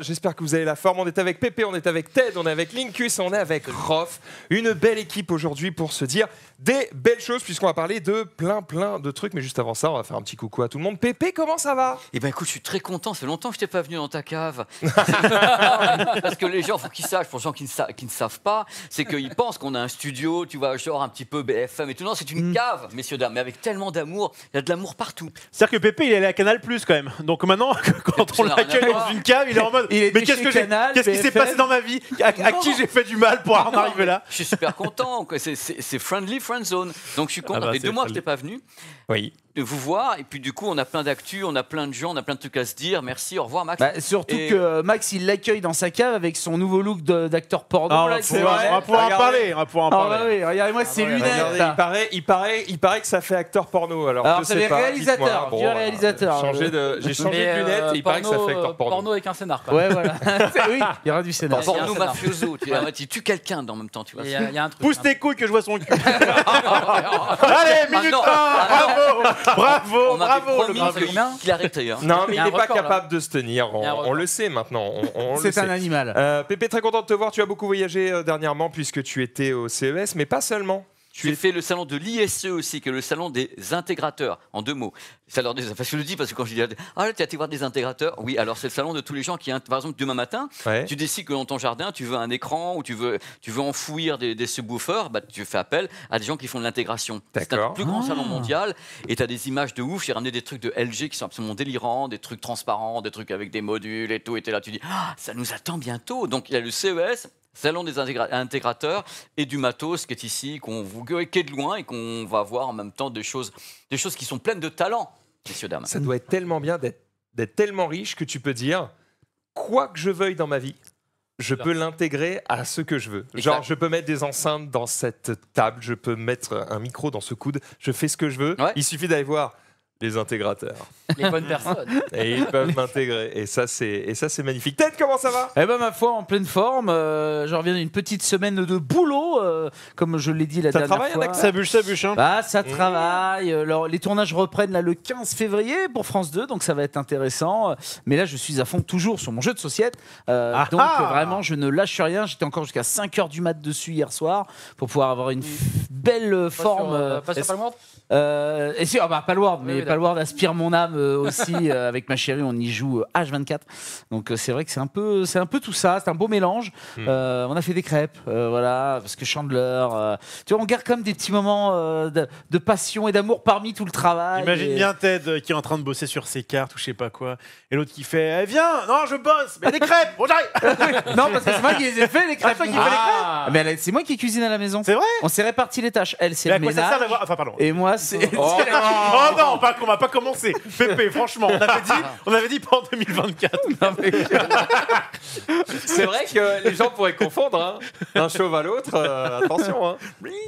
J'espère que vous avez la forme. On est avec Pépé, on est avec Ted, on est avec Linkus, on est avec Rof. Une belle équipe aujourd'hui pour se dire des belles choses, puisqu'on va parler de plein, plein de trucs. Mais juste avant ça, on va faire un petit coucou à tout le monde. Pépé, comment ça va Eh bien écoute, je suis très content. Ça fait longtemps que je n'étais pas venu dans ta cave. Parce que les gens, faut qu'ils sachent, pour les gens qui ne, savent pas, c'est qu'ils pensent qu'on a un studio, tu vois, genre un petit peu BFM et tout. Non, c'est une mm. cave, messieurs, dames, mais avec tellement d'amour. Il y a de l'amour partout. C'est-à-dire que Pépé, il est à Canal Plus quand même. Donc maintenant, quand on l'accueille dans une cave, il est en mode mais qu'est-ce qu'est-ce qui s'est passé dans ma vie à, qui j'ai fait du mal pour en arriver là Je suis super content. C'est friendly friend zone. Donc je suis ah content. Ah deux mois que je pas venu. Oui de vous voir. Et puis du coup, on a plein d'actu, on a plein de gens, on a plein de trucs à se dire. Merci, au revoir Max. Bah, surtout que Max, il l'accueille dans sa cave avec son nouveau look d'acteur porno. Ah, on, va pouvoir, on en parler. On va pouvoir en ah, parler. regardez-moi ah, ces lunettes. il paraît, il paraît, il paraît que ça fait acteur porno. Alors, Alors, je ça sais pas, réalisateur, J'ai changé de, euh, lunettes. et il paraît que ça fait acteur euh, porno. porno avec un scénar. Ouais, voilà. oui, il y aura du scénar Porno mafioso, tu, tu tues quelqu'un dans- en même temps, Il y, a- un truc. Pousse hein. tes couilles que je vois son cul. Allez, minute 1, bravo bravo, bravo le Qu'il arrête d'ailleurs. Hein. Non, mais il n'est pas capable de se tenir. On, le sait maintenant. C'est un animal. Euh, Pépé, très content de te voir. Tu as beaucoup voyagé euh, dernièrement puisque tu étais au CES, mais pas seulement. J'ai fait le salon de l'ISE aussi, qui est le salon des intégrateurs, en deux mots. Ça leur je le dis parce que quand je dis Ah, tu as été voir des intégrateurs Oui, alors c'est le salon de tous les gens qui, par exemple, demain matin, tu décides que dans ton jardin, tu veux un écran ou tu veux, tu veux enfouir des, des subwoofers, bah, tu fais appel à des gens qui font de l'intégration. C'est un plus grand salon ah. mondial et tu as des images de ouf. J'ai ramené des trucs de LG qui sont absolument délirants, des trucs transparents, des trucs avec des modules et tout. Et tu là, tu dis Ah, ça nous attend bientôt. Donc il y a le CES, salon des intégrateurs et du matos qui est ici, qu'on vous qui de loin et qu'on va voir en même temps des choses, des choses qui sont pleines de talent, messieurs, dames. Ça doit être tellement bien d'être tellement riche que tu peux dire quoi que je veuille dans ma vie, je peux l'intégrer à ce que je veux. Genre, je peux mettre des enceintes dans cette table, je peux mettre un micro dans ce coude, je fais ce que je veux. Il suffit d'aller voir les intégrateurs. Les bonnes personnes. Et ils peuvent m'intégrer. Et ça, c'est et ça, c'est magnifique. Ted, comment ça va Eh ben ma foi, en pleine forme. Euh, je reviens d'une petite semaine de boulot, euh, comme je l'ai dit la ça dernière fois. Hein. Bah, ça travaille, Ça bûche, ça bûche. Hein. ça travaille. Alors, les tournages reprennent là le 15 février pour France 2, donc ça va être intéressant. Euh, mais là, je suis à fond toujours sur mon jeu de société. Ah donc ah vraiment, je ne lâche rien. J'étais encore jusqu'à 5 h du mat dessus hier soir pour pouvoir avoir une mm. belle forme. pas sur Et sur ah bah Palworld, mais Falloir aspire mon âme euh, aussi. Euh, avec ma chérie, on y joue H24. Euh, Donc c'est vrai que c'est un peu, c'est un peu tout ça. C'est un beau mélange. Hmm. on a fait des crêpes, voilà, parce que Chandler. tu vois, on garde quand même des petits moments de, passion et d'amour parmi tout le travail. Imagine bien Ted qui est en train de bosser sur ses cartes ou je sais pas quoi, et l'autre qui fait eh, "Viens, non, je bosse, mais des crêpes, bon j'arrive." non, parce que c'est moi qui les ai fait les ah, crêpes. qui ah. Mais c'est moi qui cuisine à la maison. C'est vrai. On s'est réparti les tâches. Elle c'est le ménage. pardon. Et moi c'est. Oh, non, pas qu'on va pas commencer. Pépé, franchement, on avait dit, on avait dit pas en 2024. C'est vrai que les gens pourraient confondre hein. d'un chauve à l'autre. Euh, attention. Hein.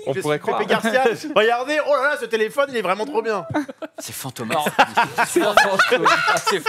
On pourrait Garcia. Regardez, oh là là, ce téléphone, il est vraiment trop bien. C'est fantôme. C'est fantôme. C'est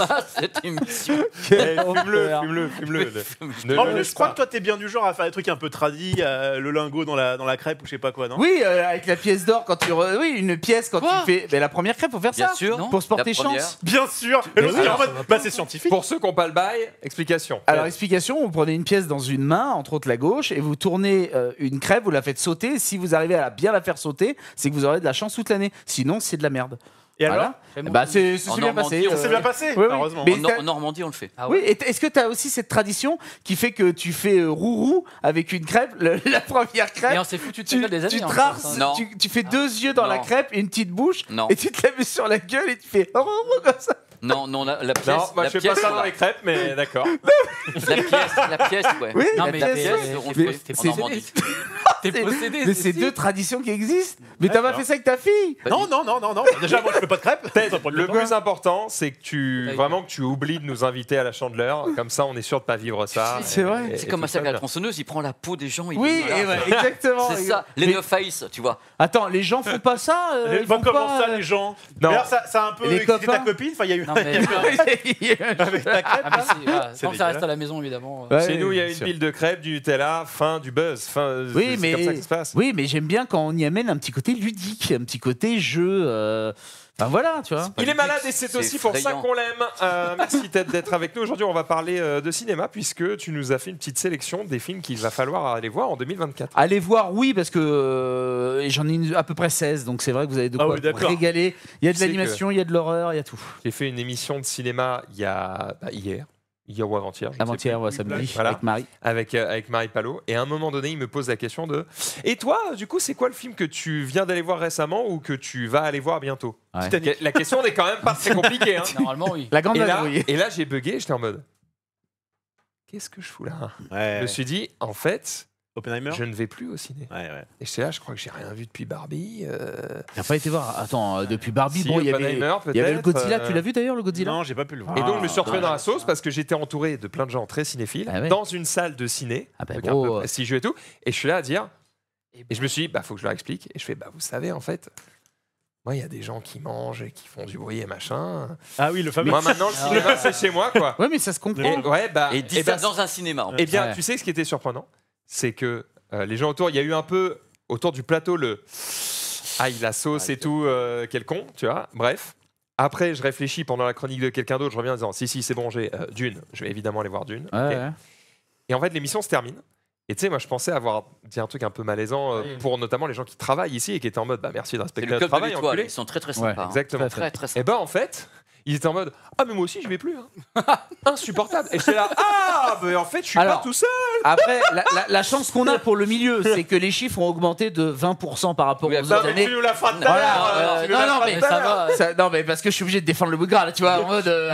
une cette émission. Fume-le, fume-le, fume-le. Je crois que toi, t'es bien du genre à faire des trucs un peu tradis, euh, le lingot dans la, dans la crêpe ou je sais pas quoi, non Oui, euh, avec la pièce d'or quand tu. Oui, une pièce quand tu fais. la première crêpe, pour faire Bien ça. sûr. Pour se porter chance. Bien sûr. Mais en mode, bah c'est scientifique. Pour ceux qui n'ont pas le bail, explication. Alors, explication, vous prenez une pièce dans une main, entre autres la gauche, et vous tournez euh, une crêpe, vous la faites sauter, si vous arrivez à bien la faire sauter, c'est que vous aurez de la chance toute l'année. Sinon, c'est de la merde. Et alors eh ben, bah, C'est bien passé. On euh. s'est bien passé, heureusement. Mais en, Normandie, on le fait. Ah oui, est-ce que tu as aussi cette tradition qui fait que tu fais euh, rou rou avec une crêpe, la première crêpe et on s'est foutu de tu, des années. Hein, tu, traces, tu, fais deux yeux dans la crêpe et une petite bouche, et tu te la mets sur la gueule et tu fais rourou comme ça. Non, non, la, pièce. Non, la je fais pas ça dans les crêpes, mais d'accord. la pièce, la pièce, ouais. Oui, non, mais pièce, la pièce, on en Normandie. T'es possédé. Mais c'est deux traditions qui existent. Mais t'as pas fait ça avec ta fille bah Non, non, non, non, non. Déjà, moi, je fais pas de crêpes. Le plus important, c'est que tu vraiment que tu oublies de nous inviter à la chandeleur. Comme ça, on est sûr de pas vivre ça. C'est vrai. C'est comme un sac à tronçonneuse. Il prend la peau des gens. Oui, ah, exactement. C'est ça. Les neuf faillissent tu vois. Attends, les gens font pas ça. Euh, ils font Comment ça, euh, les gens Non. Ça a un peu excité ta copine. Enfin, il y a eu. Avec ta crêpe. Ah, ça reste à la maison, évidemment. Chez nous, il y a une pile de crêpes, du Nutella, fin du buzz. Oui, mais oui, mais j'aime bien quand on y amène un petit côté ludique, un petit côté jeu. Euh, enfin voilà, tu vois. il est malade et c'est aussi pour ça qu'on l'aime. Euh, merci Ted d'être avec nous. Aujourd'hui, on va parler euh, de cinéma puisque tu nous as fait une petite sélection des films qu'il va falloir aller voir en 2024. Aller voir, oui, parce que j'en ai à peu près 16, donc c'est vrai que vous avez de ah quoi régaler. Il y a de l'animation, il y a de l'horreur, il y a tout. J'ai fait une émission de cinéma il y a bah, hier hier ou avant-hier. Avant-hier, avec Marie. Avec, euh, avec Marie Palot. Et à un moment donné, il me pose la question de Et toi, du coup, c'est quoi le film que tu viens d'aller voir récemment ou que tu vas aller voir bientôt La question n'est quand même pas très compliquée. Hein. Normalement, oui. La grande et, là, et là, j'ai bugué, j'étais en mode Qu'est-ce que je fous là Je me suis dit En fait, je ne vais plus au ciné. Ouais, ouais. Et c'est là, je crois que j'ai rien vu depuis Barbie. Euh... T'as pas été voir Attends, euh, depuis Barbie, bon, il y avait le Godzilla. Euh. Tu l'as vu d'ailleurs, le Godzilla Non, j'ai pas pu le voir. Et donc, je me suis ah, retrouvé dans la sauce parce que j'étais entouré de plein de gens très cinéphiles ah, dans une salle de ciné, ah bah avec un et tout. Et je suis là à dire. Et je me suis dit, bah, faut que je leur explique. Et je fais, bah, vous savez, en fait, moi, il y a des gens qui mangent et qui font du bruit et machin. Ah oui, le fameux. Moi, maintenant, le ah. cinéma, c'est chez moi, quoi. Ouais, mais ça se comprend. Et, ouais, bah, et, bah, dans un cinéma. Eh bien, tu sais ce qui était surprenant c'est que euh, les gens autour, il y a eu un peu autour du plateau le aïe, la sauce et tout, euh, quel con, tu vois. Bref. Après, je réfléchis pendant la chronique de quelqu'un d'autre, je reviens en disant si, si, c'est bon, j'ai euh, Dune. Je vais évidemment aller voir Dune. Et en fait, l'émission se termine. Et tu sais, moi, je pensais avoir dit un truc un peu malaisant pour notamment les gens qui travaillent ici et qui étaient en mode bah, merci de respecter le notre travail. Ils sont très très sympas. Hein. Exactement. Très, très, très Et eh ben en fait, il était en mode Ah, mais moi aussi, je vais plus. Hein. Insupportable. Et c'est là Ah, mais en fait, je suis pas tout seul. Après, la, chance qu'on a pour le milieu, c'est que les chiffres ont augmenté de 20% par rapport aux autres années. Euh, la non, mais ça non, mais parce que je suis obligé de défendre le là tu vois, en mode. Euh,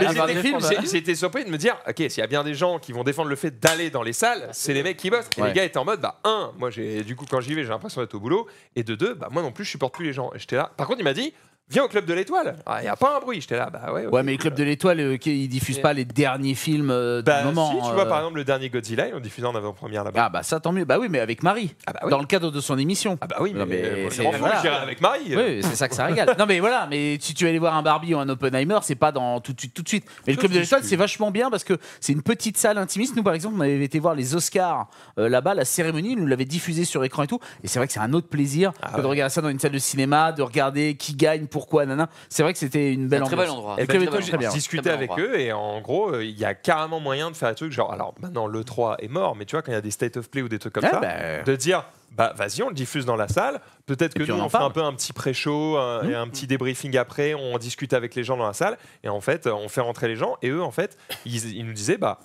surpris de me dire, ok, s'il y a bien des gens qui vont défendre le fait d'aller dans les salles, c'est les mecs qui bossent. Et les gars étaient en mode, bah, un, moi, j'ai, du coup, quand j'y vais, j'ai l'impression d'être au boulot. Et de deux, bah, moi non plus, je supporte plus les gens. Et j'étais là. Par contre, il m'a dit, Viens au Club de l'Étoile. Il ah, y n'y a pas un bruit, j'étais là. Bah, ouais, ouais, mais le Club de l'Étoile, euh, ne pas les derniers films euh, du bah, moment. Si, tu euh. vois, par exemple, le dernier Godzilla, ils ont diffusé en avant-première là-bas. Ah, bah ça, tant mieux. Bah oui, mais avec Marie, ah, bah dans le cadre de son émission. Ah, bah oui, mais, mais euh, c'est voilà. avec Marie. Oui, c'est ça que ça régale. non, mais voilà, mais si tu veux aller voir un Barbie ou un Oppenheimer, c'est pas dans tout de suite. Tout de suite. Mais le Club de l'Étoile, c'est vachement bien parce que c'est une petite salle intimiste. Nous, par exemple, on avait été voir les Oscars là-bas, la cérémonie, ils nous l'avaient diffusé sur écran et tout. Et c'est vrai que c'est un autre plaisir ah de regarder ça dans une salle de cinéma, de regarder qui gagne pourquoi, nana. C'est vrai que c'était une belle un Très bel endroit. Et puis, j'ai discuté avec eux et en gros, euh, il y a carrément moyen de faire un truc genre, alors maintenant le 3 est mort, mais tu vois, quand il y a des state of play ou des trucs comme ah, ça, bah, de dire bah vas-y, on le diffuse dans la salle. Peut-être que nous, on, fait un peu un petit pré-show mmh. et un petit débriefing après. On discute avec les gens dans la salle. Et en fait, on fait rentrer les gens. Et eux, en fait, ils, nous disaient, bah,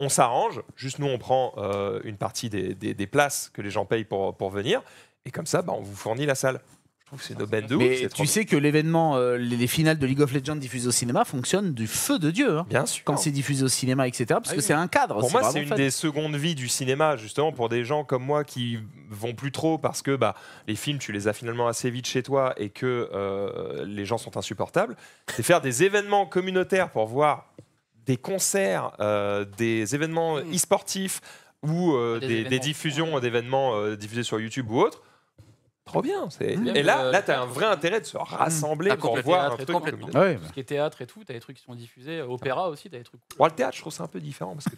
on s'arrange. Juste, nous, on prend euh, une partie des, des, places que les gens payent pour, pour venir. Et comme ça, bah, on vous fournit la salle. Mais tu sais que l'événement, euh, les, finales de League of Legends diffusées au cinéma fonctionnent du feu de Dieu. Hein. Bien sûr. Quand c'est diffusé au cinéma, etc. Parce ah que c'est un cadre. Pour moi, c'est une des secondes vies du cinéma, justement, pour des gens comme moi qui vont plus trop parce que bah, les films, tu les as finalement assez vite chez toi et que euh, les gens sont insupportables. C'est faire des événements communautaires pour voir des concerts, euh, des événements hmm. e-sportifs ou Des diffusions d'événements diffusés sur YouTube ou autre. Trop bien. c'est mmh. Et là, là euh, tu as un vrai intérêt de se mmh. rassembler ah, pour voir un truc. complètement. ce qui est théâtre et tout, tu as des trucs qui sont diffusés. Opéra aussi, tu as des trucs. cool. le théâtre, je trouve ça un peu différent parce que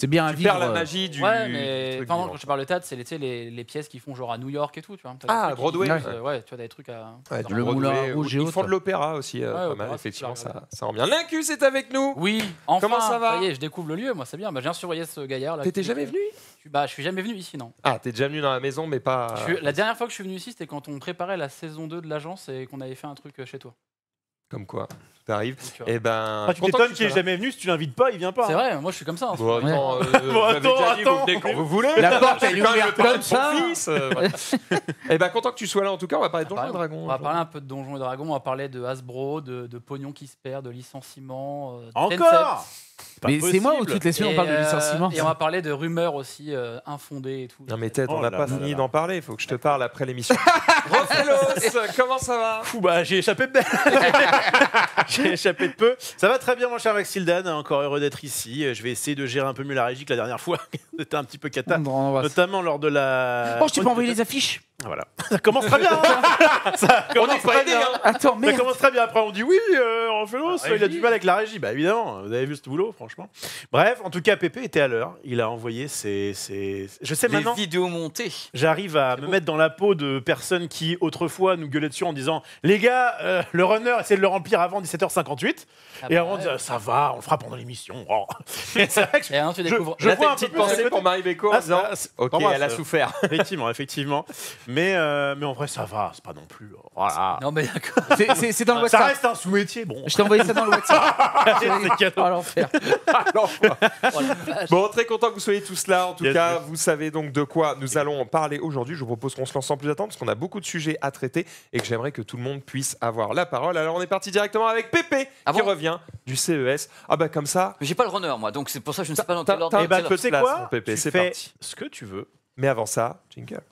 c'est bien tu vivre. perds la euh. magie du. Ouais, mais du quand je parle de théâtre, c'est les, les, pièces qui font genre à New York et tout. Tu vois, ah, Broadway euh, ouais. tu vois, des trucs à. Ouais, le Moulin Rouge Ils font de l'opéra aussi, euh, pas mal, effectivement, ça, ça rend bien. L'Incus est avec nous Oui, enfin Comment ça va je découvre le lieu, moi, c'est bien. Bah, j'ai bien surveillé ce gaillard là. T'étais jamais venu bah, je suis jamais venu ici, non. Ah, t'es déjà venu dans la maison, mais pas. La dernière fois que je suis venu ici, c'était quand on préparait la saison 2 de l'agence et qu'on avait fait un truc chez toi. Comme quoi arrive. Et eh ben, ah, tu t'étonnes qu'il est jamais venu, si tu l'invites pas, il vient pas. C'est hein. vrai, moi je suis comme ça. En hein. bon, attends, euh, bon, attends, vous voulez. La porte est ouverte comme ça. Et euh, eh ben, content que tu sois là en tout cas, on va parler de Donjons et Dragons. On va parler un peu de Donjons et Dragons, on va parler de Hasbro, de, de Pognon qui se perd, de licenciement. Euh, Encore mais c'est moi ou toutes les semaines on parle de euh, licenciement. Et on va parler de rumeurs aussi euh, infondées et tout. Non mais tête, on oh n'a pas fini d'en parler, il faut que je te parle après l'émission. Rofelos, comment ça va bah j'ai échappé de j'ai échappé de peu. Ça va très bien mon cher Max hein, encore heureux d'être ici. Euh, je vais essayer de gérer un peu mieux la régie que la dernière fois. C'était un petit peu cata, notamment lors de la Oh, je t'ai pas envoyé les affiches voilà. Ça commence très bien. ça commence très bien. Après, on dit oui, euh, fait oh, ah, il a du mal avec la régie. Bah évidemment, vous avez vu ce boulot, franchement. Bref, en tout cas, Pépé était à l'heure. Il a envoyé ses. ses- Je sais Les vidéos montées. J'arrive à me mettre dans la peau de personnes qui autrefois nous gueulaient dessus en disant Les gars, euh, le runner, essayez de le remplir avant 17h58. Ah et bah avant, on dit, Ça va, on le fera pendant l'émission. Oh. c'est vrai que je- fais tu découvres. je vois une petite pensée pour Marie Bécaud ah, Ok, elle a souffert. Effectivement, effectivement. Mais, euh, mais en vrai, ça va, c'est pas non plus. Euh, voilà. Non, mais d'accord. C'est- dans le WhatsApp. Ça reste un sous-métier, bon. Je t'ai envoyé ça dans le WhatsApp. Ah, c'est cadeau. à ah, l'enfer. Ah, oh, bon, très content que vous soyez tous là. En tout cas, vous savez donc de quoi nous allons parler aujourd'hui. Je vous propose qu'on se lance sans plus attendre, parce qu'on a beaucoup de sujets à traiter et que j'aimerais que tout le monde puisse avoir la parole. Alors, on est parti directement avec Pépé, qui revient du CES. Ah bah comme ça, J'ai pas le runner, moi, donc c'est pour ça que je ne sais pas dans quel ordre. Eh ben, tu sais quoi pépé, c'est parti. ce que tu veux. mais avant ça, jingle.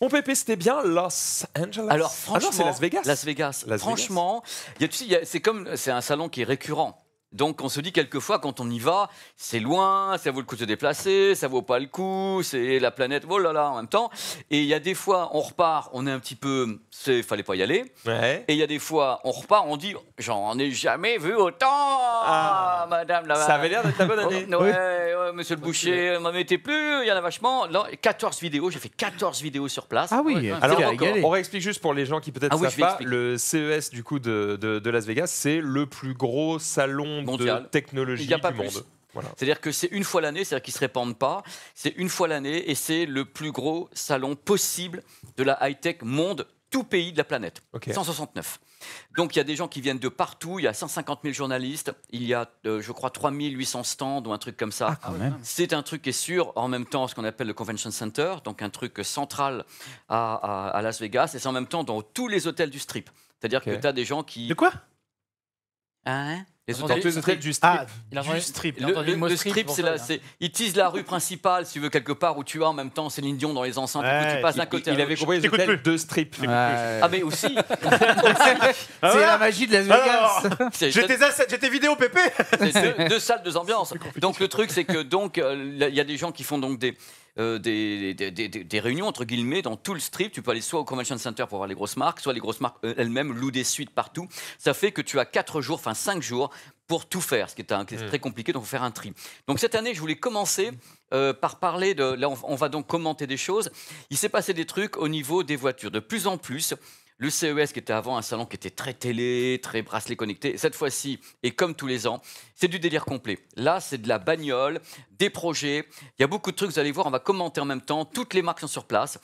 Mon pépé, c'était bien Los Angeles. Alors, ah franchement, c'est Las Vegas. Las Vegas. franchement, c'est comme c'est un salon qui est récurrent. Donc on se dit quelquefois quand on y va, c'est loin, ça vaut le coup de se déplacer, ça vaut pas le coup, c'est la planète, oh là là, en même temps. Et il y a des fois, on repart, on est un petit peu, c'est fallait pas y aller. Et il y a des fois, on repart, on dit, j'en ai jamais vu autant, ah, Madame la. Ça avait l'air d'être la bonne année. Oh, monsieur le Boucher, m'en mettez plus, il y en a vachement. Là, 14 vidéos, j'ai fait 14 vidéos sur place. Ah oui. Alors on réexplique juste pour les gens qui peut-être ah savent pas, le CES du coup de Las Vegas, c'est le plus gros salon mondial. de Il y a pas du monde. C'est-à-dire que c'est une fois l'année, c'est-à-dire qu'ils ne se répandent pas. C'est une fois l'année et c'est le plus gros salon possible de la high-tech monde, tout pays de la planète. 169. Donc il y a des gens qui viennent de partout, il y a 150 000 journalistes, il y a, euh, je crois, 3800 stands ou un truc comme ça. Ah, ah c'est un truc qui est sûr, en même temps, ce qu'on appelle le Convention Center, donc un truc central à, à, Las Vegas, et c'est en même temps dans tous les hôtels du strip. C'est-à-dire que tu as des gens qui... De quoi Hein il a entendu le strip du strip. il a a le, strip, c'est là, c'est il tease la rue principale, si tu veux quelque part où tu as en même temps Céline Dion dans les enceintes. Ouais, coup, tu passes d'un côté. Il, il avait compris les deux strips. Ah mais aussi. Ah c'est la magie de Las ah Vegas. J'étais vidéo pépé. Deux salles, deux ambiances. Donc le truc, c'est que donc euh, il y a des gens qui font donc des euh, des, réunions, entre guillemets, dans tout le strip. Tu peux aller soit au Convention Center pour voir les grosses marques, soit les grosses marques euh, elles-mêmes louent des suites partout. Ça fait que tu as 4 jours, enfin 5 jours, pour tout faire, ce qui est, mm. très compliqué, donc faut faire un tri. Donc cette année, je voulais commencer euh, par parler de... Là, on va donc commenter des choses. Il s'est passé des trucs au niveau des voitures. De plus en plus, le CES, qui était avant un salon qui était très télé, très bracelet connecté, cette fois-ci, et comme tous les ans, c'est du délire complet. Là, c'est de la bagnole, des projets. Il y a beaucoup de trucs, vous allez voir, on va commenter en même temps. Toutes les marques sont sur place.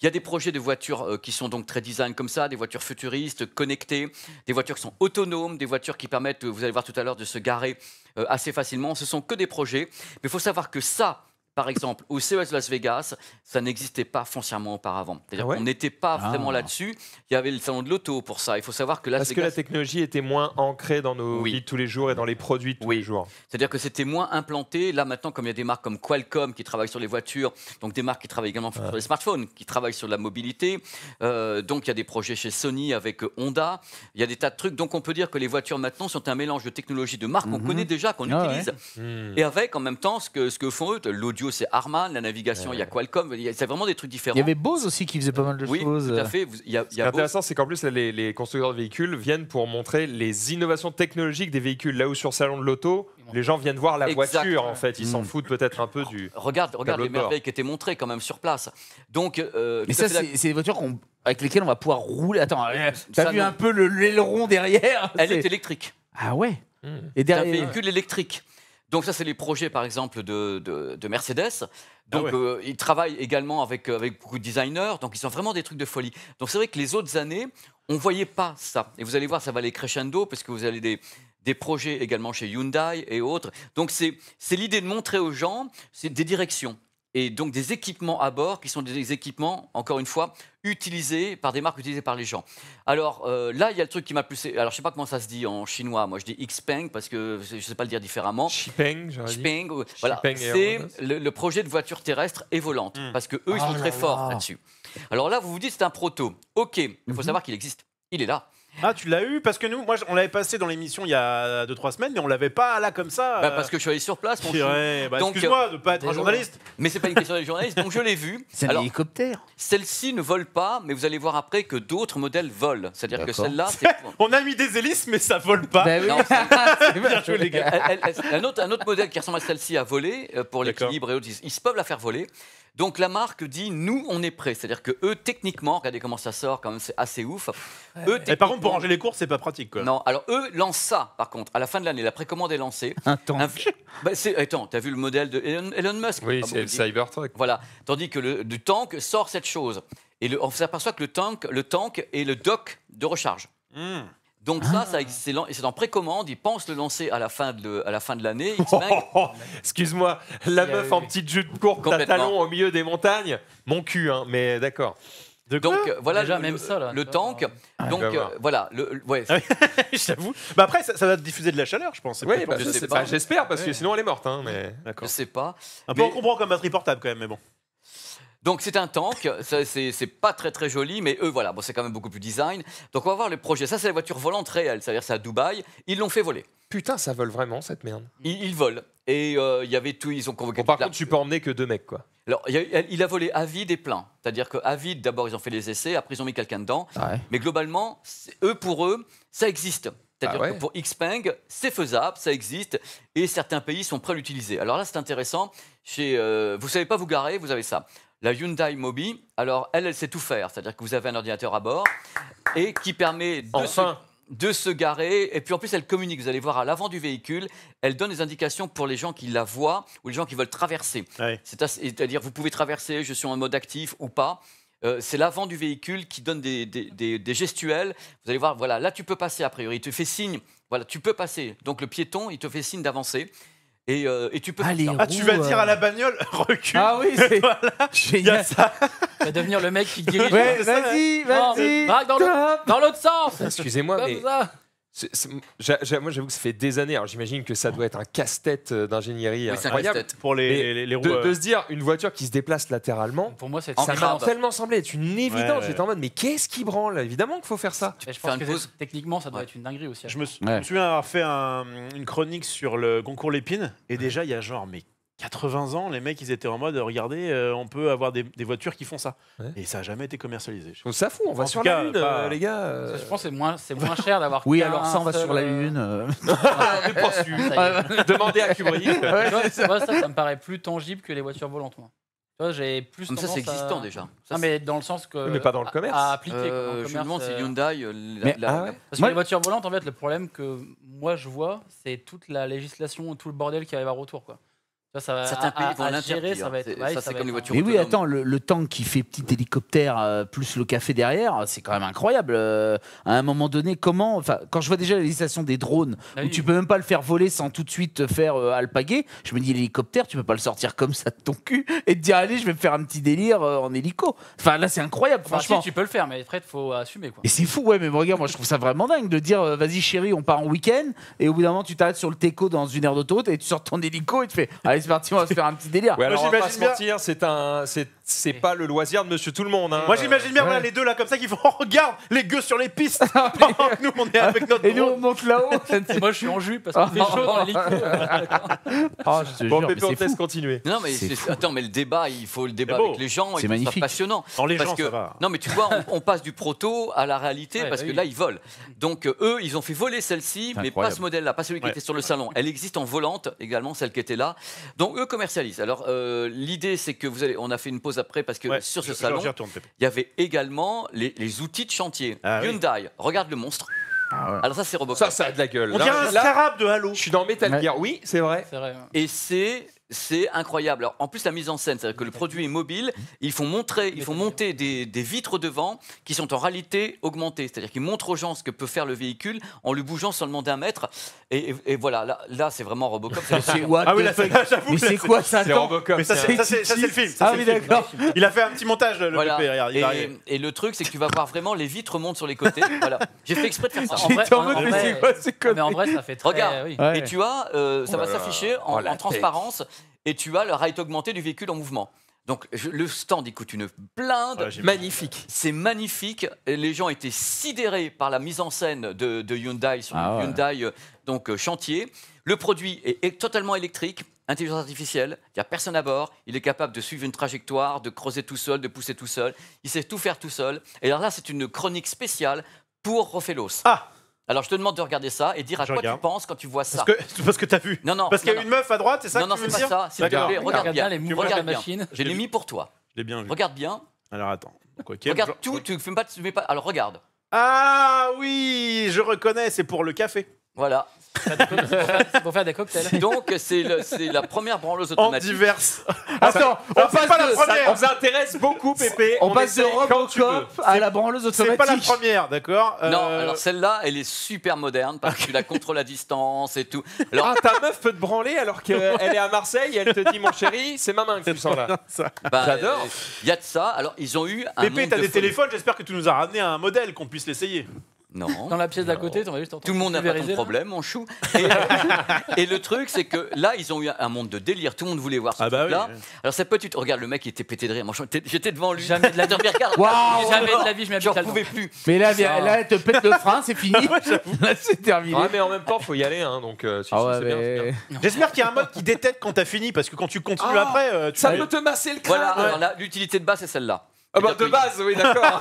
Il y a des projets de voitures euh, qui sont donc très design comme ça, des voitures futuristes, connectées, des voitures qui sont autonomes, des voitures qui permettent, vous allez voir tout à l'heure, de se garer euh, assez facilement. Ce sont que des projets. Mais il faut savoir que ça, par exemple, au CES Las Vegas, ça n'existait pas foncièrement auparavant. C'est-à-dire ah qu'on n'était pas ah. vraiment là-dessus. Il y avait le salon de l'auto pour ça. Il faut savoir que Parce que la technologie était moins ancrée dans nos vies tous les jours et dans les produits de tous oui. les jours. C'est-à-dire que c'était moins implanté. Là, maintenant, comme il y a des marques comme Qualcomm qui travaillent sur les voitures, donc des marques qui travaillent également ah. sur les smartphones, qui travaillent sur la mobilité. Euh, donc, il y a des projets chez Sony avec euh, Honda. Il y a des tas de trucs. Donc, on peut dire que les voitures maintenant sont un mélange de technologies de marques qu'on mhm. connaît déjà, qu'on utilise. Hmm. Et avec, en même temps, ce que, ce que font eux, l'audio c'est Harman, la navigation, il y a euh. Qualcomm, c'est vraiment des trucs différents. Il y avait Bose aussi qui faisait pas mal de choses. Oui, tout à fait. c'est qu'en plus, les, constructeurs de véhicules viennent pour montrer les innovations technologiques des véhicules. Là où sur salon de l'auto, les gens viennent voir la voiture, en fait. Ils s'en mm. foutent peut-être un peu du. Regarde, regarde les merveilles qui étaient montrées quand même sur place. Donc, euh, Mais ça, c'est des voitures avec lesquelles on va pouvoir rouler. Attends, euh, as vu un peu l'aileron derrière Elle est... électrique. Ah ouais mm. Et derrière... un véhicule électrique. Donc ça, c'est les projets, par exemple, de, de, Mercedes. Ah donc euh, ils travaillent également avec, euh, avec beaucoup de designers, donc ils sont vraiment des trucs de folie. Donc c'est vrai que les autres années, on ne voyait pas ça. Et vous allez voir, ça va aller crescendo, parce que vous avez des, des projets également chez Hyundai et autres. Donc c'est l'idée de montrer aux gens des directions et donc des équipements à bord qui sont des équipements, encore une fois, utilisés par des marques utilisés par les gens. Alors euh, là, il y a le truc qui m'a plus. Alors je sais pas comment ça se dit en chinois. Moi, je dis Xpeng parce que je sais pas le dire différemment. Xpeng, Xpeng, voilà. C'est le, projet de voiture terrestre et volante hmm. parce que eux, ils sont oh très forts là-dessus. Alors là, vous vous dites c'est un proto. Ok, il faut mhm. savoir qu'il existe. Il est là. Ah, tu l'as eu Parce que nous, moi, on l'avait passé dans l'émission il y a 2-3 semaines, mais on l'avait pas là comme ça. Bah, euh. parce que je suis allé sur place, bah, Excuse-moi de ne euh, pas être un journaliste. Mais c'est pas une question des journalistes, donc je l'ai vu. C'est un hélicoptère. Celle-ci ne vole pas, mais vous allez voir après que d'autres modèles volent. C'est-à-dire que celle-là. on a mis des hélices, mais ça vole pas. les gars. un, autre, modèle qui ressemble à celle-ci a volé euh, pour l'équilibre et Ils, ils peuvent la faire voler. Donc la marque dit nous on est prêt, c'est-à-dire que eux techniquement, regardez comment ça sort quand même, c'est assez ouf. eux, et par contre pour ranger les courses c'est pas pratique Non, alors eux lancent ça par contre à la fin de l'année, la précommande est lancée. Un... tank bah, attends, t'as vu le modèle de Elon, Musk Oui, ah c'est le Cybertruck. Voilà, tandis que le du tank sort cette chose et le... on s'aperçoit que le tank, le tank est le dock de recharge. Hmm. Donc ça, ah. c'est en précommande. Ils pensent le lancer à la fin de l'année. Oh, oh, oh, Excuse-moi, la meuf en petite jupe courte, à talon au milieu des montagnes. Mon cul, hein, mais d'accord. Donc euh, voilà, même le, ça, le tank. Ah, donc ah, bah, euh, voilà, le, J'avoue. Bah après, ça, va diffuser de la chaleur, je pense. Oui, bah, pas. j'espère parce que sinon elle est morte. Hein, mais je sais pas. Un peu on comprend comme batterie portable quand même, mais bon. Donc c'est un tank, c'est pas très très joli, mais eux voilà, bon, c'est quand même beaucoup plus design. Donc on va voir le projet. Ça c'est la voiture volante réelle, c'est-à-dire c'est à Dubaï, ils l'ont fait voler. Putain, ça vole vraiment cette merde. Ils, vole volent. Et euh, il y avait tout, ils ont convoqué. Bon, par contre, tu peux emmener que deux mecs quoi. Alors, il a, volé à vide et plein. C'est-à-dire que vide d'abord, ils ont fait les essais, après, ils ont mis quelqu'un dedans. Ah mais globalement, eux, pour eux, ça existe. C'est-à-dire ah que pour Xpeng, c'est faisable, ça existe, et certains pays sont prêts à l'utiliser. Alors là, c'est intéressant. Chez, euh, vous savez pas vous garer, vous avez ça la Hyundai Mobi. Alors, elle, elle sait tout faire. C'est-à-dire que vous avez un ordinateur à bord et qui permet de, se, garer. Et puis, en plus, elle communique. Vous allez voir à l'avant du véhicule, elle donne des indications pour les gens qui la voient ou les gens qui veulent traverser. C'est-à-dire, vous pouvez traverser, je suis en mode actif ou pas. Euh, c'est l'avant du véhicule qui donne des, des, gestuels. Vous allez voir, voilà, là tu peux passer a priori. Il te fait signe, voilà, tu peux passer. Donc le piéton, il te fait signe d'avancer. Euh, et, tu peux. Ah, ah, tu vas euh. dire à la bagnole, recule. Ah oui, c'est Ça. Tu vas devenir le mec qui dirige. Ouais, vas-y, vas-y. Dans l'autre sens. Excusez-moi, mais moi, j'avoue que ça fait des années. Alors, j'imagine que ça doit être un casse-tête euh, d'ingénierie incroyable pour les, les, De, euh. se dire une voiture qui se déplace latéralement. Pour moi, ça m'a tellement semblé être une évidence. J'étais en mode, mais qu'est-ce qui branle Évidemment qu'il faut faire ça. Je techniquement, ça doit être une dinguerie aussi. Je me, souviens avoir fait une chronique sur le concours Lépine, et déjà, il y a genre, mais 80 ans, les mecs, ils étaient en mode, euh, regardez, euh, on peut avoir des, voitures qui font ça. Et ça n'a jamais été commercialisé. On s'en on va sur la Lune, euh, les gars. Je pense que c'est moins, cher d'avoir. Oui, alors ça, on va sur la Lune. Ah, Demandez à Kubrick. ça, me paraît plus tangible que les voitures volantes, moi. J'ai plus ça, c'est existant déjà. mais dans le sens que. Mais pas dans le commerce. À, appliquer. je me demande si Hyundai. Ah Parce que les voitures volantes, en fait, le problème que moi je vois, c'est toute la législation, tout le bordel qui arrive à retour. Quoi. Ça, va, pays à, gérer, ça va être. ça, c'est comme les voitures. Mais oui, attends, le, temps tank qui fait petit hélicoptère euh, plus le café derrière, euh, c'est quand même incroyable. Euh, à un moment donné, comment. Enfin, quand je vois déjà la législation des drones, ah où tu peux même pas le faire voler sans tout de suite te faire alpaguer, je me dis l'hélicoptère, tu peux pas le sortir comme ça de ton cul et te dire, allez, je vais me faire un petit délire en hélico. Enfin, là, c'est incroyable, bah, franchement. tu peux le faire, mais après, il faut assumer. Quoi. Et c'est fou, ouais, mais regarde, moi, je trouve ça vraiment dingue de dire, vas-y, chérie, on part en week-end, et au bout d'un moment, tu t'arrêtes sur le Teco dans une aire d'autoroute et tu sors ton hélico et tu fais, parti, on va se faire un petit délire. Moi, on va pas c'est un, c'est, pas le loisir de Monsieur Tout le Monde. Hein. Moi j'imagine bien les deux là comme ça qui font regarde les gueux sur les pistes nous on est avec notre Et nous, on monte là-haut. Moi, je suis en jus parce que fait chaud dans la liquide. Oh, bon, Pépé, on te laisse continuer. Non, mais attends, mais le débat, il faut le débat avec les gens. C'est magnifique passionnant. que- Non, mais tu vois, on, passe du proto à la réalité parce bah que là, ils volent. Donc, euh, eux, ils ont fait voler celle-ci, mais pas ce modèle-là, pas celui qui était sur le salon. Elle existe en volante également, celle qui était là. Donc eux commercialisent. Alors euh, l'idée c'est que vous allez, on a fait une pause après parce que sur ce salon, il y avait également les, outils de chantier. Ah Hyundai, regarde le monstre. Ah Alors ça c'est Robocop. Ça, ça a de la gueule. On dirait un scarab de Halo. Je suis dans Metal Gear, oui, c'est vrai. Et c'est c'est incroyable. en plus, la mise en scène, c'est-à-dire que le produit est mobile. Mmh. Ils font montrer, ils font monter des, vitres devant qui sont en réalité augmentées. C'est-à-dire qu'ils montrent aux gens ce que peut faire le véhicule en le bougeant seulement d'un mètre. Et, voilà, là, c'est vraiment Robocop. C'est ah oui, là, j'avoue. Mais c'est quoi ça Robocop. ça, c'est le film. ah oui, d'accord. Il a fait un petit montage, le voilà. et, et, le truc, c'est que tu vas voir vraiment les vitres montent sur les côtés. voilà. J'ai fait exprès de faire ça. En vrai, en, mais en vrai, ça fait très... Regarde. Et tu vois, euh, ça va oh s'afficher en oh, transparence et tu as le ride augmenté du véhicule en mouvement. Donc le stand, il coûte une blinde. magnifique. C'est magnifique. les gens étaient sidérés par la mise en scène de, Hyundai sur le ah Hyundai euh, donc, euh, chantier. Le produit est, totalement électrique, intelligence artificielle. Il n'y a personne à bord. Il est capable de suivre une trajectoire, de creuser tout seul, de pousser tout seul. Il sait tout faire tout seul. Et alors là, c'est une chronique spéciale pour Rofelos. Ah alors je te demande de regarder ça et dire à quoi tu penses quand tu vois ça. Parce que, parce que vu. Non, non. Parce qu'il y a une meuf à droite, c'est ça Non, que non, c'est pas ça. regarde bien. les regarde bien. machine. Je l'ai mis pour toi. Je l'ai bien vu. Regarde bien. Alors attends. Regarde tout, tu ne pas, pas. Alors regarde. Ah oui, je reconnais, c'est pour le café. Voilà. C'est pour, faire des cocktails. Donc, c'est la première branleuse automatique. En ah, Attends, on passe pas la première. on s'intéresse beaucoup, Pépé. On, passe de Robocop à la branleuse automatique. C'est pas la première, d'accord euh, Non, alors celle-là, elle est super moderne parce que tu la contrôles à distance et tout. Alors... Ah, ta meuf peut te branler alors qu'elle est à Marseille et elle te dit, mon chéri, c'est ma main que tu sens là. Bah, J'adore. Il euh, y a de ça. Alors, ils ont eu un. Pépé, t'as des téléphones, j'espère que tu nous as ramené un modèle qu'on puisse l'essayer. Non. Dans la pièce d'à côté, juste Tout le monde n'a pas de problème, mon chou. Et, et le truc, c'est que là, ils ont eu un monde de délire. Tout le monde voulait voir ce ah bah truc-là. Alors, ça peut tu Regarde, le mec, il était pété de rire. J'étais devant lui. Jamais de la carte. wow, jamais de la vie, je m'habitais J'en pouvais plus. Mais là, viens, là, te pète le frein, c'est fini. là, c'est terminé. Ouais, mais en même temps, faut y aller. Hein, donc, J'espère qu'il y a un mode qui détecte quand t'as fini, parce que quand tu continues ah. après. Euh, ça peut te masser le crâne. Voilà, l'utilité de base, c'est celle-là. Ah bah, de base, oui, d'accord.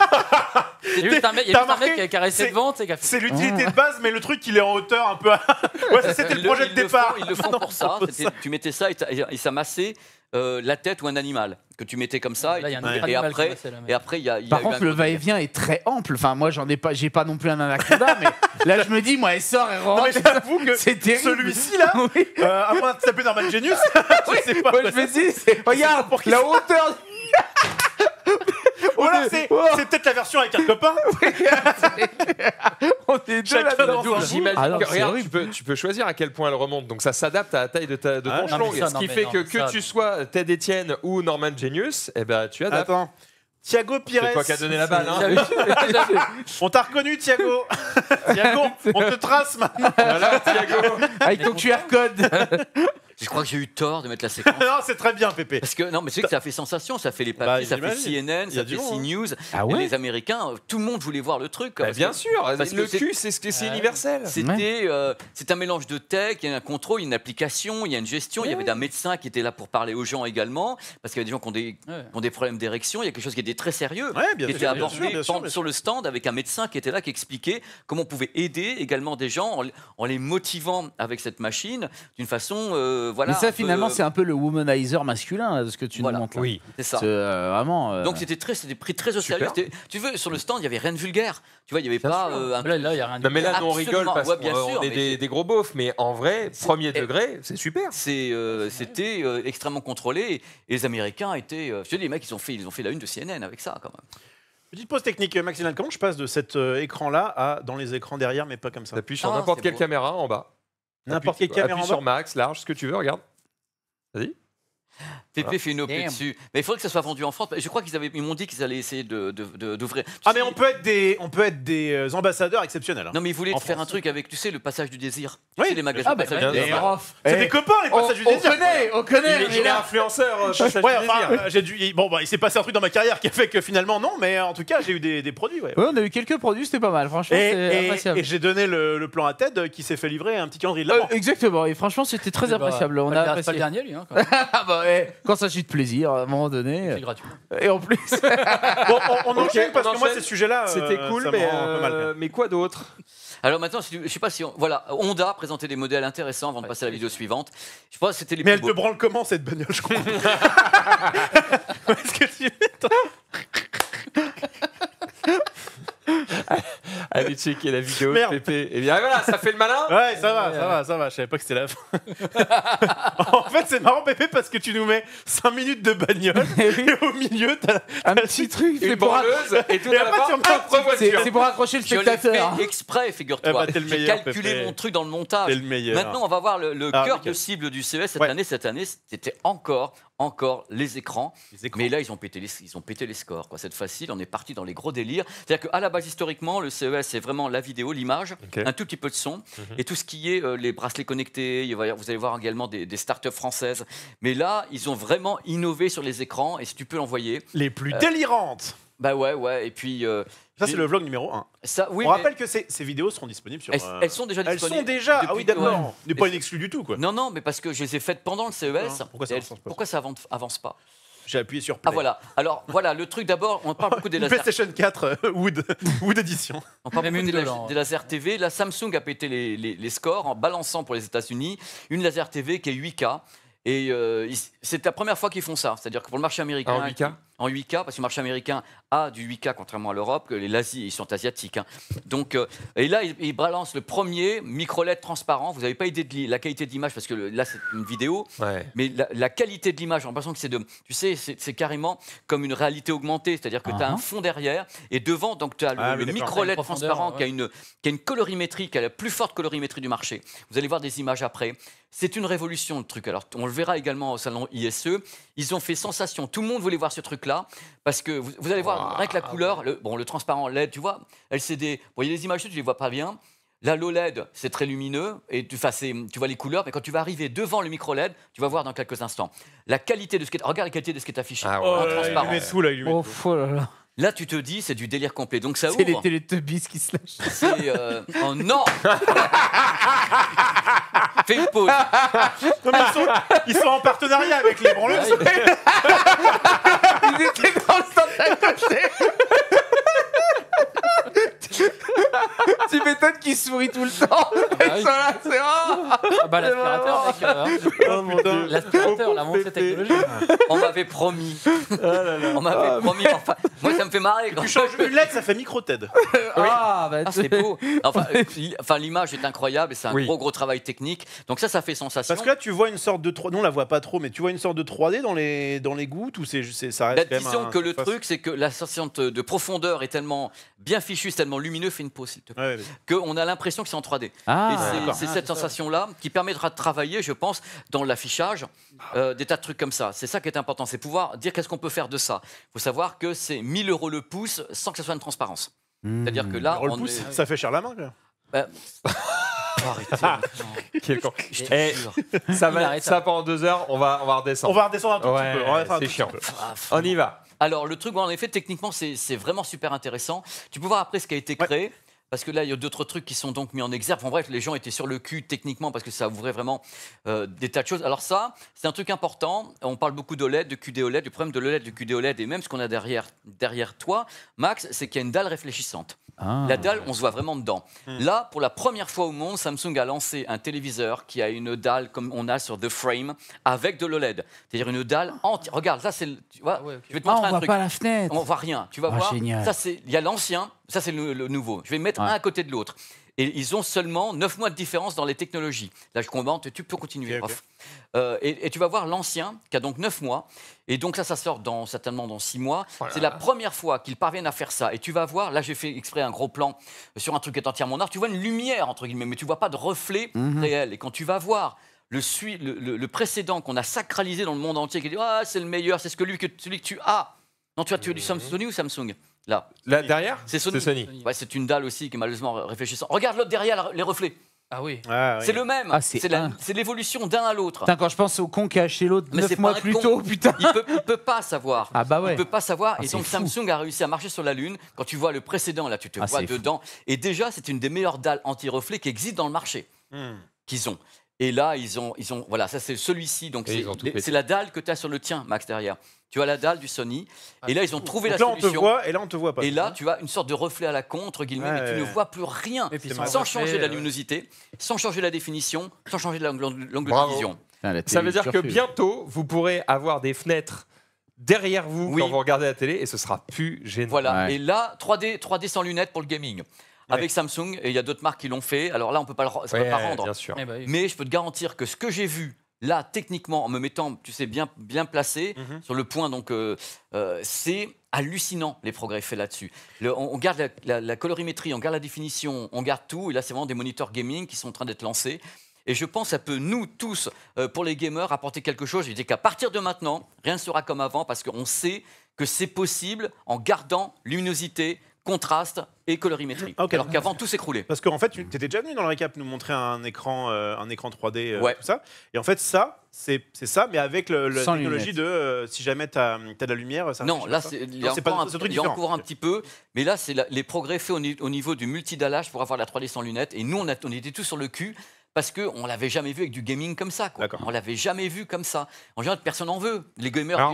Il y a juste un mec, qui a caressé devant, C'est l'utilité ah. de base, mais le truc, il est en hauteur un peu. ouais, c'était le projet de départ. ils le font pour ça. Tu mettais ça et, ça massait euh, la tête ou un animal que tu mettais comme ça. il y et, après, et après, il y a, Par contre, le va-et-vient est très ample. Enfin, moi, j'en ai pas, j'ai pas non plus un anaconda, mais là, je me dis, moi, elle sort, elle rentre. j'avoue que C'est celui-ci, là Oui. Euh, à moins de Genius, je sais pas. Moi, je me dis, c'est- regarde, la hauteur. Ou alors oh. c'est peut-être la version avec un copain. on est deux là dans ah, regarde, tu peux, tu peux, choisir à quel point elle remonte. Donc ça s'adapte à la taille de, ta, de ah, ton chelon Ce qui fait que que tu sois Ted Etienne ou Norman Genius, eh ben, tu adaptes. Attends. Thiago Pires. C'est toi qui as donné la balle. Hein. on t'a reconnu, Tiago Tiago on te trace maintenant. Voilà, Thiago. Avec ton QR code. Je crois que j'ai eu tort de mettre la séquence. non, c'est très bien, Pépé. Parce que non, mais c'est que ça a fait sensation, ça fait les bah, papiers, ça fait CNN, ça fait hein. CNews. Ah les Américains, euh, tout le monde voulait voir le truc. Bah, bien sûr, parce le cul, c'est ce c'est ah universel. C'était, euh, c'est un mélange de tech, il y a un contrôle, il y a une application, il y a une gestion. Il y avait un médecin qui était là pour parler aux gens également, parce qu'il y avait des gens qui ont des, problèmes d'érection. Il y a quelque chose qui était très sérieux, bien qui était abordé sur le stand avec un médecin qui était là qui expliquait comment on pouvait aider également des gens en, les motivant avec cette machine d'une façon euh, mais ça, finalement, euh, c'est un peu le womanizer masculin, de ce que tu nous montres. Oui, c'est ça. Euh, vraiment. Euh, Donc, c'était très, c'était pris très au sérieux. Tu veux, sur le stand, il n'y avait rien de vulgaire. Tu vois, il n'y avait pas. Non, mais là, on rigole parce qu'on est des, gros beaufs, mais en vrai, premier degré, c'est super. c'était extrêmement contrôlé et les Américains étaient. je te dis, les mecs, ils ont fait, ils ont fait la une de CNN avec ça, quand même. Petite pause technique, Maxime. comment je passe de cet écran-là à dans les écrans derrière, mais pas comme ça T'appuies sur ah, n'importe quelle caméra en bas. N'importe quel sur max, large, ce que tu veux, regarde. Vas-y. Pépé fait une OP dessus. Mais il faudrait que ça soit vendu en France. Je crois qu'ils avaient, ils m'ont dit qu'ils allaient essayer de, d'ouvrir. Ah, mais on peut être des, on peut être des euh, ambassadeurs exceptionnels. Hein. Non, mais ils voulaient faire un truc avec, tu sais, le passage du désir. Oui. les magasins ah, bah, C'est des eh, copains, les passages du désir. on connaît. Il est euh, euh, j'ai dû. Bon, bah, il s'est passé un truc dans ma carrière qui a fait que finalement, non, mais en tout cas, j'ai eu des, produits, ouais. on a eu quelques produits, c'était pas mal. Franchement, Et, et j'ai donné le, plan à Ted qui s'est fait livrer un petit calendrier exactement, et franchement, c'était très appréciable. On a le dernier, lui quand ça de plaisir, à un moment donné. C'est gratuit. Euh, et en plus. on, enchaîne parce que moi, ces sujets-là. Euh, c'était cool, mais, euh, mais quoi d'autre alors maintenant, je sais pas si on, voilà, Honda a présenté des modèles intéressants avant de passer à la vidéo suivante. Je pense c'était les. Mais elle te branle comment cette bagnole Je comprends. ce que tu. Allez checker la vidéo Merde. de Pépé. Et eh bien voilà, ça fait le malin. Ouais, ça va, eh, ça va, ça va. Je savais pas que c'était la fin. en fait, c'est marrant Pépé parce que tu nous mets 5 minutes de bagnole eh et, au milieu t'as un petit truc, c'est pour et tout et tu c'est, pour accrocher le spectateur. Fait exprès, figure-toi. Bah, J'ai calculé mon truc dans le montage. Le Maintenant, on va voir le, ah, cœur de cible du CES cette année. Cette année, c'était encore encore les écrans. Mais là, ils ont pété les, ont pété les scores. Quoi. C'est facile, on est parti dans les gros délires. C'est-à-dire qu'à la base, historiquement, le CES, c'est vraiment la vidéo, l'image, un tout petit peu de son, mhm. et tout ce qui est euh, les bracelets connectés. vous allez voir également des, startups françaises. Mais là, ils ont vraiment innové sur les écrans, et si tu peux l'envoyer. Les plus euh, délirantes Bah ouais, ouais. Et puis. Euh, ça, c'est le vlog numéro 1. Ça, oui, on rappelle que ces, vidéos seront disponibles sur. Elles, euh, elles sont déjà disponibles. elles sont déjà. Ah oui, N'est pas une exclue du tout, quoi. Non, non, mais parce que je les ai faites pendant le CES. Pourquoi ça avance pas pourquoi ça pas J'ai appuyé sur ah, play. Ah voilà. Alors voilà, le truc d'abord, on parle beaucoup des lasers. PlayStation 4 euh, Wood, Wood Edition. On parle beaucoup des, lasers TV. La Samsung a pété les, les scores en balançant pour les États-Unis une laser TV qui est 8K et euh, c'est la première fois qu'ils font ça. C'est-à-dire que pour le marché américain. En 8K parce que le marché américain a du 8K, contrairement à l'Europe, que les ils sont asiatiques. Hein. Donc, euh, et là, ils, balancent le premier micro-LED transparent. Vous n'avez pas idée de la qualité d'image, parce que là, c'est une vidéo. Mais la, qualité de l'image, j'ai l'impression que c'est de. Tu sais, c'est carrément comme une réalité augmentée. C'est-à-dire que tu as uh-huh. un fond derrière, et devant, donc tu as le, ah, micro-LED transparent qui, une, qui a une colorimétrie, qui a la plus forte colorimétrie du marché. Vous allez voir des images après. C'est une révolution, le truc. Alors, on le verra également au salon ISE. Ils ont fait sensation. Tout le monde voulait voir ce truc-là. Parce que vous, allez voir, avec la couleur, le, bon, le transparent LED, tu vois, LCD. Vous voyez les images, je les vois pas bien. Là, l'OLED, c'est très lumineux, et tu, tu vois les couleurs, mais quand tu vas arriver devant le micro-LED, tu vas voir dans quelques instants. La qualité de ce qui est, regarde la qualité de ce qui est affiché. Ah ouais. transparent. Il met sous, là, il oh, là, là. Là, tu te dis, c'est du délire complet. Donc ça ouvre. C'est les Teletubbies qui se lâchent. C'est. euh, Oh non Fais une pause. ils, sont, en partenariat avec les branleurs. Ah ils étaient dans le centre à tu m'étonnes qu'il sourit tout le temps. Ah Ils là, ah bah, c'est ah, l'aspirateur, mec, euh, L'aspirateur, la montée technologique. On m'avait promis. Ah on m'avait promis. moi, ça me fait marrer. Quand tu changes une lettre, ça fait micro-TED. Ah, bah, c'est beau. Euh, enfin, l'image est incroyable et c'est un gros, gros travail technique. Donc, ça, ça fait sensation. Parce que là, tu vois une sorte de. 3... Non, la voit pas trop, mais tu vois une sorte de 3D dans les, dans les gouttes ou c'est, ça reste. Bah, disons que le truc, c'est que la sensation de profondeur est tellement bien fichue, c'est tellement lumineux. fait une pause, s'il te plaît qu'on a l'impression que c'est en 3D. Ah, c'est ah, cette sensation-là qui permettra de travailler, je pense, dans l'affichage, ah. euh, des tas de trucs comme ça. C'est ça qui est important, c'est pouvoir dire qu'est-ce qu'on peut faire de ça. Il faut savoir que c'est 1000 euros le pouce sans que ce soit une transparence. Hmm. C'est-à-dire que là. pouce, ça fait cher la main, bah, Arrêtez, eh, ça va, ça pendant deux heures, on va, redescendre. On va redescendre un tout petit peu. On, chiant. on y va. Alors, le truc, en effet, techniquement, c'est vraiment super intéressant. Tu peux voir après ce qui a été créé parce que là, il y a d'autres trucs qui sont donc mis en exergue. En bref, les gens étaient sur le cul techniquement parce que ça ouvrait vraiment euh, des tas de choses. Alors ça, c'est un truc important. On parle beaucoup d'OLED, de QD OLED, du problème de l'OLED, du QD OLED et même ce qu'on a derrière, derrière toi, Max, c'est qu'il y a une dalle réfléchissante. Ah. La dalle, on se voit vraiment dedans. Hmm. Là, pour la première fois au monde, Samsung a lancé un téléviseur qui a une dalle comme on a sur The Frame avec de l'OLED. C'est-à-dire une dalle entière. Regarde, ça c'est... Tu vois, ah je vais te montrer truc. Ah, on un voit pas la fenêtre. On voit rien. Tu vas voir. Ça c'est... Il y a l'ancien ça, c'est le, nouveau. Je vais mettre un à côté de l'autre. Et ils ont seulement neuf mois de différence dans les technologies. Là, je commente, tu peux continuer. Euh, et, tu vas voir l'ancien, qui a donc neuf mois. Et donc là, ça sort dans, certainement dans six mois. Oh c'est la première fois qu'ils parviennent à faire ça. Et tu vas voir, là, j'ai fait exprès un gros plan sur un truc qui est entièrement noir. Tu vois une lumière, entre guillemets, mais tu vois pas de reflet mhm. réel. Et quand tu vas voir le, précédent qu'on a sacralisé dans le monde entier, qui dit Ah, c'est le meilleur, c'est ce que lui, que, celui que tu as. Non, tu as, tu as du mhm. Samsung ou Samsung Là. Là, derrière C'est Sony. c'est une dalle aussi qui est malheureusement réfléchissant. Regarde l'autre derrière, les reflets. Ah, ah oui. C'est le même. Ah, c'est l'évolution d'un à l'autre. Quand je pense au con qui a acheté l'autre neuf mois plus tôt, putain. Il peut, peut pas savoir. Ah bah ouais. Il peut pas savoir. Ah, et donc Samsung a réussi à marcher sur la Lune. Quand tu vois le précédent, là, tu te vois dedans. Et déjà, c'est une des meilleures dalles anti-reflets qui existe dans le marché. Hmm. Qu'ils ont. Et là, ils ont, ils ont voilà, ça c'est celui-ci, donc c'est la dalle que tu as sur le tien, Max, derrière. Tu as la dalle du Sony, ah, et là ils ont trouvé la solution. Là on te voit, et là on te voit pas. Et là tu as une sorte de reflet à la contre, guillemets, mais tu ne vois plus rien, sans, changer la euh, luminosité, sans changer la définition, sans changer l'angle de vision. ça veut dire que bientôt, vous pourrez avoir des fenêtres derrière vous quand vous regardez la télé et ce sera plus gênant. Voilà, et là, 3D, 3D sans lunettes pour le gaming avec Samsung, et il y a d'autres marques qui l'ont fait. Alors là, on peut pas le, pas rendre. Eh ben Mais je peux te garantir que ce que j'ai vu là, techniquement, en me mettant, tu sais, bien, bien placé mhm. sur le point, donc euh, euh, c'est hallucinant les progrès faits là-dessus. On, garde la, colorimétrie, on garde la définition, on garde tout. Et là, c'est vraiment des moniteurs gaming qui sont en train d'être lancés. Et je pense que ça peut, nous tous, euh, pour les gamers, apporter quelque chose. Je dis qu'à partir de maintenant, rien ne sera comme avant parce qu'on sait que c'est possible en gardant luminosité, contraste et colorimétrie. Ah, Alors qu'avant, tout s'écroulait. Parce qu'en fait, tu étais déjà venu dans le récap nous montrer un écran, euh, un écran 3D, euh, tout ça. Et en fait, ça, c'est ça, mais avec la technologie de euh, si jamais tu as, as, de la lumière, ça Non, là, c'est. y a encore, un, ce truc y encore un petit peu. Mais là, c'est les progrès faits au, niveau du multidalage pour avoir la 3D sans lunettes. Et nous, on, était tous sur le cul parce qu'on ne l'avait jamais vu avec du gaming comme ça. Quoi. On l'avait jamais vu comme ça. En général, personne n'en veut. Les gamers,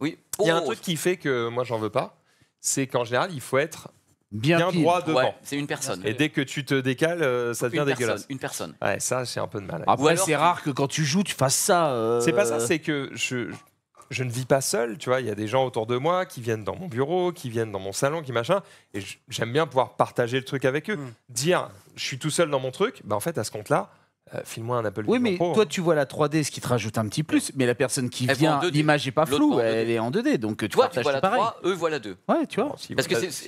oui. Il y a un oh. truc qui fait que moi, j'en veux pas c'est qu'en général, il faut être bien, droit devant. c'est une personne. Et dès que tu te décales, euh, ça devient dégueulasse. une personne. Ouais, ça, c'est un peu de mal. Après, c'est rare que quand tu joues, tu fasses ça. Euh. C'est pas ça, c'est que je, ne vis pas seul, tu vois. Il y a des gens autour de moi qui viennent dans mon bureau, qui viennent dans mon salon, qui machin. Et j'aime bien pouvoir partager le truc avec eux. Hmm. Dire, je suis tout seul dans mon truc, bah en fait, à ce compte-là, euh, filme moi un Apple Oui, mais toi, hein. tu vois la 3D, ce qui te rajoute un petit plus. Mais la personne qui vient, l'image n'est pas floue, elle est en 2D. Donc tu, vois, tu vois la eux voient la 2. Ouais, tu vois.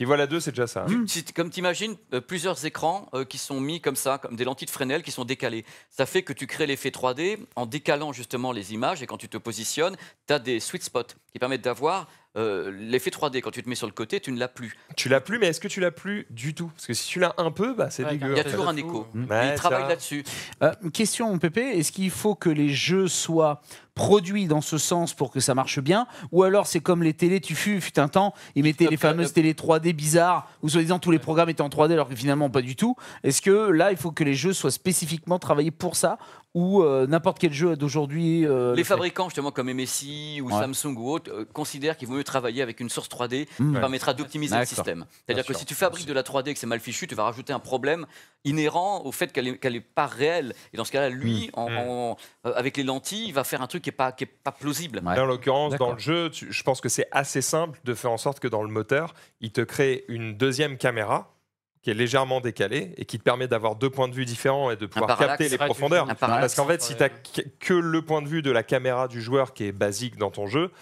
voient la- 2, c'est déjà ça. Hein. comme tu imagines euh, plusieurs écrans euh, qui sont mis comme ça, comme des lentilles de Fresnel qui sont décalées. Ça fait que tu crées l'effet 3D en décalant justement les images et quand tu te positionnes, tu as des sweet spots qui permettent d'avoir euh, l'effet 3D, quand tu te mets sur le côté, tu ne l'as plus. Tu l'as plus, mais est-ce que tu l'as plus du tout Parce que si tu l'as un peu, bah, c'est dégueu. Il y a toujours un écho. il travaille là-dessus. Euh, question, Pépé, est-ce qu'il faut que les jeux soient produit dans ce sens pour que ça marche bien, ou alors c'est comme les télés, tu fus, fut un temps, ils mettaient les fameuses télé 3D bizarres, où soi-disant tous les programmes étaient en 3D alors que finalement pas du tout. Est-ce que là, il faut que les jeux soient spécifiquement travaillés pour ça, ou euh, n'importe quel jeu d'aujourd'hui. Euh, les fabricants, justement, comme MSI ou Samsung ou autres, euh, considèrent qu'il vaut mieux travailler avec une source 3D qui hmm. permettra d'optimiser le système. C'est-à-dire que si tu fabriques de la 3D et que c'est mal fichu, tu vas rajouter un problème inhérent au fait qu'elle n'est est pas réelle. Et dans ce cas-là, lui, hmm. En, hmm. avec les lentilles, il va faire un truc qui n'est pas, pas plausible. Dans en l'occurrence, dans le jeu, je pense que c'est assez simple de faire en sorte que dans le moteur, il te crée une deuxième caméra qui est légèrement décalée et qui te permet d'avoir deux points de vue différents et de pouvoir capter les profondeurs. Parce qu'en fait, si tu n'as que le point de vue de la caméra du joueur qui est basique dans ton jeu,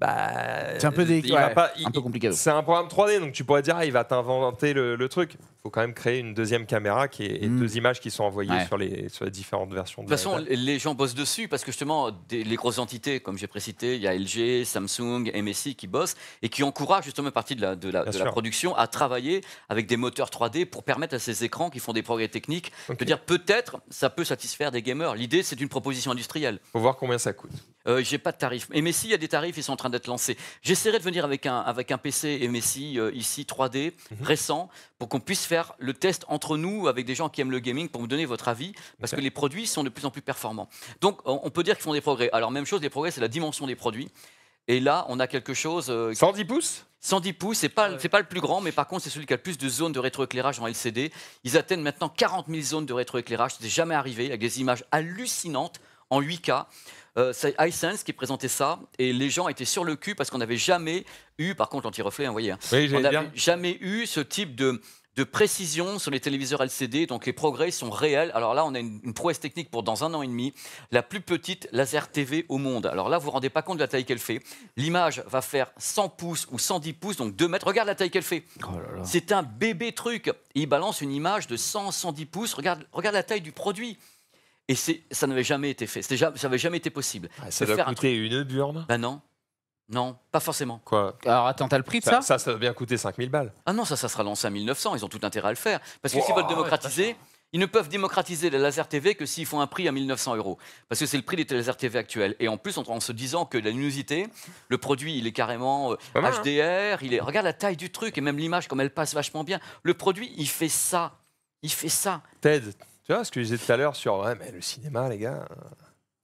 bah, c'est un peu, un peu compliqué. C'est un programme 3D, donc tu pourrais dire, il va t'inventer le, truc. Il faut quand même créer une deuxième caméra qui est, et mm. deux images qui sont envoyées sur, les, différentes versions. De toute façon, les gens bossent dessus parce que justement, les grosses entités, comme j'ai précité, il y a LG, Samsung, MSI qui bossent et qui encouragent justement partie de la, de production à travailler avec des moteurs 3D pour permettre à ces écrans qui font des progrès techniques de dire peut-être ça peut satisfaire des gamers. L'idée, c'est une proposition industrielle. Faut voir combien ça coûte. Euh, j'ai pas de tarif. Messi, il y a des tarifs, ils sont en train d'être lancés. J'essaierai de venir avec un, avec un PC et Messi euh, ici 3D mhm. récent pour qu'on puisse faire le test entre nous avec des gens qui aiment le gaming pour me donner votre avis parce que les produits sont de plus en plus performants. Donc on peut dire qu'ils font des progrès. Alors même chose, les progrès c'est la dimension des produits. Et là, on a quelque chose. 110 euh, pouces 110 pouces, c'est pas, c'est pas le plus grand, mais par contre, c'est celui qui a le plus de zones de rétroéclairage en LCD. Ils atteignent maintenant 40 000 zones de rétroéclairage, n'est jamais arrivé, avec des images hallucinantes en 8K. Euh, c'est iSense qui présentait ça, et les gens étaient sur le cul parce qu'on n'avait jamais eu, par contre, l'anti-reflet, hein, voyez, hein. on n'avait jamais eu ce type de, de précision sur les téléviseurs LCD, donc les progrès sont réels. Alors là, on a une, prouesse technique pour dans un an et demi, la plus petite laser TV au monde. Alors là, vous vous rendez pas compte de la taille qu'elle fait. L'image va faire 100 pouces ou 110 pouces, donc 2 mètres. Regarde la taille qu'elle fait. Oh c'est un bébé truc. Il balance une image de 100, 110 pouces. Regarde, regarde la taille du produit. Et ça n'avait jamais été fait. ça n'avait jamais été possible. Ah, ça doit coûter une burne Ben non. Non, pas forcément. Quoi Alors attends, t'as le prix de ça, ça Ça, doit bien coûter 5000 balles. Ah non, ça, ça sera lancé à 1900. Ils ont tout intérêt à le faire. Parce que si s'ils veulent démocratiser, ils ne peuvent démocratiser les laser TV que s'ils font un prix à 1900 euros. Parce que c'est le prix des laser TV actuels. Et en plus, en, se disant que la luminosité, le produit, il est carrément HDR. Euh, hein. Il est... Regarde la taille du truc et même l'image, comme elle passe vachement bien. Le produit, il fait ça. Il fait ça. TED, tu ce que je disais tout à l'heure sur le cinéma, les gars.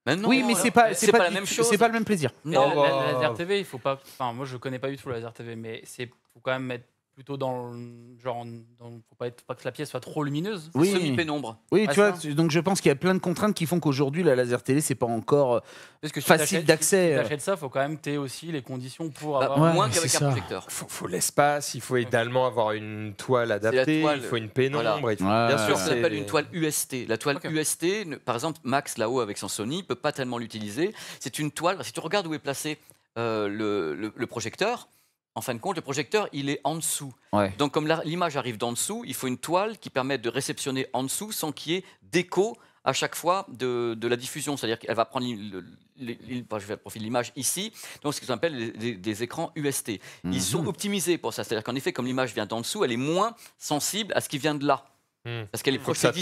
Hein. oui, mais c'est pas, pas, la même chose. C'est pas le même plaisir. Non, oh. la, il faut pas. Enfin, moi, je connais pas du tout la TV, mais c'est faut quand même mettre plutôt dans le genre dans, faut pas être pas que la pièce soit trop lumineuse oui semi pénombre oui tu vois donc je pense qu'il y a plein de contraintes qui font qu'aujourd'hui la laser télé c'est pas encore euh, Parce que facile d'accès si euh. tu achètes ça faut quand même t'es aussi les conditions pour bah, avoir moins qu'avec un projecteur Il faut l'espace il faut également avoir une toile adaptée il faut une pénombre et bien sûr ça s'appelle une toile UST la toile UST par exemple Max là-haut avec son Sony peut pas tellement l'utiliser c'est une toile si tu regardes où est placé euh, le projecteur en fin de compte, le projecteur, il est en dessous. Donc, comme l'image arrive d'en dessous, il faut une toile qui permette de réceptionner en dessous sans qu'il y ait d'écho à chaque fois de, la diffusion. C'est-à-dire qu'elle va prendre le, je vais de l'image ici, donc ce qu'ils appellent des, écrans UST. Ils mhm. sont optimisés pour ça. C'est-à-dire qu'en effet, comme l'image vient d'en dessous, elle est moins sensible à ce qui vient de là. Hmm. Parce qu'elle est projetée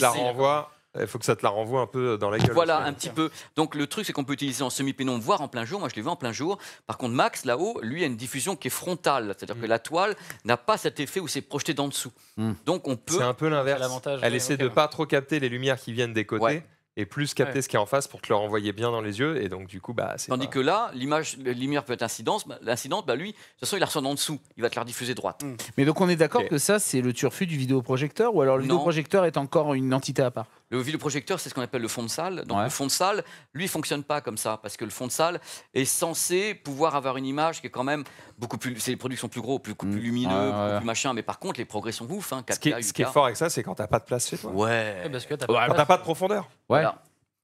il faut que ça te la renvoie un peu dans la gueule. Voilà, un petit peu. Donc le truc, c'est qu'on peut utiliser en semi-pénombre, voire en plein jour. Moi, je l'ai vu en plein jour. Par contre, Max, là-haut, lui, a une diffusion qui est frontale. C'est-à-dire que mm. la toile n'a pas cet effet où c'est projeté d'en dessous. Mm. Donc on peut. C'est un peu l'inverse. Elle essaie de ne pas trop capter les lumières qui viennent des côtés et plus capter ce qui est en face pour te le renvoyer bien dans les yeux. Et donc, du coup, bah, Tandis que là, l'image, lumière peut être incidente, bah, l'incidente, bah, lui, de toute façon, il la reçoit en dessous, il va te la diffuser droite. Mm. Mais donc, on est d'accord que ça, c'est le turfu du vidéoprojecteur, ou alors le vidéoprojecteur est encore une entité à part Le vidéoprojecteur, c'est ce qu'on appelle le fond de salle. Donc, le fond de salle, lui, fonctionne pas comme ça, parce que le fond de salle est censé pouvoir avoir une image qui est quand même beaucoup plus, c'est produits sont plus gros, plus, mm. plus lumineux, plus machin. Mais par contre, les progrès sont ouf. Hein, ce, qui est, fort avec ça, c'est quand t'as pas de place chez toi. Ouais. Parce t'as pas, de, profondeur. Ouais.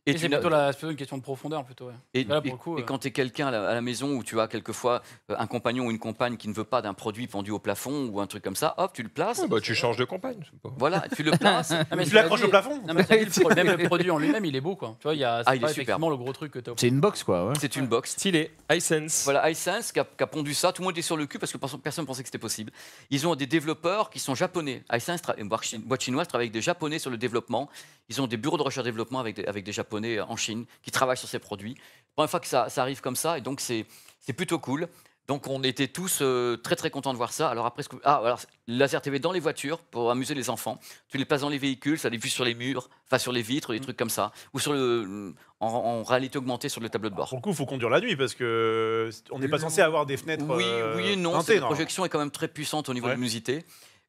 Et, c'est plutôt, la, une question de profondeur plutôt. Et, euh, quand tu es quelqu'un à, la maison où tu as quelquefois euh, un compagnon ou une compagne qui ne veut pas d'un produit pendu au plafond ou un truc comme ça, hop, tu le places. bah, tu changes de compagne. Voilà, tu le places. mais tu l'accroches au plafond. même le produit en lui-même, il est beau quoi. Tu vois, il y a ah, le gros truc C'est une box quoi. C'est une box. Stylé. iSense. Voilà, iSense qui a, pondu ça. Tout le monde était sur le cul parce que personne ne pensait que c'était possible. Ils ont des développeurs qui sont japonais. iSense, boîte chinoise, travaille avec des japonais sur le développement. Ils ont des bureaux de recherche-développement et avec avec des japonais euh, en Chine qui travaillent sur ces produits. Première fois que ça, arrive comme ça, et donc c'est plutôt cool. Donc on était tous euh, très très contents de voir ça. Alors après, ce ah, alors, laser TV dans les voitures pour amuser les enfants. Tu les passes dans les véhicules, ça les vue sur les murs, enfin sur les vitres, des mm. trucs comme ça, ou sur le en, réalité augmentée sur le tableau de bord. Pour le coup, il faut conduire la nuit parce que euh, on n'est pas censé avoir des fenêtres. Oui, oui, non. Teintées, La projection est quand même très puissante au niveau de l'humidité.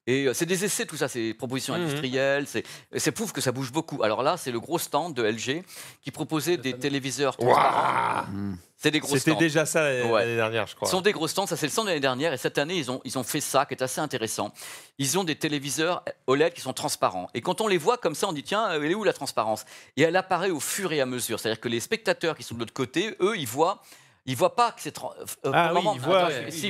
Et euh, c'est des essais, tout ça, c'est propositions mmh industrielles, c'est prouve que ça bouge beaucoup. Alors là, c'est le gros stand de LG qui proposait des téléviseurs. Mmh. C'est des gros C'était déjà ça l'année dernière, je crois. Ce sont des gros stands, ça c'est le stand de l'année dernière, et cette année, ils ont, ils ont fait ça, qui est assez intéressant. Ils ont des téléviseurs OLED qui sont transparents. Et quand on les voit comme ça, on dit, tiens, euh, elle est où la transparence Et elle apparaît au fur et à mesure. C'est-à-dire que les spectateurs qui sont de l'autre côté, eux, ils voient ils voit pas que c'est. transparent. Euh, ah euh, il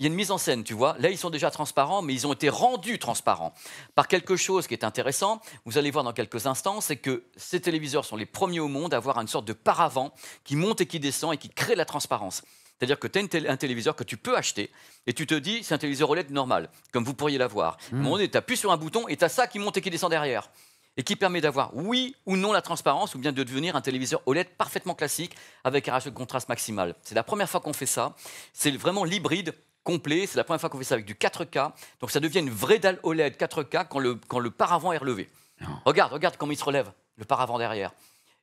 y a une mise en scène, tu vois. Là, ils sont déjà transparents, mais ils ont été rendus transparents par quelque chose qui est intéressant. Vous allez voir dans quelques instants, c'est que ces téléviseurs sont les premiers au monde à avoir une sorte de paravent qui monte et qui descend et qui crée la transparence. C'est-à-dire que tu as un téléviseur que tu peux acheter et tu te dis, c'est un téléviseur OLED normal, comme vous pourriez l'avoir. Mmh. Mais on est, tu appuies sur un bouton et tu as ça qui monte et qui descend derrière et qui permet d'avoir oui ou non la transparence ou bien de devenir un téléviseur OLED parfaitement classique avec un ratio de contraste maximal. C'est la première fois qu'on fait ça. C'est vraiment l'hybride complet. C'est la première fois qu'on fait ça avec du 4K. Donc ça devient une vraie dalle OLED 4K quand le, quand le paravent est relevé. Ah. Regarde, regarde comment il se relève, le paravent derrière.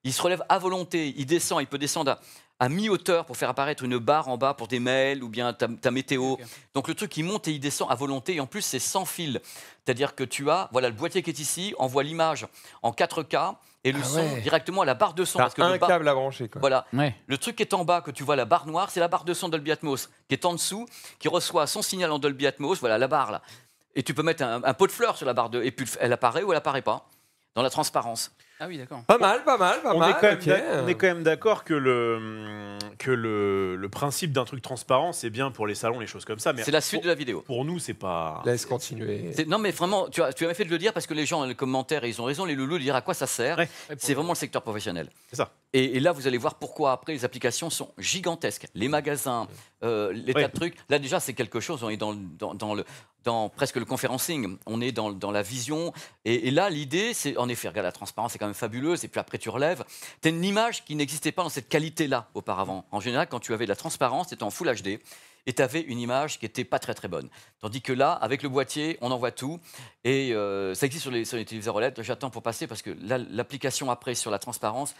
Il se relève à volonté, il descend, il peut descendre à, mi-hauteur pour faire apparaître une barre en bas pour des mails ou bien ta, météo. Donc le truc, il monte et il descend à volonté. Et en plus, c'est sans fil. C'est-à-dire que tu as, voilà, le boîtier qui est ici, envoie l'image en 4K et le ah son directement à la barre de son. Parce que un câble à brancher. Voilà. Le truc qui est en bas, que tu vois la barre noire, c'est la barre de son Dolby Atmos qui est en dessous, qui reçoit son signal en Dolby Atmos, voilà la barre là. Et tu peux mettre un, pot de fleurs sur la barre de... Et puis elle apparaît ou elle apparaît pas dans la transparence. Ah oui, d'accord. Pas mal, pas mal, pas on mal. Est quand même on est quand même d'accord que le, que le, principe d'un truc transparent, c'est bien pour les salons, les choses comme ça. Mais C'est la suite de la vidéo. Pour nous, c'est pas. Laisse continuer. Non, mais vraiment, tu as, tu as fait de le dire parce que les gens, le les commentaires, ils ont raison, les loulous, de dire à quoi ça sert. C'est vraiment le secteur professionnel. C'est ça. Et, là, vous allez voir pourquoi après les applications sont gigantesques. Les magasins, euh, les tas de trucs. Là, déjà, c'est quelque chose. On est dans, dans, le, dans presque le conferencing. On est dans, la vision. Et, là, l'idée, c'est en effet, regarde, la transparence c'est quand même fabuleuse. Et puis après, tu relèves. Tu as une image qui n'existait pas dans cette qualité-là auparavant. En général, quand tu avais de la transparence, tu étais en Full HD et tu avais une image qui n'était pas très très bonne. Tandis que là, avec le boîtier, on envoie tout. Et euh, ça existe sur les, sur les téléviseurs OLED. J'attends pour passer parce que l'application après sur la transparence,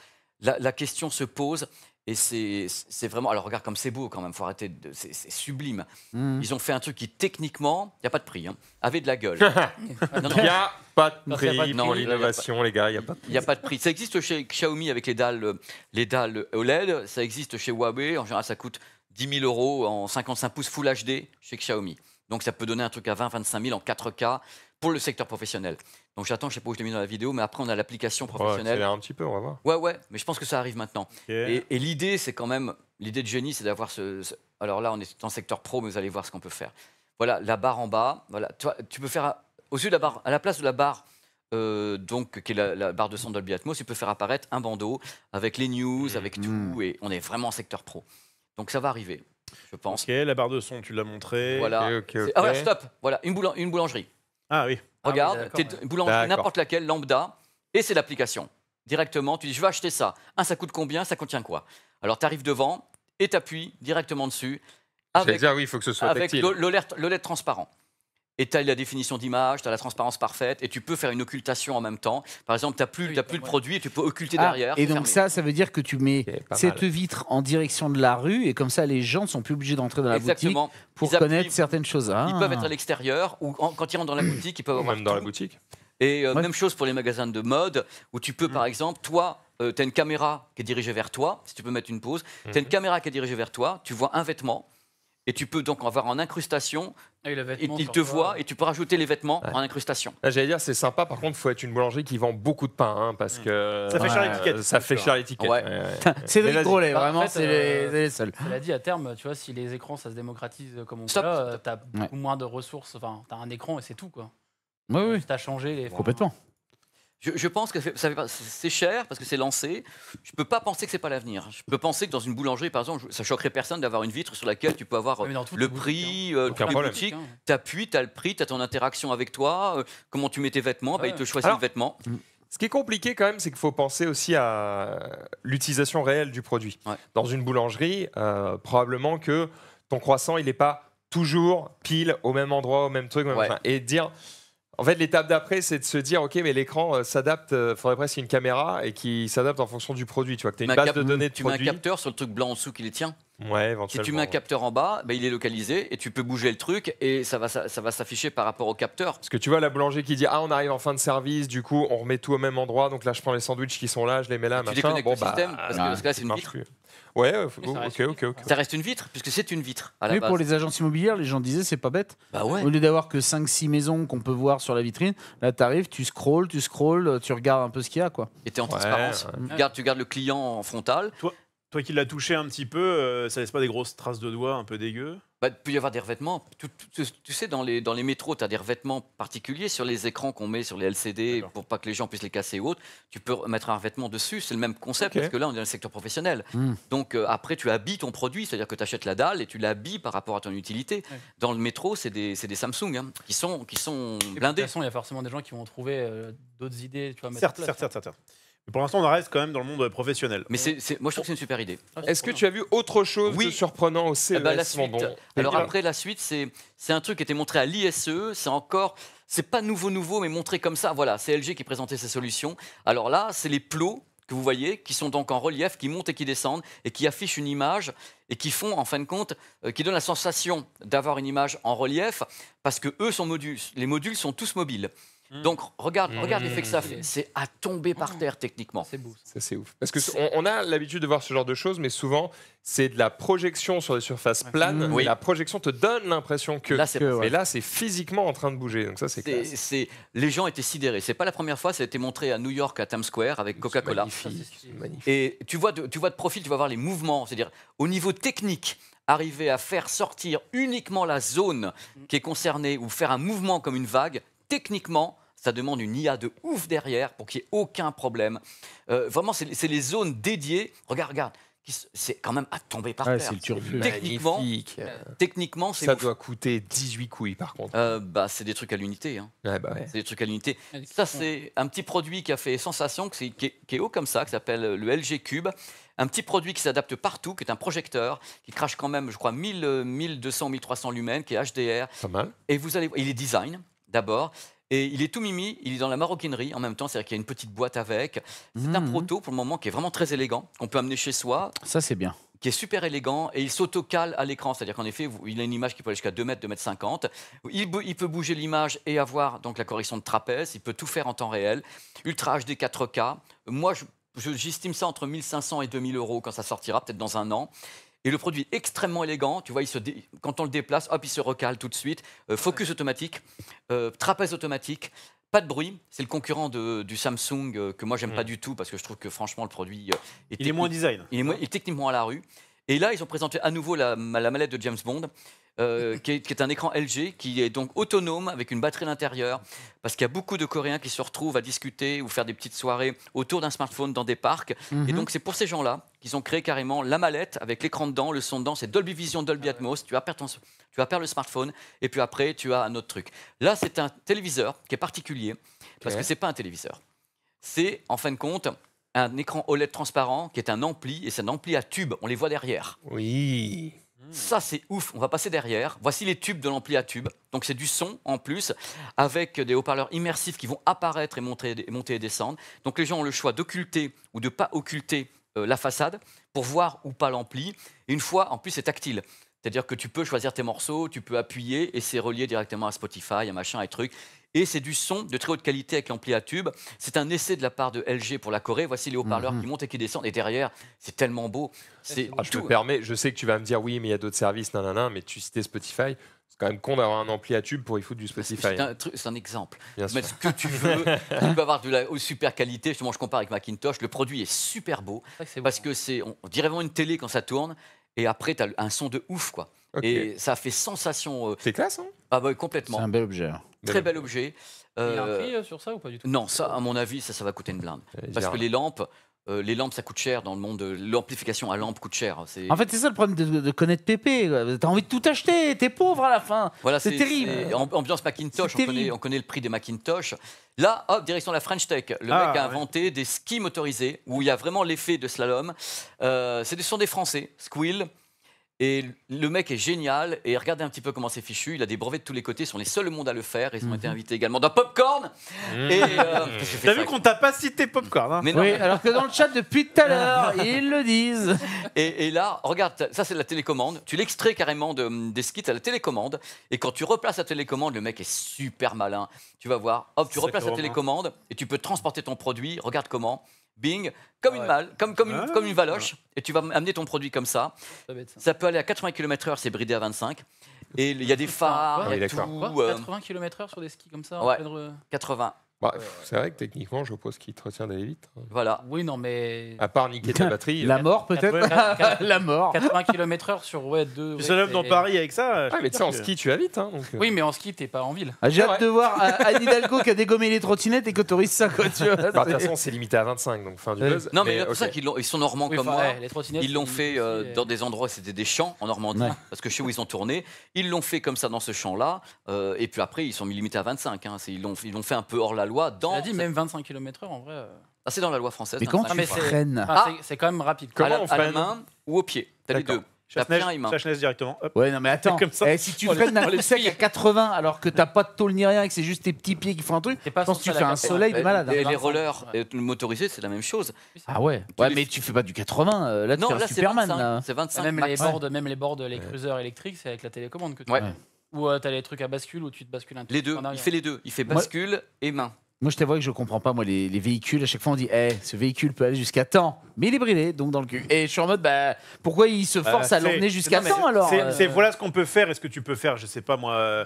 la, question se pose et c'est vraiment. Alors regarde comme c'est beau quand même, faut arrêter de. C'est sublime. Hmm. Ils ont fait un truc qui techniquement, il n'y a pas de prix, hein, avait de la gueule. Il n'y a pas de prix l'innovation, les gars, il n'y a pas de prix. Il a pas de prix. Ça existe chez Xiaomi avec les dalles, les dalles OLED, ça existe chez Huawei, en général ça coûte 10 000 euros en 55 pouces Full HD chez Xiaomi. Donc ça peut donner un truc à 20-25 000 en 4K pour le secteur professionnel. Donc j'attends, je sais pas où je l'ai mis dans la vidéo, mais après on a l'application professionnelle. Ouais, un petit peu, on va voir. Ouais, ouais, mais je pense que ça arrive maintenant. Et, l'idée, c'est quand même, l'idée de génie, c'est d'avoir ce, Alors là, on est en secteur pro, mais vous allez voir ce qu'on peut faire. Voilà, la barre en bas. Voilà, tu, peux faire au-dessus de la barre, à la place de la barre. Euh, donc, qui est la, barre de son Dolby Atmos, tu peux faire apparaître un bandeau avec les news, mm. avec tout, mm. et on est vraiment en secteur pro. Donc ça va arriver je pense. Ok, la barre de son, tu l'as montré. Voilà. Ah stop. Voilà, une, une boulangerie. Ah oui. Ah, Regarde, t'es boulanger n'importe laquelle, lambda, et c'est l'application. Directement, tu dis, je veux acheter ça. Un, ça coûte combien Ça contient quoi Alors, tu arrives devant et tu appuies directement dessus. Avec, dire, faut que avec transparent et tu as la définition d'image, tu as la transparence parfaite, et tu peux faire une occultation en même temps. Par exemple, tu n'as plus, as plus le produit et tu peux occulter ah, derrière. Et donc ça, ça veut dire que tu mets cette vitre en direction de la rue, et comme ça, les gens ne sont plus obligés d'entrer dans la boutique pour connaître certaines choses. Hein. Ils peuvent être à l'extérieur, ou quand ils rentrent dans la boutique, ils peuvent avoir Même dans la boutique et euh, même chose pour les magasins de mode, où tu peux, par mm. exemple, toi, euh, tu as une caméra qui est dirigée vers toi, si tu peux mettre une pause, tu as une mm. caméra qui est dirigée vers toi, tu vois un vêtement, et tu peux donc avoir en incrustation. Ah, et il te voit et tu peux rajouter les vêtements en incrustation. Ah, j'allais dire, c'est sympa. Par contre, il faut être une boulangerie qui vend beaucoup de pain hein, parce mm. que. Ça fait cher l'étiquette. Ça fait vraiment, euh, c'est les, seuls. seuls. l'as dit, à terme, tu vois, si les écrans, ça se démocratise comme on peut, euh, t'as beaucoup moins de ressources. Enfin, t'as un écran et c'est tout, quoi. Oui, oui. T'as changé les. Complètement. Je, pense que c'est cher parce que c'est lancé. Je ne peux pas penser que c'est pas l'avenir. Je peux penser que dans une boulangerie, par exemple, ça choquerait personne d'avoir une vitre sur laquelle tu peux avoir euh, hein. euh, le prix, euh, boutique. Tu appuies, tu as le prix, tu as ton interaction avec toi, euh, comment tu mets tes vêtements, bah, ils te choisissent le vêtement. Mm, ce qui est compliqué quand même, c'est qu'il faut penser aussi à l'utilisation réelle du produit. Dans une boulangerie, probablement que ton croissant, il n'est pas toujours pile au même endroit, au même truc. Et dire, en fait, l'étape d'après, c'est de se dire, OK, mais l'écran euh, s'adapte, il euh, faudrait presque une caméra et qui s'adapte en fonction du produit. Tu vois, que tu as une base de données de Tu mets un capteur sur le truc blanc en dessous qui les tient. Ouais, éventuellement. Si tu mets un capteur en bas, bah, il est localisé et tu peux bouger le truc et ça va, ça, va s'afficher par rapport au capteur. Parce que tu vois, la boulanger qui dit Ah, on arrive en fin de service, du coup, on remet tout au même endroit, donc là, je prends les sandwichs qui sont là, je les mets là, et machin. Tu déconnectes le bah, système, parce que, là, c'est une vitre Ouais, euh, ok, ok, Ça reste une vitre, puisque c'est une vitre. À la pour les agences immobilières, les gens disaient c'est pas bête. Bah ouais. Au lieu d'avoir que 5-6 maisons qu'on peut voir sur la vitrine, là t'arrives, tu scrolls, tu scrolls, tu regardes un peu ce qu'il y a. quoi. Et t'es en transparence. Tu, gardes, le client en frontal. Toi qui l'as touché un petit peu, euh, ça laisse pas des grosses traces de doigts un peu dégueu bah, Il peut y avoir des revêtements. Tu, sais, dans les, dans les métros, tu as des revêtements particuliers sur les écrans qu'on met sur les LCD pour pas que les gens puissent les casser ou autre. Tu peux mettre un revêtement dessus, c'est le même concept, parce que là, on est dans le secteur professionnel. Hmm. Donc euh, après, tu habilles ton produit, c'est-à-dire que tu achètes la dalle et tu l'habilles par rapport à ton utilité. Dans le métro, c'est des, des, Samsung hein, qui sont, qui sont blindés. De toute façon, il y a forcément des gens qui vont trouver euh, d'autres idées. Tu hein. certes, certes, certes, certes pour l'instant, on reste quand même dans le monde professionnel. Mais moi, je trouve que c'est une super idée. Ah, Est-ce que tu as vu autre chose de surprenant au CES ah bah, la suite. Alors après, la suite, c'est, un truc qui été montré à l'ISE. C'est encore... C'est pas nouveau, nouveau, mais montré comme ça. Voilà, c'est LG qui présentait ses solutions. Alors là, c'est les plots que vous voyez, qui sont donc en relief, qui montent et qui descendent, et qui affichent une image, et qui font, en fin de compte, euh, qui donnent la sensation d'avoir une image en relief, parce que eux sont les modules sont tous mobiles. Mmh. Donc regarde, mmh. regarde l'effet que ça fait. Mmh. C'est à tomber par terre techniquement. C'est beau. Ça, c'est ouf. Parce que on, a l'habitude de voir ce genre de choses, mais souvent c'est de la projection sur des surfaces planes. La projection te donne l'impression que. Là, là, c'est physiquement en train de bouger. Donc ça, c'est. classe. Les gens étaient sidérés. C'est pas la première fois. Ça a été montré à New York à Times Square avec Coca-Cola. Et tu vois, tu vois de profil, tu vas voir les mouvements. C'est-à-dire au niveau technique arriver à faire sortir uniquement la zone qui est concernée ou faire un mouvement comme une vague, techniquement, ça demande une IA de ouf derrière pour qu'il n'y ait aucun problème. Euh, vraiment, c'est les zones dédiées. Regarde, regarde. C'est quand même à tomber par terre. terre. Le techniquement, euh, techniquement, ça doit coûter 18 couilles par contre. Euh, bah, c'est des trucs à l'unité. Hein. Bah c'est des trucs à l'unité. Ça, c'est un petit produit qui a fait sensation, qui est, haut comme ça, qui s'appelle le LG Cube un petit produit qui s'adapte partout, qui est un projecteur, qui crache quand même, je crois, 1000, 1200, 1300 lumens, qui est HDR. Pas mal. Et vous allez, il est design d'abord, et il est tout mimi, il est dans la maroquinerie en même temps, c'est-à-dire qu'il y a une petite boîte avec. C'est un mhm. proto pour le moment qui est vraiment très élégant, qu'on peut amener chez soi. Ça, c'est bien qui est super élégant et il s'autocale à l'écran. C'est-à-dire qu'en effet, il a une image qui peut aller jusqu'à 2 mètres, 2 mètres 50. Il, peut bouger l'image et avoir donc la correction de trapèze. Il peut tout faire en temps réel. Ultra HD 4K. Moi, j'estime ça entre 1500 et 2000 euros quand ça sortira, peut-être dans un an. Et le produit est extrêmement élégant. Tu vois, il se quand on le déplace, hop, il se recale tout de suite. Euh, focus automatique, euh, trapèze automatique, pas de bruit. C'est le concurrent du Samsung euh, que moi, j'aime pas du tout parce que je trouve que franchement, le produit. Est est moins design. Il est, techniquement à la rue. Et là, ils ont présenté à nouveau la, la mallette de James Bond. Euh, qui, est, un écran LG, qui est donc autonome avec une batterie à l'intérieur, parce qu'il y a beaucoup de Coréens qui se retrouvent à discuter ou faire des petites soirées autour d'un smartphone dans des parcs. Et mhm. donc c'est pour ces gens-là qu'ils ont créé carrément la mallette avec l'écran dedans, le son dedans, c'est Dolby Vision, Dolby ah Atmos, tu vas, perdre tu vas perdre le smartphone, et puis après tu as un autre truc. Là c'est un téléviseur qui est particulier, parce que que n'est pas un téléviseur. C'est en fin de compte un écran OLED transparent qui est un ampli, et c'est un ampli à tube, on les voit derrière. Oui. Hmm. Ça, c'est ouf. On va passer derrière. Voici les tubes de l'ampli à tube. Donc, c'est du son en plus, avec des haut-parleurs immersifs qui vont apparaître et monter, monter et descendre. Donc, les gens ont le choix d'occulter ou de pas occulter euh, la façade pour voir ou pas l'ampli. une fois, en plus, c'est tactile. C'est-à-dire que tu peux choisir tes morceaux, tu peux appuyer et c'est relié directement à Spotify, à machin, à trucs... Et c'est du son de très haute qualité avec l'ampli à tube. C'est un essai de la part de LG pour la Corée. Voici les haut-parleurs mhm. qui montent et qui descendent. Et derrière, c'est tellement beau. C'est ah, je te permets, je sais que tu vas me dire oui, mais il y a d'autres services, nanana, mais tu citais Spotify. C'est quand même con d'avoir un ampli à tube pour y foutre du Spotify. C'est un, exemple. Mais ce que tu veux, tu peux avoir de la super qualité. je compare avec Macintosh. Le produit est super beau. parce que c'est, on dirait vraiment une télé quand ça tourne. Et après, tu as un son de ouf, quoi. Et ça fait sensation. Euh, c'est classe, hein Ah bah complètement. C'est un bel objet. Hein. Très bel objet. Il y a un euh, prix euh, sur ça ou pas du tout Non, ça, à mon avis, ça, ça va coûter une blinde. Parce que les lampes, les lampes, ça coûte cher dans le monde. L'amplification à lampe coûte cher. En fait, c'est ça le problème de, connaître Pépé. T'as envie de tout acheter, t'es pauvre à la fin. Voilà, c'est terrible. Ambiance Macintosh, on connaît, le prix des Macintosh. Là, hop, direction la French Tech. Le mec ah, a inventé des skis motorisés où il y a vraiment l'effet de slalom. Euh, ce sont des Français, Squill, et le mec est génial. Et regardez un petit peu comment c'est fichu. Il a des brevets de tous les côtés. Ils sont les seuls au monde à le faire. Ils ont été mhm. invités également dans Popcorn. Mhm. Et euh, T'as vu qu'on t'a pas cité Popcorn hein mais non. Oui, alors que dans le chat depuis tout à l'heure, ils le disent. Et, là, regarde, ça c'est la télécommande. Tu l'extrais carrément des skits à la télécommande. Et quand tu replaces la télécommande, le mec est super malin. Tu vas voir. Hop, tu replaces la télécommande et tu peux transporter ton produit. Regarde comment. Bing, comme une malle, comme, comme, une, comme une valoche, et tu vas amener ton produit comme ça. Ça, peut aller à 80 km/h, c'est bridé à 25. Et il y a des ah, phares, 80 euh, km/h sur des skis comme ça en de... 80. Bah, c'est vrai que techniquement, je pose qu'il te retient d'aller vite. Hein. Voilà. Oui, non, mais. À part niquer ta batterie. la euh, mort, peut-être La mort. 80 km/h sur ouais, 2. Tu ouais, dans Paris avec ça. Ah, mais tu sais, en ski, tu vas vite. Hein, euh. Oui, mais en ski, t'es pas en ville. Ah, j'ai hâte de voir euh, Anne Hidalgo qui a dégommé les trottinettes et qui autorise ça. Quoi, tu vois, bah, de toute façon, c'est limité à 25, donc fin du buzz. Non, mais, c'est pour ça qu'ils sont normands comme moi. ils l'ont fait dans des endroits c'était des champs en Normandie, parce que chez où ils ont tourné, ils l'ont fait comme ça dans ce champ-là, et puis après, ils sont limités à 25. Hein. Ils l'ont fait un peu hors la a dit même 25 km/h en vrai. Euh. Ah, c'est dans la loi française. Mais quand ah, ah. C'est quand même rapide. Comment à, on la main ou au pied T'as les deux. Chasse-neige directement. Ouais, non, mais attends. Comme eh, si tu freines à 80 alors que t'as pas de tôle ni rien et que c'est juste tes petits pieds qui font un truc, je que tu fais un soleil de malade. Hein. les rollers motorisés, c'est la même chose. Ah ouais Ouais, mais tu fais pas du 80. Euh, là, tu fais Superman. C'est 25. Même les bords, même les cruiseurs cruisers électriques, c'est avec la télécommande que tu Ou euh, t'as les trucs à bascule ou tu te bascules un Les deux. Il fait les deux. Il fait bascule et main. Moi, je t'avoue que je comprends pas, moi, les, véhicules. À chaque fois, on dit, hey, eh, ce véhicule peut aller jusqu'à temps, mais il est brûlé, donc dans le cul. Et je suis en mode, bah, pourquoi il se force euh, à l'emmener jusqu'à temps alors C'est euh voilà ce qu'on peut faire et ce que tu peux faire, je sais pas moi, euh,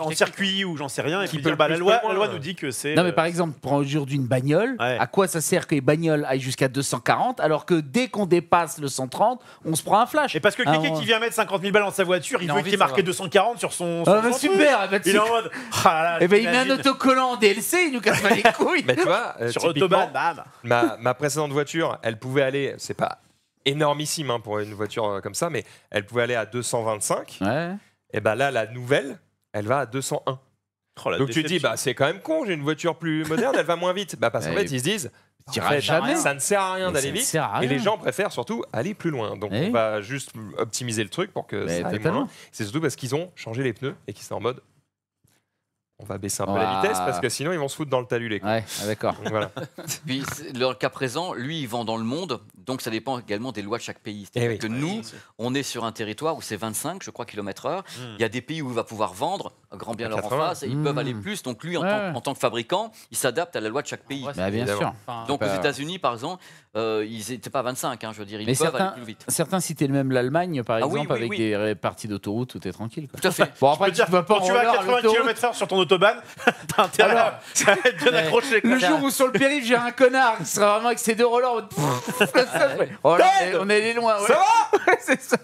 en circuit ou j'en sais rien. Et qui peut dire, bah, la, loi, nous dit que c'est. Non, mais par exemple, prends aujourd'hui d'une bagnole. À quoi ça sert que les bagnoles aillent jusqu'à 240 alors que dès qu'on dépasse le 130, on se prend un flash Et parce que ah, quelqu'un qui vient mettre 50 000 balles dans sa voiture, il, veut qu'il ait marqué 240 sur son. Ah, super bah, Il est en mode. Et ah eh ben il met un autocollant il nous casse pas les couilles. Mais tu vois, euh, Sur ma, ma précédente voiture, elle pouvait aller, c'est pas énormissime hein, pour une voiture euh, comme ça, mais elle pouvait aller à 225. Et ben là, la nouvelle, elle va à 201. Donc tu te dis, bah, c'est quand même con, j'ai une voiture plus moderne, elle va moins vite. Bah, parce qu'en fait, eh, ils se disent, ça ne sert à rien d'aller vite. Et les gens préfèrent surtout aller plus loin. Donc eh. on va juste optimiser le truc pour que ça aille C'est surtout parce qu'ils ont changé les pneus et qu'ils sont en mode on va baisser un peu la vitesse parce que sinon ils vont se foutre dans le talus les Ouais, ah, d'accord. Voilà. Puis dans cas présent, lui il vend dans le monde, donc ça dépend également des lois de chaque pays. Eh C'est-à-dire que nous, on est sur un territoire où c'est 25, je crois, km/h. Hmm. Il y a des pays où il va pouvoir vendre grand bien leur en face, ils peuvent aller mmh. plus. Donc lui, en, tant, que fabricant, il s'adapte à la loi de chaque pays. Bah, bien sûr. donc aux États-Unis, par exemple, euh, ils n'étaient pas 25, hein, je veux dire, ils mais peuvent aller plus vite. Certains citaient même l'Allemagne, par ah exemple, avec des parties d'autoroute, tout est tranquille. Tout à fait. après, je peux dire, tu vas quand tu vas à 80 km/h sur ton autobahn, t'as intérêt à être bien accroché. Le jour où sur le périph', j'ai un connard qui sera vraiment avec ses deux rollers, on est allé loin. Ça va C'est ça.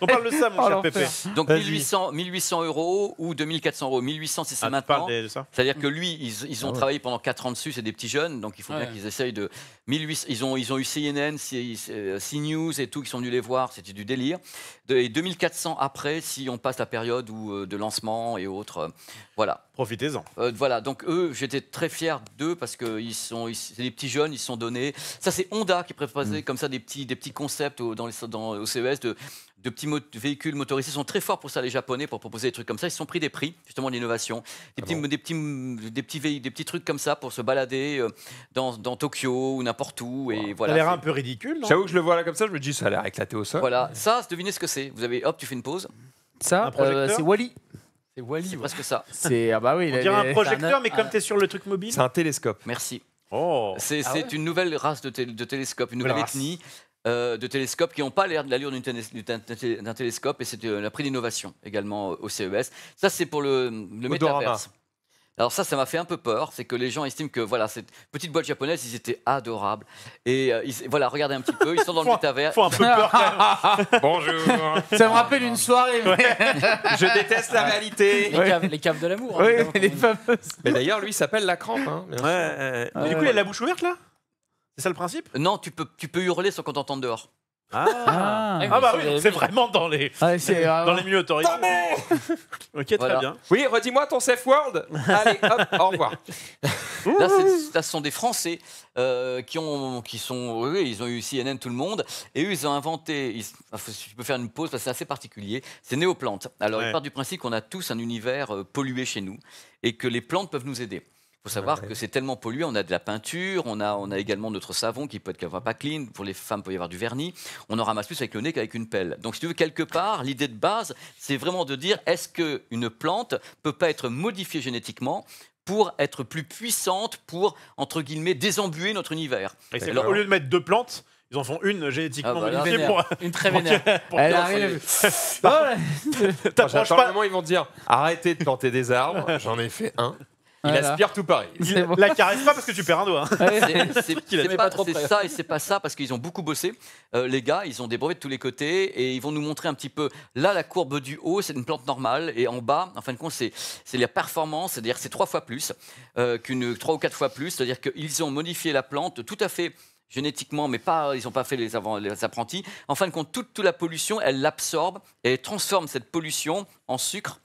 On parle de ça, mon oh, cher Pépé. Donc 1800 euros ou 2400 euros, 1800 c'est ça ah, maintenant. C'est-à-dire que mmh. lui, ils, ils ont ah travaillé pendant 4 ans dessus, c'est des petits jeunes, donc il faut bien qu'ils essayent de. 1800, ils, ont, ils ont eu CNN, CNews euh, et tout, qui sont venus les voir, c'était du délire. et 2400 après, si on passe la période où, euh, de lancement et autres. Euh, voilà. Profitez-en. voilà, donc eux, j'étais très fier d'eux parce que ils sont, c'est des petits jeunes, ils se sont donnés. Ça, c'est Honda qui préparait mmh. comme ça des petits, des petits concepts au, dans les, dans, au CES de de petits véhicules motorisés sont très forts pour ça, les Japonais, pour proposer des trucs comme ça. Ils se sont pris des prix, justement, d'innovation. Des, ah des, petits, des, petits, des, petits trucs comme ça pour se balader euh, dans, Tokyo ou n'importe où. Et voilà, ça a l'air un peu ridicule. J'avoue que je le vois là comme ça, je me dis, ça a l'air éclaté au sol. Voilà, ça, devinez ce que c'est. Vous avez, hop, tu fais une pause. Ça, euh, c'est Wally. C'est Wally. C'est presque ça. C'est ah bah oui. On dirait un projecteur, mais comme tu es sur le truc mobile. C'est un télescope. Merci. Oh. C'est ah une nouvelle race de, télescope, une nouvelle ethnie euh, de télescopes qui n'ont pas l'air de l'allure d'un télescope, et c'est un euh, prix d'innovation également euh, au CES. Ça, c'est pour le, le Alors ça, ça m'a fait un peu peur, c'est que les gens estiment que voilà cette petite boîte japonaise, ils étaient adorables. Et voilà, regardez un petit peu, ils sont dans le métavers. Faut un Bonjour. Ça me rappelle une soirée. Je déteste la réalité. Les, caves, de l'amour. Hein, oui, les fameuses. Mais d'ailleurs, lui, il s'appelle la crampe. Hein, du coup, il a la bouche ouverte là. C'est ça le principe Non, tu peux, tu peux hurler sans qu'on t'entende dehors. Ah, ah. ah bah oui, c'est vraiment dans les, ah, dans euh, les milieux autoritaires. ok, très bien. Oui, redis-moi ton safe word. Allez, hop, au revoir. là, ce sont des Français euh, qui ont, qui sont, ils ont eu CNN tout le monde, et eux, ils ont inventé. je peux faire une pause parce que c'est assez particulier. C'est néoplante. Alors, ouais. ils partent du principe qu'on a tous un univers euh, pollué chez nous et que les plantes peuvent nous aider faut savoir que c'est tellement pollué, on a de la peinture, on a, on a également notre savon qui peut être qu'avoir pas clean, pour les femmes il peut y avoir du vernis, on en ramasse plus avec le nez qu'avec une pelle. Donc si tu veux, quelque part, l'idée de base, c'est vraiment de dire, est-ce qu'une plante peut pas être modifiée génétiquement pour être plus puissante, pour, entre guillemets, désembuer notre univers. Alors, au lieu de mettre deux plantes, ils en font une génétiquement ah bah, modifiée pour... Une très vénère. Elle arrive. ils vont dire arrêtez de planter des arbres. J'en ai fait un. Il aspire tout Paris. Il La caresse pas parce que tu perds un doigt. Hein. C'est- pas ça et c'est pas ça parce qu'ils ont beaucoup bossé. Euh, les gars, ils ont des brevets de tous les côtés et ils vont nous montrer un petit peu. Là, la courbe du haut, c'est une plante normale et en bas, en fin de compte, c'est c'est la performance, c'est-à-dire c'est trois fois plus euh, qu'une trois ou quatre fois plus, c'est-à-dire qu'ils ont modifié la plante tout à fait génétiquement, mais pas, ils n'ont pas fait les, apprentis. En fin de compte, toute, toute la pollution, elle l'absorbe et elle transforme cette pollution en sucre,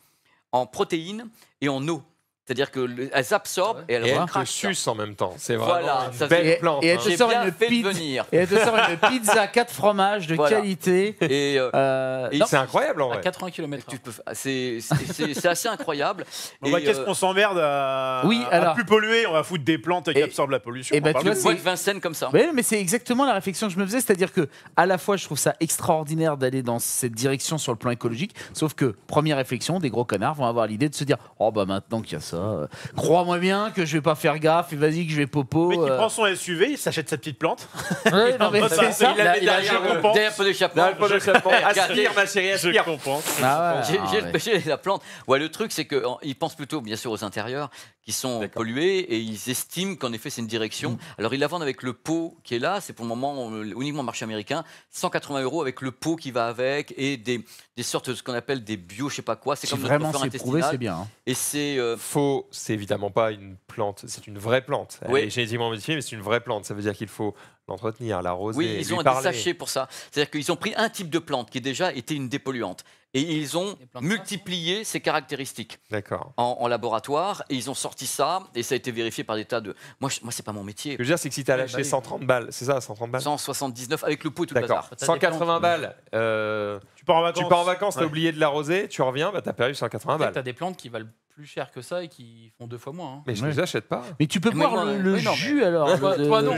en protéines et en eau. C'est-à-dire qu'elles absorbent et elles et en même temps. C'est voilà, une hein. Et, elle te une pizza, et te une pizza 4 fromages de qualité. Et, euh, euh, c'est incroyable en vrai. À 80 km. C'est assez incroyable. Bah, qu'est-ce euh, qu'on s'emmerde à... Oui, plus polluer On va foutre des plantes qui absorbent la pollution. Et eh ben, tu bah, vois, Vincennes comme ça. Mais, c'est exactement la réflexion que je me faisais. C'est-à-dire que à la fois, je trouve ça extraordinaire d'aller dans cette direction sur le plan écologique. Sauf que, première réflexion, des gros connards vont avoir l'idée de se dire Oh, bah maintenant qu'il y a ça. Hein. Crois-moi bien que je vais pas faire gaffe et vas-y que je vais popo. Mais il euh. prend son SUV, il s'achète sa petite plante. Ouais, non, mais c'est Il a, il a, derrière pot d'échappement. ma chérie, Je Ah j'ai la plante. Ouais, le truc, c'est qu'ils pensent plutôt, bien sûr, aux intérieurs qui sont pollués et ils estiment qu'en effet, c'est une direction. Mm. Alors, ils la vendent avec le pot qui est là. C'est pour le moment euh, uniquement marché américain. 180 euros avec le pot qui va avec et des, des sortes de ce qu'on appelle des bio, je sais pas quoi. C'est comme vraiment c'est prouvé, c'est bien. Hein. Et c'est euh, faux, c'est évidemment pas une plante, c'est une vraie plante. Elle oui. est génétiquement modifiée, mais c'est une vraie plante. Ça veut dire qu'il faut l'entretenir, l'arroser. Oui, ils ont des sachets pour ça. C'est-à-dire qu'ils ont pris un type de plante qui déjà était une dépolluante et ils ont multiplié ces caractéristiques en, en, laboratoire. Et ils ont sorti ça, et ça a été vérifié par des tas de. Moi, je, moi c'est pas mon métier. que je veux dire, c'est que si tu as bah lâché 130 balles, c'est ça, 130 balles 179 avec le pot et tout le bazar. 180 balles. Euh, tu pars en vacances, tu as oublié de l'arroser, tu reviens, bah, tu as perdu 180 balles. Tu as des plantes qui valent plus cher que ça et qui font deux fois moins. Hein. Mais je ne les achète pas. Mais tu peux boire le, jus alors. Toi, non,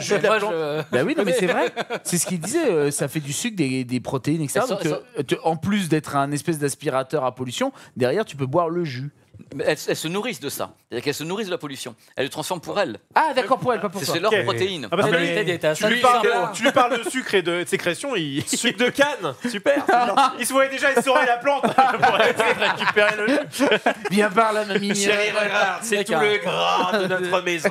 Bah oui, mais c'est vrai. C'est ce qu'il disait. Euh, ça fait du sucre, des, protéines, etc. Euh, en plus d'être un espèce d'aspirateur à pollution, derrière, tu peux boire le jus. Elles, se nourrissent de ça. C'est-à-dire qu'elles se nourrissent de la pollution. Elles le transforment pour elles. Ah, d'accord, pour elles, pas pour toi. C'est leur protéine. tu, lui parles, de sucre et de, sécrétion, il. Sucre de canne Super Il se voyait déjà, il sauraient la plante pour récupérer le jus. Bien par la mamie. Chérie, regarde, c'est tout le gras de notre maison.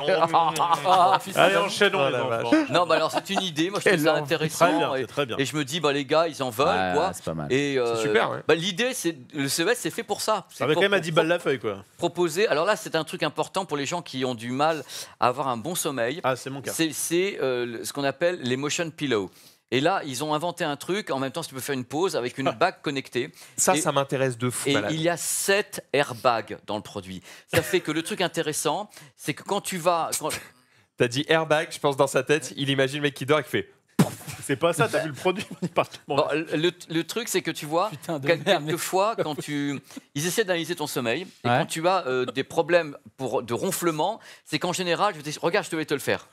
Allez, enchaînons les Non, bah alors c'est une idée, moi je trouve ça intéressant. Et je me dis, bah les gars, ils en veulent, quoi. C'est euh, super. Bah, l'idée, c'est le CES, c'est fait pour ça. Avec ah, quand même à 10 balles la feuille. Proposer, alors là, c'est un truc important pour les gens qui ont du mal à avoir un bon sommeil. Ah, c'est mon C'est euh, ce qu'on appelle les motion pillow Et là, ils ont inventé un truc. En même temps, si tu peux faire une pause avec une ah. bague connectée. Ça, ça m'intéresse de fou. Et il y a sept airbags dans le produit. Ça fait que le truc intéressant, c'est que quand tu vas. T'as dit airbag, je pense dans sa tête, il imagine le mec qui dort et qui fait c'est pas ça, t'as vu le produit le, truc, c'est que tu vois, quelquefois, quand tu. Ils essaient d'analyser ton sommeil, et quand tu as euh, des problèmes pour, de ronflement, c'est qu'en général, je te regarde, je te vais te le faire.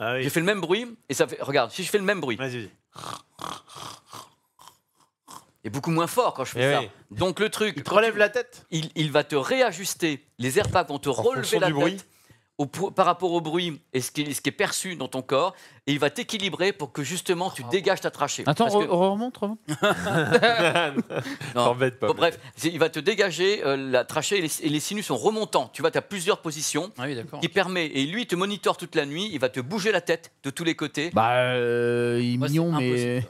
Ah J'ai fait le même bruit, et ça fait. Regarde, si je fais le même bruit. vas Et beaucoup moins fort quand je fais eh ça. Donc le truc. Il relève la tête il, va te réajuster. Les airbags vont te relever la tête. Bruit par rapport au bruit et ce qui, est perçu dans ton corps, et il va t'équilibrer pour que justement tu dégages ta trachée. Attends, remonte, remonte. non, pas. bref, il va te dégager euh, la trachée et les, sinus sont remontants. Tu vas tu as plusieurs positions ah qui permet. Et lui, te monite toute la nuit, il va te bouger la tête de tous les côtés. Bah, euh, il mignon, mais.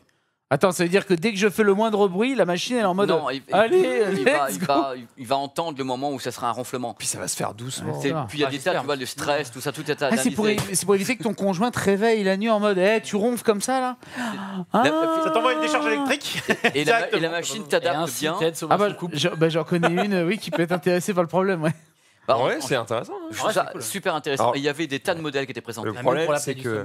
Attends, ça veut dire que dès que je fais le moindre bruit, la machine elle est en mode. Non, il, allez, il, va, il, va, entendre le moment où ça sera un ronflement. Puis ça va se faire doucement. Ah, puis il y a ah, des tas, de stress, tout ça, tout est ah, c'est pour, éviter que ton conjoint te réveille la nuit en mode, hey, eh, tu ronfles comme ça là. Ça t'envoie une décharge électrique. Et, la, et la, machine t'adapte bien. Ah bah, bah, j'en connais une, euh, oui, qui peut être intéressée par le problème, ouais. Bah, ouais, c'est intéressant. Hein. super intéressant. Il y avait des tas de modèles qui étaient présentés. Le problème, c'est que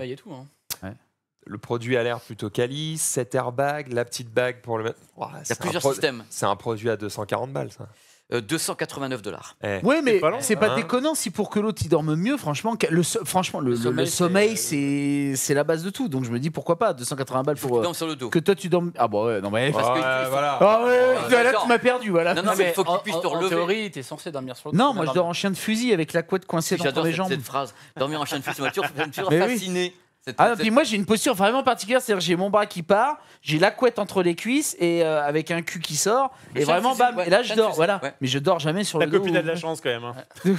le produit a l'air plutôt quali, 7 airbags, la petite bague pour le. mettre. Il y a plusieurs systèmes. C'est un produit à 240 balles, ça. 289 euh, dollars. Oui, eh. ouais, mais c'est pas, hein. déconnant si pour que l'autre il dorme mieux, franchement, le, franchement, le, sommeil, euh, c'est la base de tout. Donc je me dis pourquoi pas 280 balles pour. Euh, sur Que toi tu dormes. Ah bah ouais, non mais. Parce voilà. Ah ouais, tu m'as perdu, voilà. Non, mais, il faut qu'il puisse te relever. En théorie, t'es censé dormir sur le dos. Non, moi je dors en chien de fusil avec la couette coincée dans les jambes. J'adore cette phrase. Dormir en chien de fusil, c'est une voiture fasciné. Ah moi j'ai une posture vraiment particulière, c'est-à-dire j'ai mon bras qui part, j'ai la couette entre les cuisses et euh, avec un cul qui sort et, vraiment bam et là je dors voilà. Mais je dors jamais sur la le dos. La copine a de la chance quand même. Hein.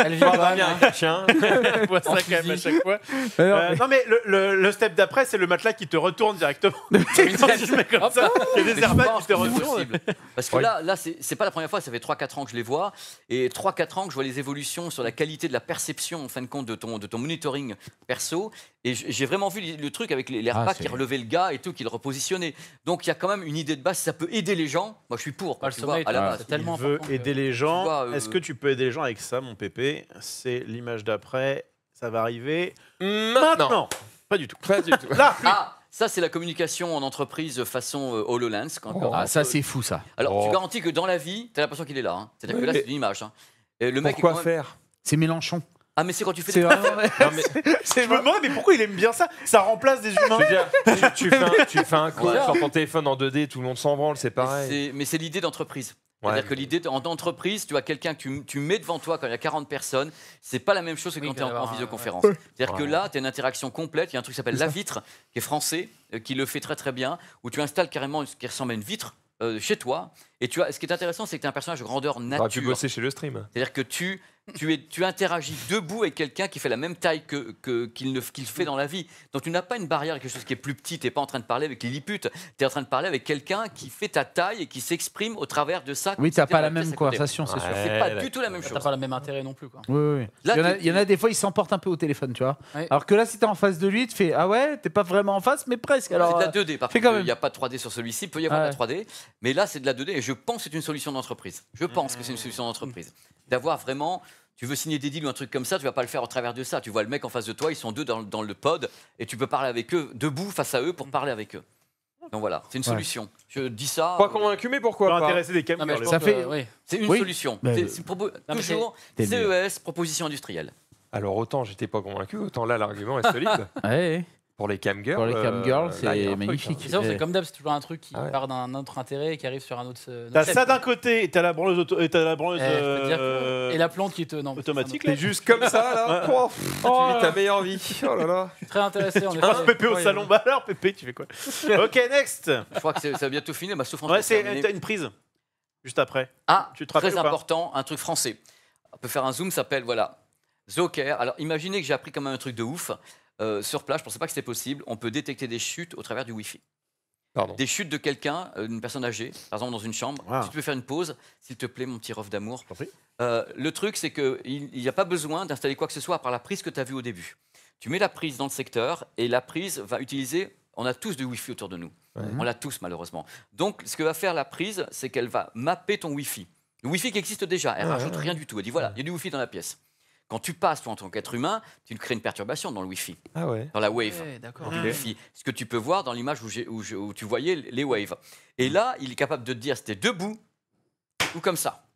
Elle vit pas bien. Hein. Chien. Elle voit ça quand même à chaque fois. Euh, non mais le, step d'après c'est le matelas qui te retourne directement. qui te retournent. Parce que là là c'est pas la première fois, ça fait 3 4 ans que je les vois et 3 4 ans que je vois les évolutions sur la qualité de la perception en fin de compte de ton de ton monitoring perso et j'ai vraiment vu le truc avec les, ah, qui relevaient le gars et tout, qui le repositionnaient. Donc il y a quand même une idée de base, ça peut aider les gens. Moi je suis pour, ah, à la ah, base. tellement veut aider les gens. Euh, Est-ce que tu peux aider les gens avec ça, mon pépé C'est l'image d'après, ça va arriver maintenant. Pas du tout. Pas du tout. Là, ah. Ça, c'est la communication en entreprise façon euh, HoloLens. Quand oh, ah, ça, euh, c'est fou, ça. Alors, tu oh. garantis que dans la vie, tu as l'impression qu'il est là. Hein. C'est-à-dire que là, c'est une image. Hein. Et le mec faire C'est Mélenchon. Ah mais c'est quand tu fais mais... Je me demande mais pourquoi il aime bien ça Ça remplace des humains. veux dire, tu, fais un, tu fais ton téléphone en 2D, tout le monde s'en branle, c'est pareil. Mais c'est l'idée d'entreprise. C'est-à-dire que l'idée en entreprise, tu as quelqu'un que tu, mets devant toi quand il y a 40 personnes, c'est pas la même chose que quand tu es en, visioconférence. C'est-à-dire que là, tu as une interaction complète. Il y a un truc qui s'appelle la vitre, qui est français, euh, qui le fait très très bien, où tu installes carrément ce qui ressemble à une vitre euh, chez toi et tu vois, ce qui est intéressant, c'est que tu es un personnage grandeur bah, nature. Tu bosses chez le stream. C'est-à-dire que tu, tu, es, tu interagis debout avec quelqu'un qui fait la même taille que, que, qu'il, ne, qu'il fait dans la vie. Donc tu n'as pas une barrière, quelque chose qui est plus petit. Tu n'es pas en train de parler avec les liputes. Tu es en train de parler avec quelqu'un qui fait ta taille et qui s'exprime au travers de ça. Oui, tu n'as pas la même conversation, c'est ouais, sûr. C'est pas du tout la même chose. Tu n'as pas le même intérêt non plus. Quoi. Oui, oui, il, y en a, des fois, ils s'emporte un peu au téléphone, tu vois. Alors que là, si tu es en face de lui, tu fais Ah ouais, tu pas vraiment en face, mais presque. Alors, c'est de la 2D, euh, par contre. Il n'y a pas de 3D sur celui-ci. Il peut y avoir de la 3D. Mais là, c'est de la 2D je pense que c'est une solution d'entreprise. Je pense que c'est une solution d'entreprise. Mmh. D'avoir vraiment tu veux signer des deals ou un truc comme ça, tu vas pas le faire au travers de ça. Tu vois le mec en face de toi, ils sont deux dans, le pod, et tu peux parler avec eux, debout face à eux, pour mmh. parler avec eux. Donc voilà, c'est une solution. Je dis ça. Pas convaincu, mais pourquoi pas, intéresser des caméras. Ça fait. C'est une solution. Bah, euh, toujours CES, e proposition industrielle. Alors autant j'étais pas convaincu, autant là l'argument est solide. ouais. Pour les camgirls, Pour les euh, c'est magnifique. Hein. C'est c'est comme d'hab, c'est toujours un truc qui ah part d'un autre intérêt et qui arrive sur un autre. Euh, t'as ça d'un côté et t'as la branleuse, auto et, eh, euh, la plante qui te... non, automatique. mais juste comme ça là. oh, tu ta meilleure vie. Oh là là. Très intéressé. On ah, Pépé au salon. Bah alors Pépé, tu fais quoi Ok, next. Je crois que ça va bientôt finir. Ma souffrance. Ouais, c'est une prise. Juste après. Ah, tu te très important, un truc français. On peut faire un zoom. ça S'appelle voilà. Zoker. Alors imaginez que j'ai appris quand même un truc de ouf. Euh, sur place, je ne pensais pas que c'était possible, on peut détecter des chutes au travers du Wi-Fi. Des chutes de quelqu'un, euh, d'une personne âgée, par exemple dans une chambre. Ah. tu peux faire une pause, s'il te plaît, mon petit rof d'amour. Euh, le truc, c'est qu'il n'y a pas besoin d'installer quoi que ce soit par la prise que tu as vue au début. Tu mets la prise dans le secteur et la prise va utiliser. On a tous du Wi-Fi autour de nous. On l'a tous, malheureusement. Donc, ce que va faire la prise, c'est qu'elle va mapper ton Wi-Fi. Le Wi-Fi qui existe déjà. Elle ne ah, rajoute rien du tout. Elle dit voilà, il y a du Wi-Fi dans la pièce. Quand tu passes, toi, en tant qu'être humain, tu crées une perturbation dans le Wi-Fi, ah dans la wave, Ce que tu peux voir dans l'image où, tu voyais les waves. Et là, il est capable de te dire si es debout ou comme ça.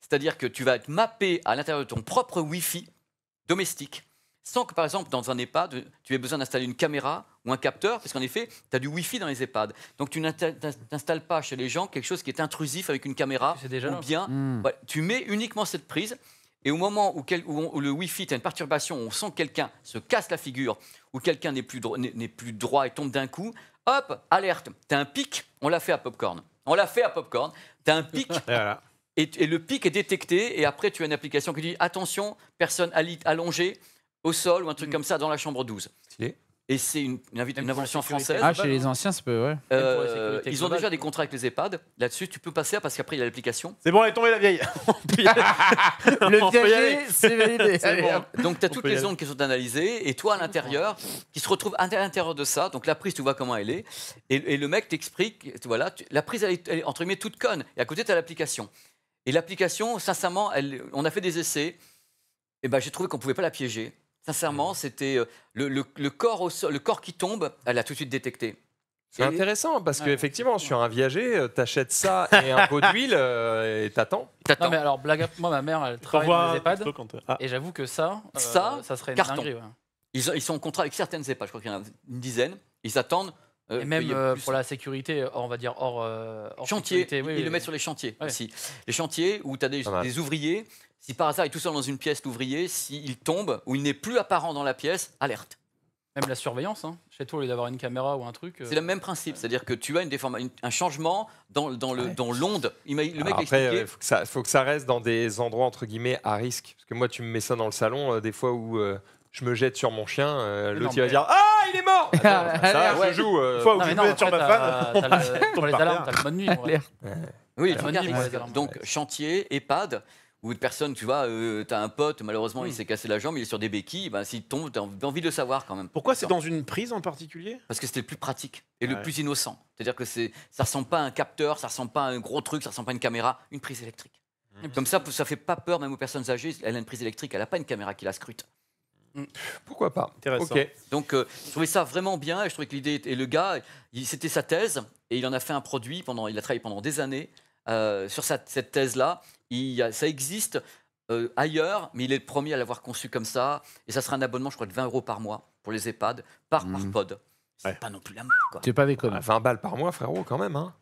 C'est à dire que tu vas être mappé à l'intérieur de ton propre Wi-Fi domestique, sans que, par exemple, dans un EHPAD, tu aies besoin d'installer une caméra ou un capteur, parce qu'en effet, tu as du Wi-Fi dans les EHPAD. Donc tu n'installes pas chez les gens quelque chose qui est intrusif avec une caméra. déjà bien, hmm. tu mets uniquement cette prise. Et au moment où, quel, le Wi-Fi a une perturbation, on sent que quelqu'un se casse la figure, ou quelqu'un n'est plus, n'est plus, droit et tombe d'un coup, hop, alerte, t'as un pic, on l'a fait à Popcorn. On l'a fait à Popcorn, t'as un pic, et, le pic est détecté, et après tu as une application qui dit attention, personne allongée au sol ou un truc mm. comme ça dans la chambre 12. Et c'est une, une, invention française. Ah, chez les hein. anciens, ça peut, ouais. Euh, ils ont déjà des contrats avec les EHPAD. Là-dessus, tu peux passer parce qu'après, il y a l'application. C'est bon, elle est tombée la vieille. le c'est validé. Donc, tu as toutes les ondes qui sont analysées et toi à l'intérieur, qui se retrouve à l'intérieur de ça. Donc, la prise, tu vois comment elle est. Et, le mec t'explique, voilà, la prise, elle est, entre guillemets toute conne. Et à côté, tu as l'application. Et l'application, sincèrement, elle- on a fait des essais. Et ben, j'ai trouvé qu'on pouvait pas la piéger. Sincèrement, c'était euh, le, corps le corps qui tombe, elle l'a tout de suite détecté. C'est intéressant parce qu'effectivement, sur un viager, euh, achètes ça et un pot d'huile euh, et t'attends. Non, mais alors, blague à... Moi, ma mère, elle travaille dans les EHPAD. Euh, ah. Et j'avoue que ça, ça, ça serait une dinguerie. Ils, sont en contrat avec certaines EHPAD, je crois qu'il y en a une dizaine. Ils attendent. et même pour la sécurité, on va dire hors, chantier. ils le mettent sur les chantiers aussi. Les chantiers où tu as des ouvriers si par hasard il est tout seul dans une pièce, d'ouvrier, s'il tombe ou il n'est plus apparent dans la pièce, alerte. Même la surveillance, hein. chez toi, au lieu d'avoir une caméra ou un truc. Euh, C'est le même principe, c'est-à-dire que tu as une un changement dans, dans l'onde. Après, il euh, faut, faut, que ça reste dans des endroits, entre guillemets, à risque. Parce que moi, tu me mets ça dans le salon, euh, des fois où je me jette sur mon chien, l'autre, il va dire Ah, il est mort Ça, je joue. Une fois où je me jette sur ma femme. T'as les alarmes, t'as le bonne nuit. Oui, donc chantier, EHPAD, ou de personne, tu vois, euh, tu as un pote, malheureusement, il hmm. s'est cassé la jambe, il est sur des béquilles, ben, s'il tombe, as envie de savoir quand même. Pourquoi c'est dans une prise en particulier Parce que c'était le plus pratique et le plus innocent. C'est-à-dire que c'est, ça ressemble pas à un capteur, ça ressemble pas à un gros truc, ça ressemble pas à une caméra, une prise électrique. Hmm. Comme ça, ça fait pas peur même aux personnes âgées. Elle a une prise électrique, elle n'a pas une caméra qui la scrute. Hmm. Pourquoi pas Intéressant. Donc, euh, je trouvais ça vraiment bien. Et je trouvais que l'idée et le gars, c'était sa thèse et il en a fait un produit pendant. Il a travaillé pendant des années euh, sur cette thèse-là. Ça existe euh, ailleurs, mais il est le premier à l'avoir conçu comme ça. Et ça sera un abonnement, je crois, de 20 euros par mois pour les EHPAD, par, mhm. pod. C'est pas non plus la merde, quoi. pas avec ah, 20 balles par mois, frérot, quand même, hein.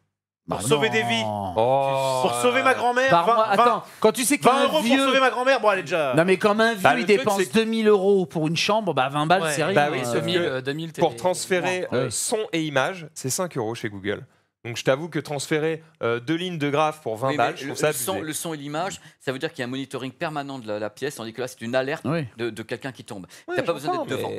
bah pour sauver des vies. Oh. Pour sauver ma grand-mère. Attends, quand tu sais que 20 euros pour sauver ma grand-mère, bon, elle déjà. Non, mais quand un vieux, bah, il dépense 2000 euros pour une chambre, bah 20 balles, c'est bah rien. 2000, euh. pour transférer son et image, c'est 5 euros chez Google. Donc je t'avoue que transférer euh, deux lignes de graphes pour 20 balles, le, ça le son, et l'image, ça veut dire qu'il y a un monitoring permanent de la, pièce, tandis que là, c'est une alerte de, quelqu'un qui tombe. Tu T'as pas besoin d'être devant.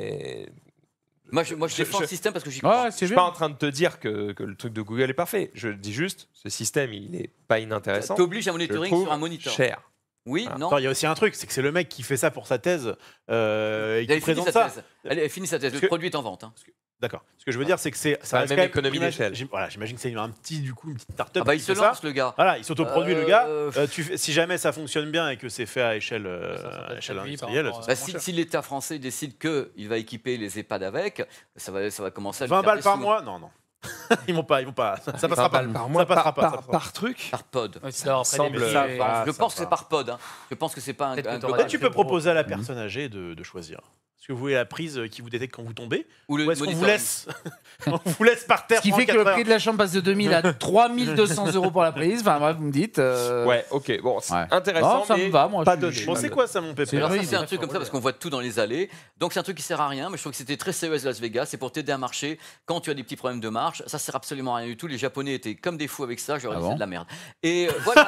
Moi, je, moi, je défends le système parce que j'y crois. je suis pas en train de te dire que, le truc de Google est parfait. Je dis juste, ce système, il n'est pas inintéressant. T'obliges à monitoring sur un monitor. Cher. Oui, non. il y a aussi un truc, c'est que c'est le mec qui fait ça pour sa thèse euh, Il et qui présente ça. Thèse. Elle, finit sa thèse. le produit est en vente. Hein. D'accord. Ce que je veux dire, c'est que c'est ça la reste même économie d'échelle. Voilà, j'imagine que c'est un petit du coup une petite start-up. Ah bah, il se fait le gars. Voilà, il s'autoproduit le euh, gars. Euh, si jamais ça fonctionne bien et que c'est fait à échelle, Ça, industrielle, si l'État français décide qu'il va équiper les EHPAD avec, ça va, ça va commencer à 20 balles par mois, non, non. ils vont pas, ils vont pas. Ça, passera pas. par mois, ça passera pas. par, truc. Par pod. ça, je pense que c'est par pod. Hein. Je pense que c'est pas un. Peut-être tu peux proposer à la mmh. personne âgée de choisir. Est-ce que vous voulez la prise qui vous détecte quand vous tombez Ou, est-ce qu'on vous laisse On vous laisse par terre Ce qui fait que le prix de la chambre passe de 2000 à 3200 euros pour la prise. Enfin bref, vous me dites. Euh, ouais, ok, bon, c'est intéressant. ça me va, moi. je quoi ça, mon pépé C'est un truc comme ça parce qu'on voit tout dans les allées. Donc c'est un truc qui sert à rien, mais je trouve que c'était très e sérieux Las Vegas. C'est pour t'aider à marcher quand tu as des petits problèmes de marche. Ça sert absolument à rien du tout. Les Japonais étaient comme des fous avec ça. J'aurais ah dit de la merde. Et euh, voilà.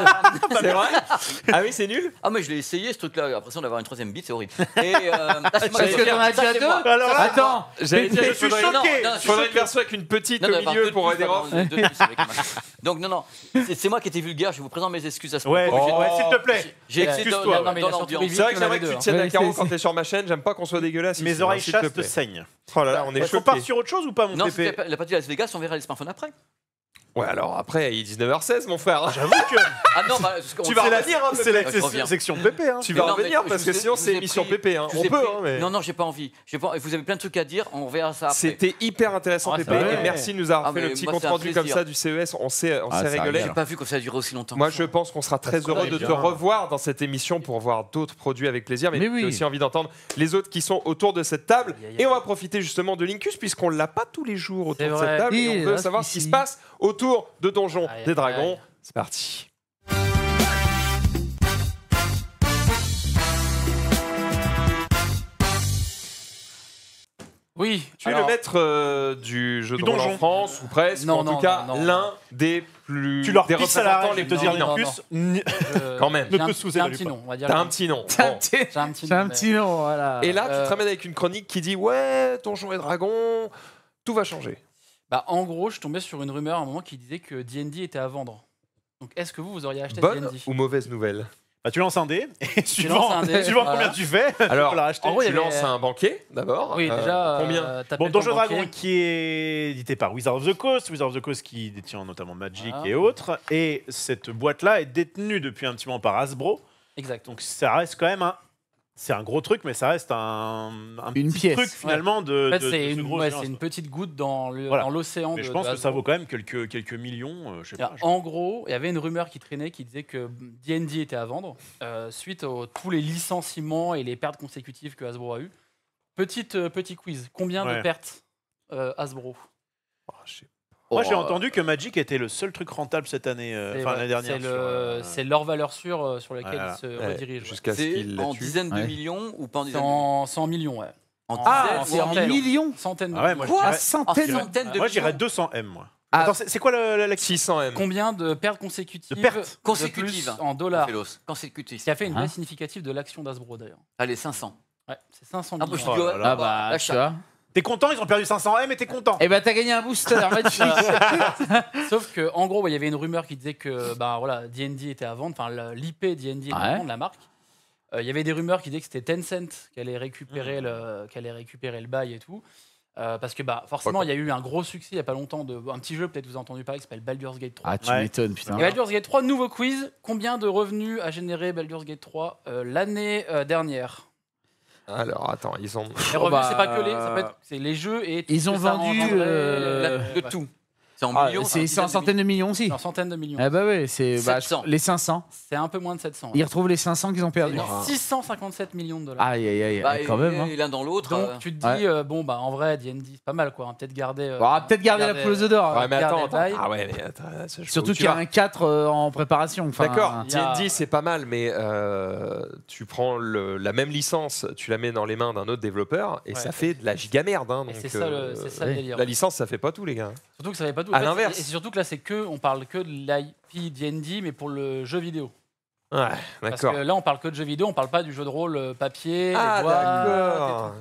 Ah oui, c'est nul Ah, mais je l'ai essayé ce truc-là. L'impression d'avoir une troisième bite, c'est horrible. Et, euh, alors Attends, je suis choqué. Il faudrait une version avec une petite au milieu pour aider Donc non, non, c'est moi qui étais vulgaire, je vous présente mes excuses à ce moment Ouais, s'il te plaît, excuse-toi. C'est vrai que j'aimerais que tu tiennes la carreau quand t'es sur ma chaîne, j'aime pas qu'on soit dégueulasse. Mes hein, oreilles se saignent. Oh là là, on est bah, On part sur autre chose ou pas, mon Non, La a pas Las Vegas, on verra les smartphones après. Ouais, alors après, il est 19h16, mon frère. J'avoue que. Ah non, bah, tu vas revenir, hein, c'est la section PP. Hein. Tu vas revenir parce que sinon, c'est émission PP. hein. On peut, hein, mais. Non, non, j'ai pas envie. J'ai pas... Vous avez plein de trucs à dire, on verra ça après. C'était hyper intéressant, ah, PP. merci de nous avoir ah, fait le petit compte rendu comme ça du CES. On s'est on ah, s'est J'ai pas vu que ça a duré aussi longtemps. Moi, je pense qu'on sera très heureux de te revoir dans cette émission pour voir d'autres produits avec plaisir, mais, j'ai aussi envie d'entendre les autres qui sont autour de cette table. Et on va profiter justement de Linkus, puisqu'on ne l'a pas tous les jours autour de cette table, et, on veut savoir ce qui se passe autour de Donjons des Dragons. C'est parti. Oui. Tu es le maître euh, du jeu de rôle en France, ou presque, en tout cas, l'un des plus. Tu leur des pisses à la représentants les te dire non, Quand même. Ne un, pas. T'as un petit nom, T'as un petit nom. J'ai un petit nom. voilà. Et là, tu te euh. ramènes avec une chronique qui dit Ouais, Donjons et Dragons, tout va changer. Bah, en gros, je tombais sur une rumeur à un moment qui disait que D&D était à vendre. Donc, est-ce que vous, vous auriez acheté Bonne ou mauvaise nouvelle bah, tu lances un dé, et suivant, combien tu fais, Alors, tu en lances un banquier, d'abord. Oui, euh, déjà. Euh, combien Bon, Donjon qui est édité par Wizard of the Coast, Wizard of the Coast qui détient notamment Magic ah. et autres, et cette boîte-là est détenue depuis un petit moment par Hasbro, Exact. donc ça reste quand même un c'est un gros truc, mais ça reste un, une petit pièce. truc finalement de. c'est une, petite goutte dans l'océan. Mais je pense que ça vaut quand même quelques, millions. Euh, en gros, il y avait une rumeur qui traînait qui disait que DD était à vendre euh, suite à tous les licenciements et les pertes consécutives que Hasbro a eues. Petite, euh, petit quiz combien de pertes Hasbro oh, moi, j'ai oh, entendu euh, que Magic était le seul truc rentable cette année, euh, enfin l'année dernière. C'est, le, euh, leur valeur sûre sur laquelle ils se ouais, redirigent. Jusqu'à c'est ce qu'ils en dizaines de millions ou pas en dizaines en, dizaines en millions, ouais. En, ah, dizaines, en, millions Centaines de ah quoi, centaines, centaines de millions Moi, j'irais 200 M, moi. Ah. Attends, c'est, quoi le, la 600 M Combien de pertes consécutives De pertes consécutives en dollars Consécutives. Ce qui a fait une hein baisse significative de l'action d'Asbro, d'ailleurs. Allez, 500. Ouais, c'est 500 millions. Oh ah, bah, je dois, T'es content, ils ont perdu 500 M et t'es content. Et eh bah ben, t'as gagné un booster Sauf que en gros, il y avait une rumeur qui disait que bah voilà, D&D était à vendre, enfin l'IP D&D était à vendre, la marque. Euh, il y avait des rumeurs qui disaient que c'était Tencent qui allait récupérer mmh. le qui allait récupérer le bail et tout. Euh, parce que bah, forcément, il y a eu un gros succès il n'y a pas longtemps. De, un petit jeu, peut-être vous avez entendu parler, qui s'appelle Baldur's Gate 3. Ah, tu m'étonnes, putain. Baldur's Gate 3, nouveau quiz. Combien de revenus a généré Baldur's Gate 3 euh, l'année dernière alors attends, ils ont. Les oh, c'est pas que les, bah, ça peut être- c'est les jeux et Ils ont vendu, euh, de tout. C'est en ah, en centaines de millions aussi. En centaines de millions. Eh bah oui, c'est bah, les 500. C'est un peu moins de 700. Ils hein. retrouvent les 500 qu'ils ont perdu 657 ah. millions de dollars. Aïe, aïe, aïe, bah, eh, quand même. Hein. l'un dans l'autre. Donc euh. tu te dis, euh, bon, bah en vrai, D&D, c'est pas mal quoi. peut-être garder. Euh, peut-être garder la clause d'or. Hein. Ah ouais, mais attends, mais attends, Surtout qu'il y a un 4 en préparation. D'accord, c'est pas mal, mais tu prends la même licence, tu la mets dans les mains d'un autre développeur et ça fait de la giga merde c'est ça le délire. La licence, ça fait pas tout, les gars. Surtout que ça n'avait pas tout. À l'inverse. Et surtout que là, c'est que, on parle que de l'IP DD, mais pour le jeu vidéo. Ouais, Parce que là, on parle que de jeux vidéo, on parle pas du jeu de rôle euh, papier, Ah, euh, d'accord.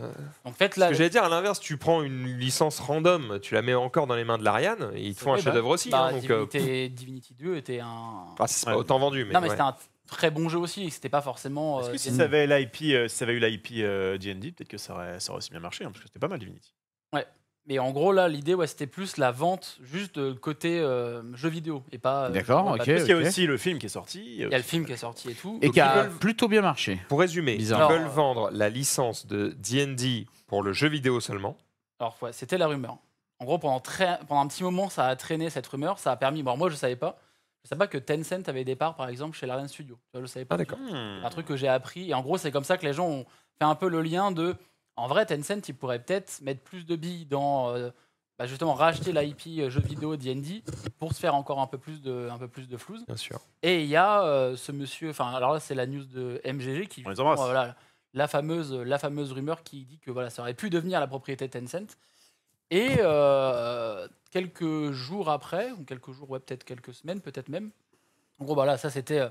en fait, Ce là, que j'allais dire, à l'inverse, tu prends une licence random, tu la mets encore dans les mains de l'Ariane, et ils te font un bah, chef-d'œuvre aussi. Bah, hein, donc, euh, Divinity, 2 était un. ah, c'est pas autant vendu, mais. non, mais c'était un très bon jeu aussi. C'était pas forcément. Est-ce que si ça avait, avait eu l'IP D&D, peut-être que ça aurait, ça aurait aussi bien marché, hein, parce que c'était pas mal Divinity. Ouais. Mais en gros, là, l'idée, ouais, c'était plus la vente, juste de côté euh, jeu vidéo et pas. Euh, d'accord, ok. Parce qu'il y a aussi le film qui est sorti. Il y a le film qui est sorti et tout. Et qui a plutôt bien marché. Pour résumer, ils veulent vendre la licence de DD pour le jeu vidéo seulement. Alors, ouais, c'était la rumeur. En gros, pendant, très, pendant un petit moment, ça a traîné cette rumeur. Ça a permis. Bon, moi, je ne savais pas. Je ne savais pas que Tencent avait des parts, par exemple, chez Larian Studio. Je ne savais pas. Ah, d'accord. Un truc que j'ai appris. Et en gros, c'est comme ça que les gens ont fait un peu le lien de en vrai, Tencent, il pourrait peut-être mettre plus de billes dans euh, bah, justement racheter l'IP euh, jeu vidéo D&D pour se faire encore un peu plus de un peu plus de flouze. Bien sûr. Et il y a euh, ce monsieur, enfin alors là c'est la news de MGG qui Voilà, la fameuse la fameuse rumeur qui dit que voilà ça aurait pu devenir la propriété de Tencent. Et quelques jours après, ou quelques jours, ou peut-être quelques semaines, peut-être même. En gros, bah ça c'était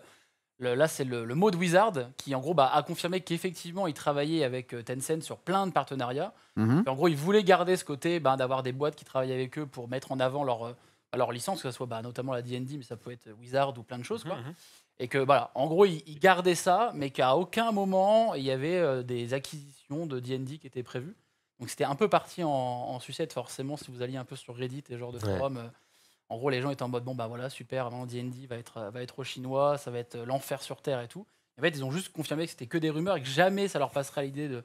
là, c'est le, mot de Wizard qui, en gros, bah, a confirmé qu'effectivement, il travaillait avec euh, Tencent sur plein de partenariats. Mhm. En gros, il voulait garder ce côté bah, d'avoir des boîtes qui travaillent avec eux pour mettre en avant leur, euh, leur licence, que ce soit bah, notamment la D&D, mais ça peut être Wizard ou plein de choses. Mhm, mhm. Et que, voilà, en gros, il, gardait ça, mais qu'à aucun moment, il y avait euh, des acquisitions de D&D qui étaient prévues. Donc, c'était un peu parti en, en, sucette, forcément, si vous alliez un peu sur Reddit et genre de en gros, les gens étaient en mode bon, bah voilà, super, DD va être, euh, va être au Chinois, ça va être euh, l'enfer sur Terre et tout. En fait, ils ont juste confirmé que c'était que des rumeurs et que jamais ça leur passerait l'idée de,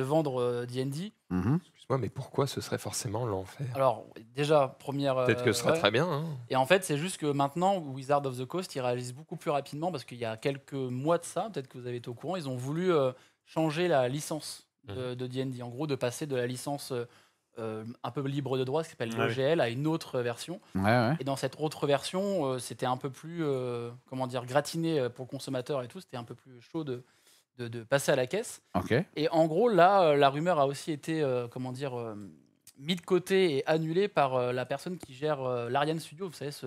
vendre DD. Euh, mm-hmm. Excuse-moi, mais pourquoi ce serait forcément l'enfer Alors, déjà, première. Peut-être que ce sera très bien. Hein. Et en fait, c'est juste que maintenant, Wizard of the Coast, ils réalisent beaucoup plus rapidement parce qu'il y a quelques mois de ça, peut-être que vous avez été au courant, ils ont voulu changer la licence de mm-hmm. DD. En gros, de passer de la licence euh, un peu libre de droit, qui s'appelle l'OGL, à une autre version. Et dans cette autre version, euh, c'était un peu plus, euh, comment dire, gratiné pour le consommateur et tout. C'était un peu plus chaud de, passer à la caisse. Et en gros, là, la rumeur a aussi été, comment dire, mis de côté et annulée par la personne qui gère l'Ariane Studio. Vous savez, ce,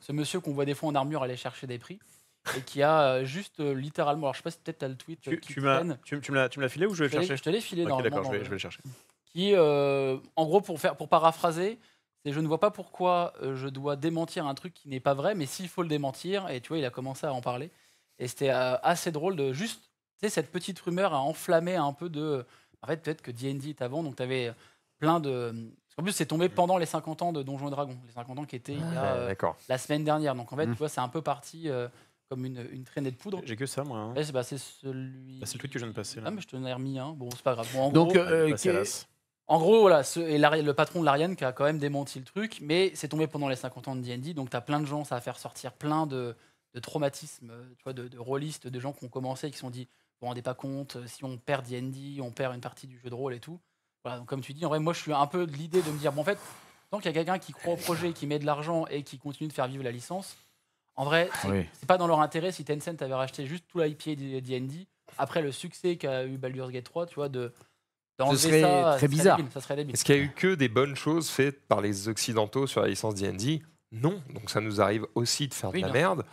ce monsieur qu'on voit des fois en armure aller chercher des prix et qui a juste littéralement. Alors, je sais pas si peut-être tu as le tweet. Tu, tu, tu me l'as filé ou je vais le chercher Je te l'ai filé je vais, je vais le chercher qui, euh, en gros, pour, faire, pour paraphraser, c'est je ne vois pas pourquoi euh, je dois démentir un truc qui n'est pas vrai, mais s'il faut le démentir, et tu vois, il a commencé à en parler. Et c'était euh, assez drôle de juste, tu sais, cette petite rumeur a enflammé un peu de. En fait, peut-être que D&D est avant, donc tu avais plein de. en plus, c'est tombé pendant les 50 ans de Donjons et Dragons, les 50 ans qui étaient la semaine dernière. Donc en fait, mmh. tu vois, c'est un peu parti. comme une, traînée de poudre. J'ai que ça, moi. Hein. Bah, c'est celui. Bah, c'est le truc que je viens de passer. Là. Ah, mais je te l'ai ai remis Hein. Bon, c'est pas grave. Bon, Donc, en gros, voilà, le patron de l'Ariane qui a quand même démenti le truc, mais c'est tombé pendant les 50 ans de D&D, donc tu as plein de gens, ça va faire sortir plein de, traumatismes, euh, tu vois, de, de rôlistes, de gens qui ont commencé et qui se sont dit, vous vous rendez pas compte, euh, si on perd D&D, on perd une partie du jeu de rôle et tout. Voilà, donc comme tu dis, en vrai, moi je suis un peu de l'idée de me dire, bon en fait, tant qu'il y a quelqu'un qui croit au projet, qui met de l'argent et qui continue de faire vivre la licence, en vrai, c'est pas dans leur intérêt si Tencent avait racheté juste tout l'IP D&D, après le succès qu'a eu Baldur's Gate 3, tu vois, de ce serait très bizarre. Est-ce qu'il n'y a eu que des bonnes choses faites par les Occidentaux sur la licence D&D Non. Donc ça nous arrive aussi de faire de la merde.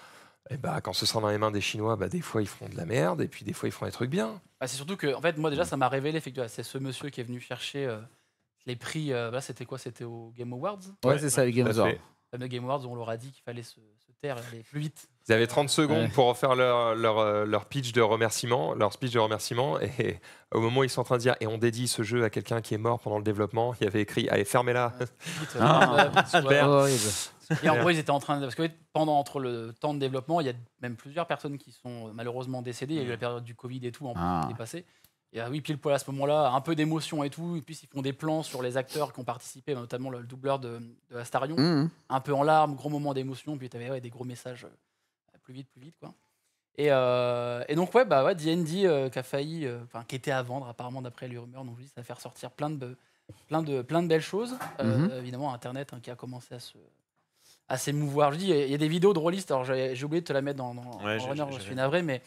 Et eh bah, quand ce sera dans les mains des Chinois, bah, des fois ils feront de la merde et puis des fois ils feront des trucs bien. Bah, c'est surtout que, en fait, moi déjà mm. ça m'a révélé, c'est ce monsieur qui est venu chercher euh, les prix. Euh, bah, c'était quoi C'était au Game Awards Ouais, c'est ça, les Game Awards. Les Game Awards, on leur a dit qu'il fallait se, taire plus vite. Ils avaient 30 secondes pour refaire leur, leur, euh, leur, pitch de remerciement, leur speech de remerciement. Et au moment où ils sont en train de dire et on dédie ce jeu à quelqu'un qui est mort pendant le développement, il y avait écrit allez fermez-la. Ah, et en gros, ils étaient en train de. Parce que pendant entre le temps de développement, il y a même plusieurs personnes qui sont euh, malheureusement décédées. Il y a eu la période du Covid et tout en ah. plus qui est passé. Et ah oui, pile poil à ce moment-là, un peu d'émotion et tout. Et puis, ils font des plans sur les acteurs qui ont participé, notamment le doubleur de, de Astarion. Mmh. Un peu en larmes, gros moment d'émotion. Puis, tu avais des gros messages euh, plus vite, plus vite, quoi. Et, euh, donc, ouais, bah, ouais, D&D euh, qui a failli, euh, enfin, qui était à vendre, apparemment, d'après les rumeurs. Donc, je dis, ça a faire sortir plein de, plein de, plein de belles choses. Mhm. Évidemment, Internet hein, qui a commencé à se à s'émouvoir. Je dis, il y a des vidéos de rôlistes. Alors, j'ai oublié de te la mettre dans, dans je suis navré, mais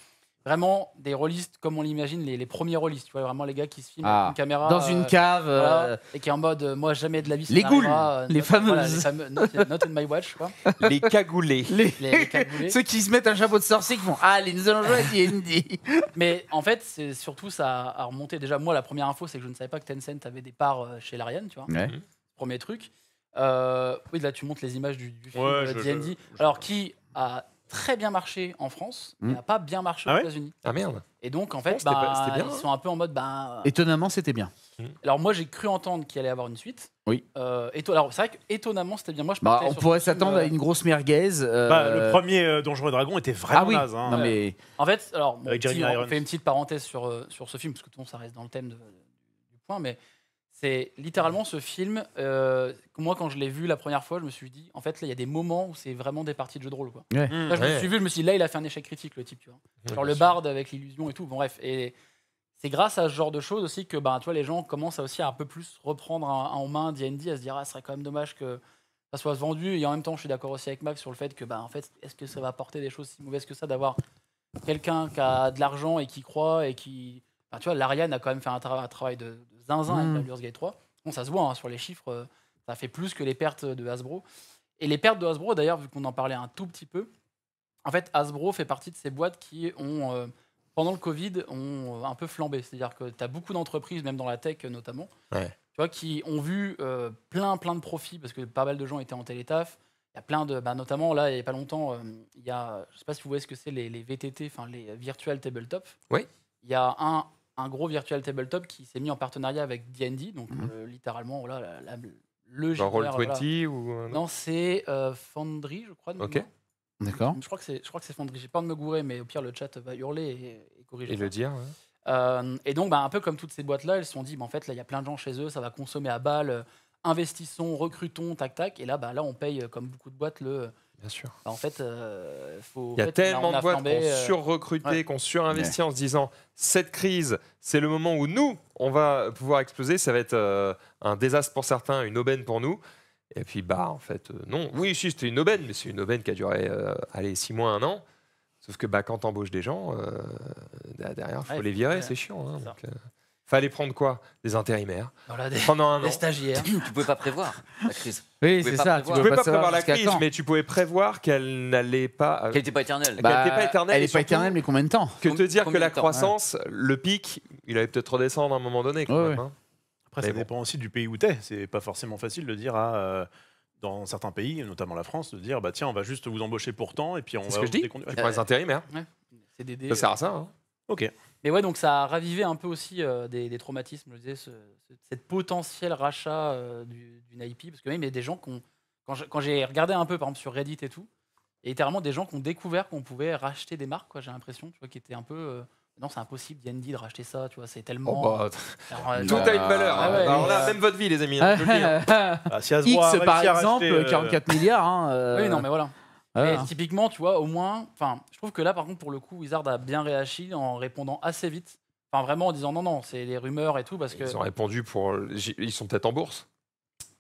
vraiment des rôlistes comme on l'imagine, les, premiers rôlistes. Tu vois, vraiment les gars qui se filment ah. une caméra. Dans une euh, cave. Euh, et qui est en mode, euh, moi jamais de la vie. Les goules. les fameuses. fameux, not, in my watch. Quoi. Les cagoulés. Les... cagoulés. Ceux qui se mettent un chapeau de sorcier qui font Allez, nous allons jouer à D&D. Mais en fait, c'est surtout ça a remonté. Déjà, moi, la première info, c'est que je ne savais pas que Tencent avait des parts chez Larian. Tu vois. Mhm. Premier truc. oui, là, tu montres les images du, du film D&D. Alors, qui a très bien marché en France, mais hmm. n'a pas bien marché ah aux États-Unis. Ah merde. Et donc en fait, bah, ils hein. sont un peu en mode. Bah, étonnamment, c'était bien. Hmm. Alors moi, j'ai cru entendre qu'il allait avoir une suite. Oui. Euh, alors c'est vrai que étonnamment, c'était bien. Moi, je bah, on pourrait s'attendre à euh, une grosse merguez. Bah, le euh, premier euh, Donjons et était vraiment ah, oui. naze. Hein. mais... En fait, alors on fait une petite parenthèse sur sur ce film parce que tout ça reste dans le thème du point, mais c'est littéralement ce film. Euh, moi, quand je l'ai vu la première fois, je me suis dit, en fait, là, il y a des moments où c'est vraiment des parties de jeu de rôle. Quoi. Mmh, je me suis vu, je me suis dit, là, il a fait un échec critique, le type. Tu vois. Genre le bard avec l'illusion et tout. Bon, bref. Et c'est grâce à ce genre de choses aussi que bah, tu les gens commencent à aussi à un peu plus reprendre en main DD, à se dire, ah, ce serait quand même dommage que ça soit vendu. Et en même temps, je suis d'accord aussi avec Max sur le fait que, bah, en fait, est-ce que ça va apporter des choses si mauvaises que ça d'avoir quelqu'un qui a de l'argent et qui croit et qui. Bah, tu vois, l'Ariane a quand même fait un travail de, zinzin mmh. avec 3. ça se voit hein, sur les chiffres, euh, ça fait plus que les pertes de Hasbro. Et les pertes de Hasbro, d'ailleurs, vu qu'on en parlait un tout petit peu, en fait, Hasbro fait partie de ces boîtes qui ont, euh, pendant le Covid, ont euh, un peu flambé. C'est-à-dire que tu as beaucoup d'entreprises, même dans la tech notamment, tu vois, qui ont vu plein, plein de profits parce que pas mal de gens étaient en télétaf. Il y a plein de, bah, notamment là, il n'y a pas longtemps, il y a, je sais pas si vous voyez ce que c'est les, les VTT, enfin les virtual tabletop. Oui. Il y a un un gros virtual tabletop qui s'est mis en partenariat avec D&D, donc mhm. euh, littéralement là le jeu. Roll20 ou... Non, c'est euh, Foundry, je crois. Ok. D'accord. Je crois que c'est, je crois que c'est Foundry. J'ai peur de me gourer, mais au pire le chat va hurler et, corriger. Et le dire. Euh, et donc, bah, un peu comme toutes ces boîtes-là, elles se sont dit, bah, en fait, là, il y a plein de gens chez eux, ça va consommer à balles. Euh, investissons, recrutons, tac, tac. Et là, bah, là, on paye comme beaucoup de boîtes le Bien sûr. Bah, en fait, euh, faut, il y a tellement de boîtes qu'on sur euh, surrecruté, qui ont surinvesti en se disant cette crise, c'est le moment où nous, on va pouvoir exploser. Ça va être euh, un désastre pour certains, une aubaine pour nous. Et puis, bah, en fait, non. Oui, si, c'était une aubaine, mais c'est une aubaine qui a duré, allez, six mois, un an. Sauf que bah, quand embauches des gens, derrière, il faut les virer, c'est chiant. Hein, donc, Fallait prendre quoi Des intérimaires. pendant un des stagiaires. tu pouvais pas prévoir la crise. Oui, c'est ça. Tu ne pouvais pas prévoir la crise, mais tu pouvais prévoir qu'elle n'allait pas. Euh, qu'elle n'était pas éternelle. elle n'était pas bah, éternelle. Elle n'est pas éternelle, mais combien de temps Que te dire que la croissance, le pic, il allait peut-être redescendre à un moment donné. Hein. Après, ça dépend aussi du pays où tu es. C'est pas forcément facile de dire à. Euh, dans certains pays, notamment la France, de dire bah tiens, on va juste vous embaucher pour temps et puis on va. C'est ce que je dis. prends les intérimaires. Ça sert à ça. Hein. Ok. Mais ouais, donc ça a ravivé un peu aussi euh, des, traumatismes, je disais, ce, cette potentiel rachat euh, d'une IP. Parce que même, il y a des gens qui ont, Quand j'ai regardé un peu, par exemple, sur Reddit et tout, il y a littéralement des gens qui ont découvert qu'on pouvait racheter des marques, j'ai l'impression, tu vois, qui étaient un peu. Euh, non, c'est impossible, Yandy, de racheter ça, tu vois, c'est tellement. Oh, bah, tout a une valeur. Ah hein. bah, on a même votre vie, les amis. Hein, hein. bah, X, par exemple, 44 milliards. oui, non, mais voilà. Mais ah. typiquement, tu vois, au moins, enfin, je trouve que là, par contre, pour le coup, Wizard a bien réagi en répondant assez vite. Enfin, vraiment en disant non, non, c'est les rumeurs et tout, parce que. Ils ont répondu pour. Ils sont peut-être en bourse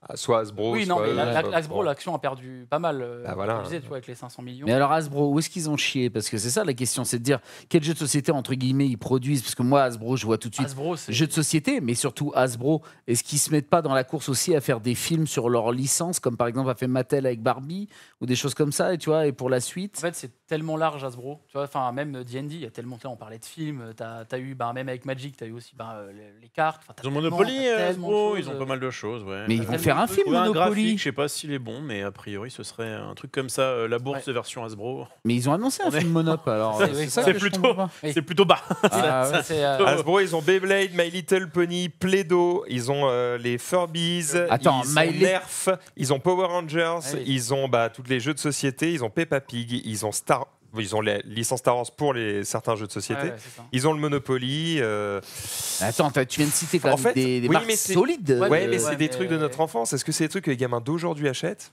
ah, soit Hasbro. Oui, non, mais Asbro l'action a perdu pas mal. Euh, bah, voilà. tu vois, avec les 500 millions. Mais alors, asbro où est-ce qu'ils ont chié Parce que c'est ça la question, c'est de dire quel jeu de société, entre guillemets, ils produisent. Parce que moi, asbro je vois tout de suite. jeux de société, mais surtout Hasbro. Est-ce qu'ils se mettent pas dans la course aussi à faire des films sur leur licence, comme par exemple a fait Mattel avec Barbie, ou des choses comme ça, et tu vois, et pour la suite En fait, c'est tellement large Hasbro. Tu vois, enfin, même D&D, il y a tellement... Là, on parlait de films, tu as, eu, bah, même avec Magic, tu as eu aussi ben, euh, les, cartes. ils ont Monopoly, euh, ils ont pas mal de choses. Ouais. Mais ils vont faire un film, Monopoly. Je sais pas s'il est bon, mais a priori, ce serait un truc comme ça, euh, la bourse de version Hasbro. Mais ils ont annoncé un film Monop, alors. C'est plutôt, c'est plutôt bas. Ah, Hasbro, ils ont Beyblade, My Little Pony, Play-Doh, ils ont les Furbies, ils Nerf, ils ont Power Rangers, ah ils ont bah, tous les jeux de société, ils ont Peppa Pig, ils ont Star ils ont les licence Star Wars pour les, certains jeux de société. ils ont le Monopoly. Euh, Attends, tu viens de citer des, marques solides. Ouais, mais c'est des trucs de notre enfance. Est-ce que c'est des trucs que les gamins d'aujourd'hui achètent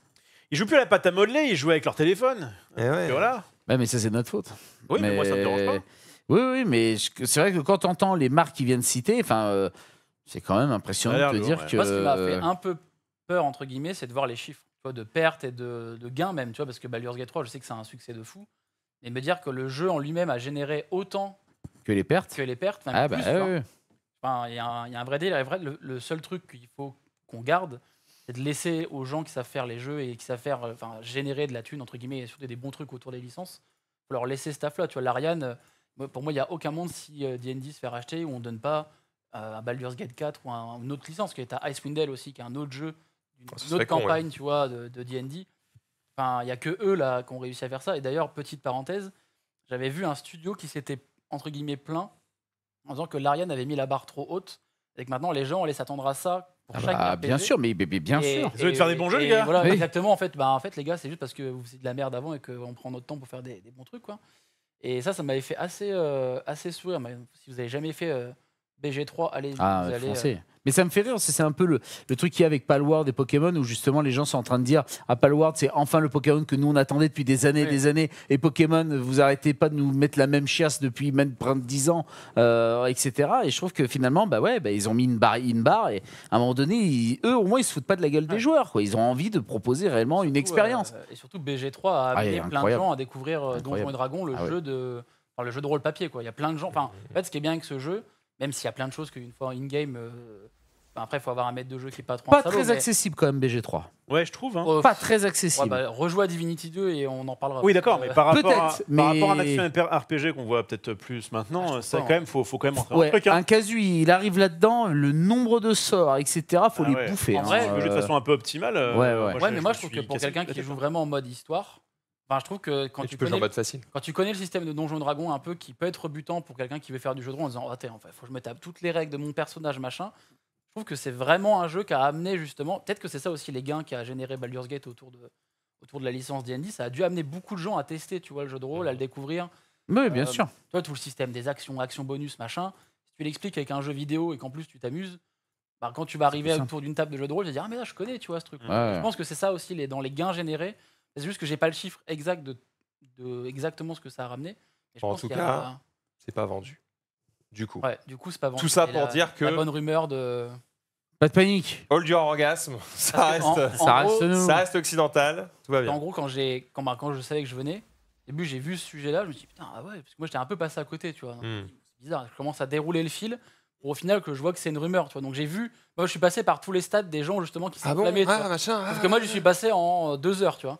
Ils jouent plus à la pâte à modeler, ils jouent avec leur téléphone. Eh et, voilà. mais ça, c'est notre faute. Oui, mais... moi, ça me dérange pas. Oui, oui, mais c'est vrai que quand on entend les marques qui viennent citer, enfin, euh, c'est quand même impressionnant ah, de te dire que. Moi, ce qui m'a fait un peu peur, entre guillemets, c'est de voir les chiffres de pertes et de, gains même, tu vois, parce que Baldur's Gate 3, je sais que c'est un succès de fou. Et me dire que le jeu en lui-même a généré autant que les pertes. que les pertes, ah bah il y, a un- vrai deal. Le, seul truc qu'il faut qu'on garde, c'est de laisser aux gens qui savent faire les jeux et qui savent faire, euh, enfin, générer de la thune entre guillemets et surtout des bons trucs autour des licences. Faut leur laisser ce taf-là. Tu vois, l'Ariane, euh, pour moi, il y a aucun monde si D&D euh, se fait racheter où on donne pas à un Baldur's Gate 4 ou une autre licence qui est à Icewind Dale aussi, qui est un autre jeu, ah, une, autre campagne, tu vois, de D&D. Enfin, il n'y a que eux là qui ont réussi à faire ça. Et d'ailleurs, petite parenthèse, j'avais vu un studio qui s'était entre guillemets plein en disant que l'Ariane avait mis la barre trop haute et que maintenant les gens allaient s'attendre à ça pour ah chaque bah, Bien sûr, mais, bien sûr. Vous allez faire des bons jeux, les gars. Voilà, exactement. En fait, bah, en fait, les gars, c'est juste parce que vous faites de la merde avant et qu'on prend notre temps pour faire des, bons trucs, quoi. Et ça, ça m'avait fait assez, euh, assez sourire. si vous avez jamais fait euh, BG3, allez, ah, vous allez, mais ça me fait rire, c'est un peu le, truc qu'il y a avec Palward et Pokémon, où justement les gens sont en train de dire à Palward, c'est enfin le Pokémon que nous on attendait depuis des années et des années, et Pokémon, vous arrêtez pas de nous mettre la même chiasse depuis même 10 ans, euh, etc. Et je trouve que finalement, bah ouais, bah, ils ont mis une barre, une barre, et à un moment donné, eux, au moins, ils se foutent pas de la gueule des joueurs, Ils ont envie de proposer réellement une expérience. Euh, et surtout, BG3 a ah, amené plein de gens à découvrir Donjons euh, et Dragons, le, ah jeu de, le jeu de rôle papier, quoi. Il y a plein de gens, enfin, en fait, ce qui est bien avec ce jeu, même s'il y a plein de choses qu'une fois in-game, après, il faut avoir un maître de jeu qui est pas trop Pas très accessible quand même BG3. Ouais, je trouve. Hein. Oh, pas très accessible. ouais, à bah, Divinity 2 et on en parlera. Oui, d'accord, mais par rapport, à, un action RPG qu'on voit peut-être plus maintenant, il ah, ça, quand hein. même, faut, faut quand même rentrer hein. un casu, il arrive là-dedans, le nombre de sorts, etc., faut ah les bouffer. En vrai, de euh, façon un peu optimale. Euh, ouais, mais moi, je trouve que pour quelqu'un qui joue vraiment en mode histoire, je trouve que quand tu, connais, quand tu connais le système de Donjon Dragon un peu, qui peut être rebutant pour quelqu'un qui veut faire du jeu de rôle en disant, oh, attends, en fait, faut que je mette toutes les règles de mon personnage, machin que c'est vraiment un jeu qui a amené justement. Peut-être que c'est ça aussi les gains qui a généré Baldur's Gate autour de, autour de la licence D&D. Ça a dû amener beaucoup de gens à tester, tu vois, le jeu de rôle, à le découvrir. Oui, bien euh, sûr. Toi, tout le système des actions, actions bonus, machin. Si tu l'expliques avec un jeu vidéo et qu'en plus tu t'amuses, bah, quand tu vas arriver autour d'une table de jeu de rôle, tu vas dire ah mais là je connais, tu vois, ce truc. Je pense que c'est ça aussi les, dans les gains générés. C'est juste que j'ai pas le chiffre exact de, de, exactement ce que ça a ramené. en tout cas, c'est pas vendu. Du coup. Ouais, du coup, c'est pas vendu. Tout ça pour dire que la bonne rumeur de pas de panique. Hold your orgasme, ça reste, ça, occidental, tout va bien. En gros, quand, j'ai, quand, bah, quand je savais que je venais, au début j'ai vu ce sujet-là, je me suis dit putain, ah ouais, parce que moi j'étais un peu passé à côté, tu vois. Hmm. C'est bizarre, je commence à dérouler le fil pour au final que je vois que c'est une rumeur, tu vois. Donc j'ai vu, moi je suis passé par tous les stades des gens justement qui s'enflammaient. Ah, ah Parce ah, que moi ah, je suis passé en euh, deux heures, tu vois.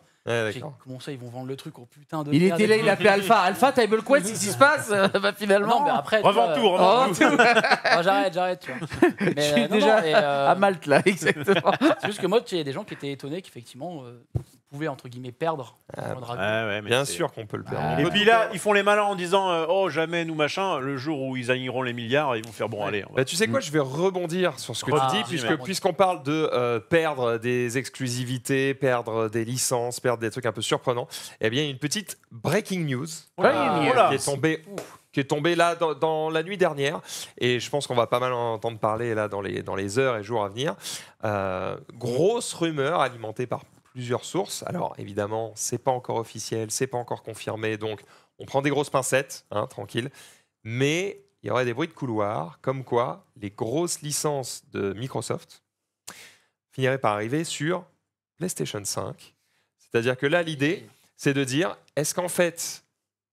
Comment ça, ils vont vendre le truc au putain de. Il était là, il a fait Alpha. Alpha, Table Quest, qu'est-ce qui se passe bah, finalement. mais après. Revends tout, euh, tout. j'arrête, j'arrête, tu vois. Je suis euh, non, déjà euh, à Malte, là, exactement. C'est juste que moi, il y a des gens qui étaient étonnés qu'effectivement, on pouvait entre guillemets, perdre. Ah, ah ouais, Bien sûr qu'on peut le ah, perdre. Et puis là, ils font les malins en disant Oh, jamais nous machin. Le jour où ils gagneront les milliards, ils vont faire Bon, allez. Bah, tu sais quoi, je vais rebondir sur ce que tu dis, puisque, puisqu'on parle de perdre des exclusivités, perdre des licences, perdre des trucs un peu surprenants, eh bien, une petite breaking news oh qui est tombée. Qui est tombée là dans, la nuit dernière, et je pense qu'on va pas mal en entendre parler là dans les, dans les heures et jours à venir. Euh, grosse rumeur alimentée par plusieurs sources. Alors évidemment, c'est pas encore officiel, c'est pas encore confirmé, donc on prend des grosses pincettes, hein, tranquille. Mais il y aurait des bruits de couloir, comme quoi les grosses licences de Microsoft finiraient par arriver sur PlayStation 5, c'est-à-dire que là, l'idée, c'est de dire, est-ce qu'en fait,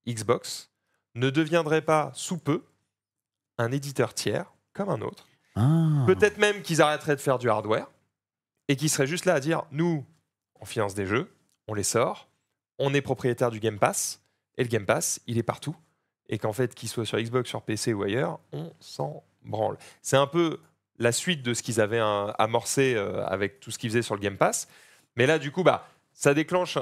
Xbox ne deviendrait pas sous peu un éditeur tiers comme un autre ah. Peut-être même qu'ils arrêteraient de faire du hardware et qu'ils seraient juste là à dire, nous, on finance des jeux, on les sort, on est propriétaire du Game Pass, et le Game Pass, il est partout. Et qu'en fait, qu'il soit sur Xbox, sur PC ou ailleurs, on s'en branle. C'est un peu la suite de ce qu'ils avaient hein, amorcé euh, avec tout ce qu'ils faisaient sur le Game Pass. Mais là, du coup, bah, ça déclenche.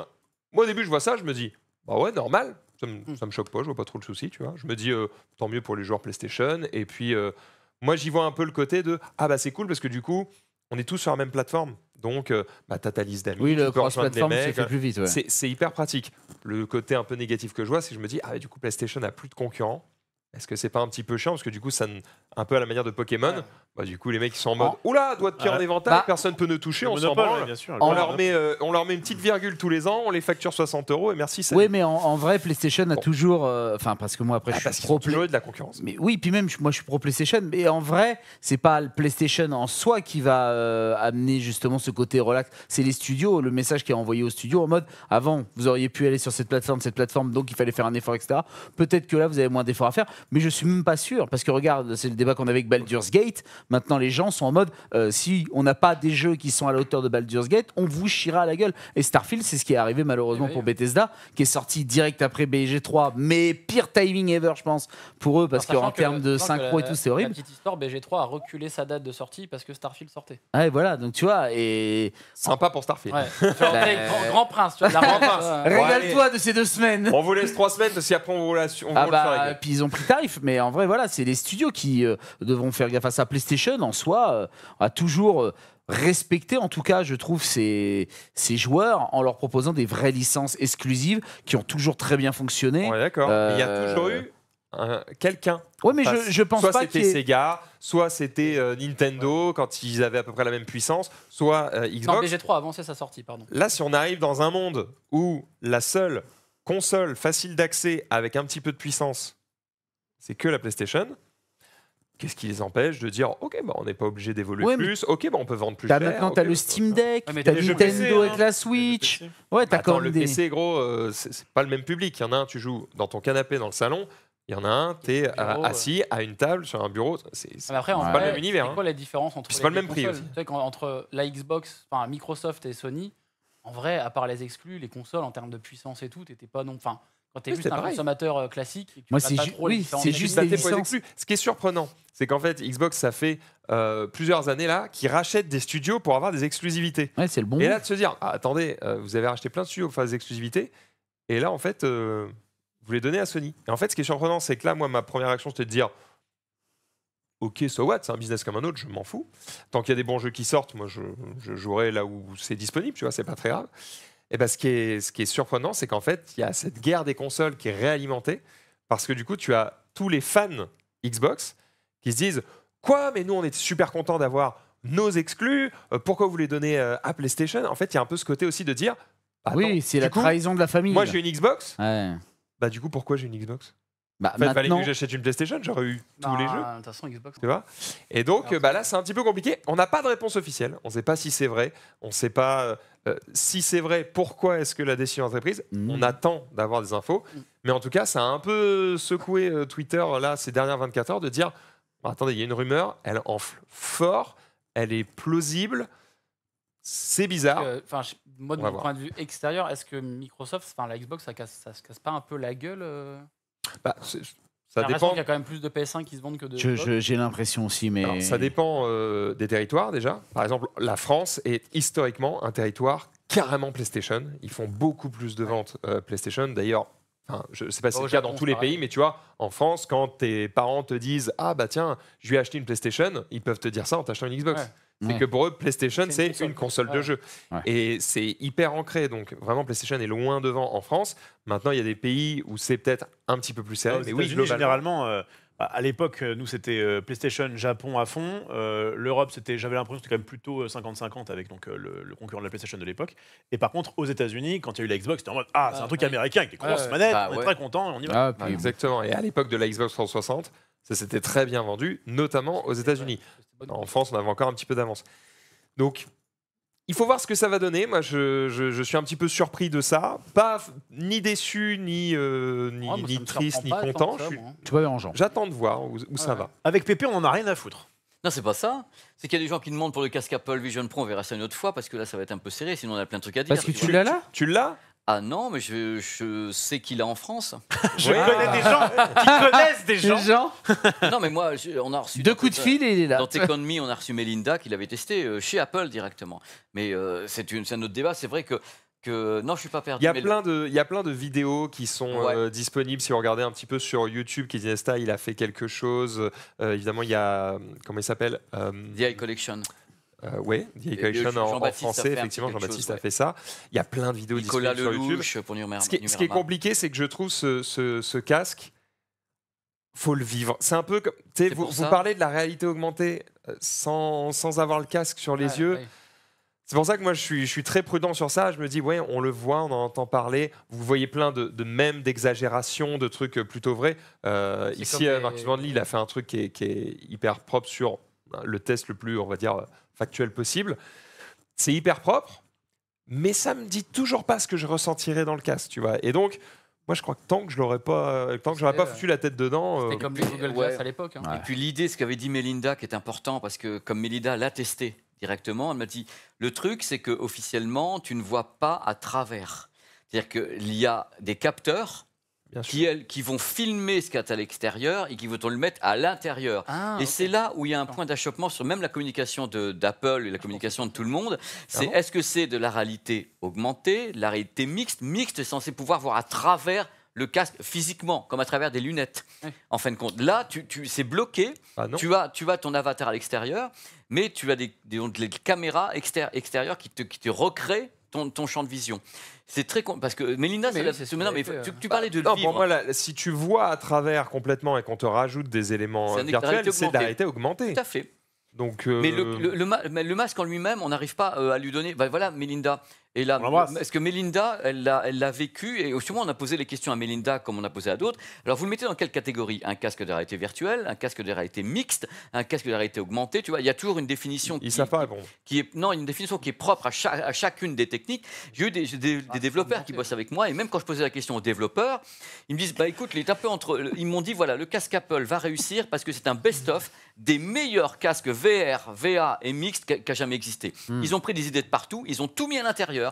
Moi, au début, je vois ça, je me dis, bah ouais, normal. Ça me, mm. me choque pas, je vois pas trop le souci, tu vois. Je me dis, euh, tant mieux pour les joueurs PlayStation. Et puis, euh, moi, j'y vois un peu le côté de, ah bah c'est cool parce que du coup, on est tous sur la même plateforme. Donc, euh, bah, t'as Oui, le cross-platform c'est plus vite. C'est hyper pratique. Le côté un peu négatif que je vois, c'est que je me dis, ah, du coup, PlayStation a plus de concurrents. Est-ce que c'est pas un petit peu chiant Parce que du coup, ça, un peu à la manière de Pokémon, bah, du coup, les mecs, ils sont en mode oh. Oula, doigt de pierre en ah. éventail, bah. personne peut nous toucher, on s'en branle. on, leur met, euh, on leur met une petite virgule tous les ans, on les facture 60 euros et merci. Oui, mais en, vrai, PlayStation a toujours. Euh, enfin, parce que moi, après, ah, je suis pro. Play... de la concurrence. Mais oui, puis même, moi, je suis pro PlayStation, mais en vrai, c'est pas le PlayStation en soi qui va euh, amener justement ce côté relax. C'est les studios, le message qui est envoyé aux studios en mode Avant, vous auriez pu aller sur cette plateforme, cette plateforme, donc il fallait faire un effort, etc. Peut-être que là, vous avez moins d'efforts à faire, mais je suis même pas sûr, parce que regarde, c'est le débat qu'on avait avec Baldur's Gate. Maintenant, les gens sont en mode euh, si on n'a pas des jeux qui sont à la hauteur de Baldur's Gate, on vous chira à la gueule. Et Starfield, c'est ce qui est arrivé malheureusement eh pour Bethesda, qui est sorti direct après BG3, mais pire timing ever, je pense, pour eux, parce qu'en termes de synchro et tout, c'est horrible. La petite histoire, BG3 a reculé sa date de sortie parce que Starfield sortait. Ouais, voilà, donc tu vois, et. Sympa pour Starfield. Ouais. grand, grand, prince, tu vois. Régale-toi de ces deux semaines. On vous laisse trois semaines parce qu'après, on vous la ah bah, Puis ils ont pris tarif, mais en vrai, voilà, c'est les studios qui euh, devront faire gaffe à PlayStation en soi euh, a toujours euh, respecté en tout cas je trouve ces, joueurs en leur proposant des vraies licences exclusives qui ont toujours très bien fonctionné. Euh, Il y a toujours eu quelqu'un. Ouais, mais je, je, pense soit c'était Sega, soit c'était Nintendo quand ils avaient à peu près la même puissance, soit Xbox. Non, BG3 sa sortie, pardon. Là, si on arrive dans un monde où la seule console facile d'accès avec un petit peu de puissance, c'est que la PlayStation, Qu'est-ce qui les empêche de dire OK, bah, on n'est pas obligé d'évoluer plus, OK, bah, on peut vendre plus as cher. Maintenant, as bah, le Steam Deck, tu ah, t'as Nintendo hein. avec la Switch. Ouais, t'as quand même le PC, gros, euh, c'est pas le même public. Il y en a un, tu joues dans ton canapé dans le salon. Il y en a un, tu es assis à une table sur un bureau. C'est ah, pas le même univers. C'est hein. quoi la différence entre C'est pas le même prix. Entre la Xbox, enfin Microsoft et Sony, en vrai, à part les exclus, les consoles en termes de puissance et tout, t'étais pas non. Enfin, quand tu es oui, juste un consommateur euh, classique, Moi, c'est juste des bah, Ce qui est surprenant, c'est qu'en fait, Xbox, ça fait euh, plusieurs années là qui rachètent des studios pour avoir des exclusivités. c'est le bon. Et là, de se dire, ah, attendez, euh, vous avez racheté plein de studios pour faire des exclusivités, et là, en fait, vous les donnez à Sony. Et en fait, ce qui est surprenant, c'est que là, moi, ma première action, c'était de dire, ok, so what, c'est un business comme un autre, je m'en fous. Tant qu'il y a des bons jeux qui sortent, moi, je, je jouerai là où c'est disponible, tu vois, c'est pas très grave. Et eh ben, ce, qui est, ce qui est surprenant, c'est qu'en fait, il y a cette guerre des consoles qui est réalimentée parce que du coup, tu as tous les fans Xbox qui se disent Quoi Mais nous, on est super content d'avoir nos exclus. Euh, pourquoi vous les donnez euh, à PlayStation En fait, il y a un peu ce côté aussi de dire ah Oui, c'est la trahison de la famille. Moi, j'ai une Xbox. Bah, du coup, pourquoi j'ai une Xbox bah, en fait, maintenant... fallait que j'achète une PlayStation, j'aurais eu tous les ah, jeux. De toute façon, Xbox. Tu vois Et donc, euh, bah, là, c'est un petit peu compliqué. On n'a pas de réponse officielle. On ne sait pas si c'est vrai. On ne sait pas euh, euh, si c'est vrai. Pourquoi est-ce que la décision a été prise mm. On attend d'avoir des infos. Mm. Mais en tout cas, ça a un peu secoué Twitter là ces dernières 24 heures de dire attendez, il y a une rumeur, elle enfle fort, elle est plausible. C'est bizarre. Enfin, moi, de mon point de vue extérieur, est-ce que Microsoft, enfin la Xbox, ça, casse, ça se casse pas un peu la gueule bah, ça dépend. Il y a quand même plus de PS5 qui se vendent que de. J'ai l'impression aussi, mais. ça dépend euh, des territoires déjà. Par exemple, la France est historiquement un territoire carrément PlayStation. Ils font beaucoup plus de ventes euh, PlayStation. D'ailleurs, Enfin, je ne sais pas si c'est le cas dans tous les pays, mais tu vois, en France, quand tes parents te disent Ah, bah tiens, je vais acheter une PlayStation, ils peuvent te dire ça en t'achetant une Xbox. C'est que pour eux, PlayStation, c'est une, console de jeu. Et c'est hyper ancré. Donc vraiment, PlayStation est loin devant en France. Maintenant, il y a des pays où c'est peut-être un petit peu plus sérieux. mais oui, généralement. Euh, bah, à l'époque, euh, nous, c'était euh, PlayStation Japon à fond. L'Europe, c'était, j'avais l'impression que c'était quand même plutôt 50-50 avec donc, le, concurrent de la PlayStation de l'époque. Et par contre, aux États-Unis, quand il y a eu la Xbox, c'était en mode Ah, c'est un ah, truc américain, qui des grosses manettes. Bah on est très content, on y va. Ah, Exactement. Et à l'époque de la Xbox 360, ça s'était très bien vendu, notamment aux États-Unis. En France, on avait encore un petit peu d'avance. Donc, il faut voir ce que ça va donner. Moi, je, suis un petit peu surpris de ça. Pas ni déçu, ni, euh, ni, ah, triste, ni content. je suis... en hein. J'attends de voir où, ça va. Avec Pépé, on n'en a rien à foutre. Non, c'est pas ça. C'est qu'il y a des gens qui demandent pour le casque Apple Vision Pro. On verra ça une autre fois parce que là, ça va être un peu serré. Sinon, on a plein de trucs à dire. Parce que tu l'as là Tu l'as ah non, mais je, sais qu'il est en France. je connais des gens qui connaissent des gens. non, mais moi, on a reçu. Deux coups de fil et il est là. Dans Techonomy, on a reçu Melinda qui l'avait testé euh, chez Apple directement. Mais euh, c'est une- c'est un autre débat. C'est vrai que, que. Non, je suis pas perdu. Il y, a plein de, il y plein de vidéos qui sont euh, disponibles. Si vous regardez un petit peu sur YouTube, Kizinesta, il a fait quelque chose. évidemment, il y a. Comment il s'appelle di Collection. Euh, oui, The en, en français, effectivement, Jean-Baptiste a fait ça. Il y a plein de vidéos Nicolas disponibles sur YouTube. ce, qui, est compliqué, c'est que je trouve ce, ce, ce casque, faut le vivre. C'est un peu comme. Vous, vous, parlez de la réalité augmentée euh, sans, avoir le casque sur les yeux. C'est pour ça que moi, je suis, je suis, très prudent sur ça. Je me dis, ouais, on le voit, on en entend parler. Vous voyez plein de, de mèmes, d'exagérations, de trucs euh, plutôt vrais. ici, Marcus Lee, il a fait un truc qui qui est hyper propre sur le test le plus, on va dire, factuel possible. C'est hyper propre, mais ça me dit toujours pas ce que je ressentirais dans le casque, tu vois. Et donc, moi, je crois que tant que je l'aurais pas, euh, tant que j'aurais pas foutu la tête dedans. C'était euh, comme Google Glass à l'époque. Hein. Et puis l'idée, ce qu'avait dit Melinda, qui est important parce que comme Melinda l'a testé directement, elle m'a dit le truc, c'est que officiellement, tu ne vois pas à travers. C'est-à-dire qu'il y a des capteurs qui, qui vont filmer ce qu'il y a à l'extérieur et qui vont le mettre à l'intérieur. Ah, et c'est là où il y a un point d'achoppement sur même la communication d'Apple et la communication de tout le monde. C'est est-ce que c'est de la réalité augmentée, de la réalité mixte Mixte censé pouvoir voir à travers le casque physiquement, comme à travers des lunettes. En fin de compte, là, tu, c'est bloqué. Ah tu as, tu ton avatar à l'extérieur, mais tu as des, caméras extérieures qui te, qui te recréent ton, champ de vision. C'est très con, parce que Mélinda, c'est non, mais euh, tu, parlais de ah, si tu vois à travers complètement et qu'on te rajoute des éléments virtuels, c'est de la réalité augmentée. Tout à fait. Donc, euh, Mais le, masque en lui-même, on n'arrive pas euh, à lui donner. Bah, voilà, Melinda, et là, est-ce que Melinda, elle l'a vécu Et sûrement, on a posé les questions à Melinda comme on a posé à d'autres. Alors, vous le mettez dans quelle catégorie Un casque de réalité virtuelle, un casque de réalité mixte, un casque de réalité augmentée Tu vois, il y a toujours une définition. qui, est, non, une définition qui est propre à, chacune des techniques. J'ai eu des, ah, développeurs qui bossent avec moi, et même quand je posais la question aux développeurs, ils me disent bah écoute, un peu entre. Ils m'ont dit voilà, le casque Apple va réussir parce que c'est un best-of des meilleurs casques VR, VA et mixte a jamais existé. Hmm. Ils ont pris des idées de partout, ils ont tout mis à l'intérieur.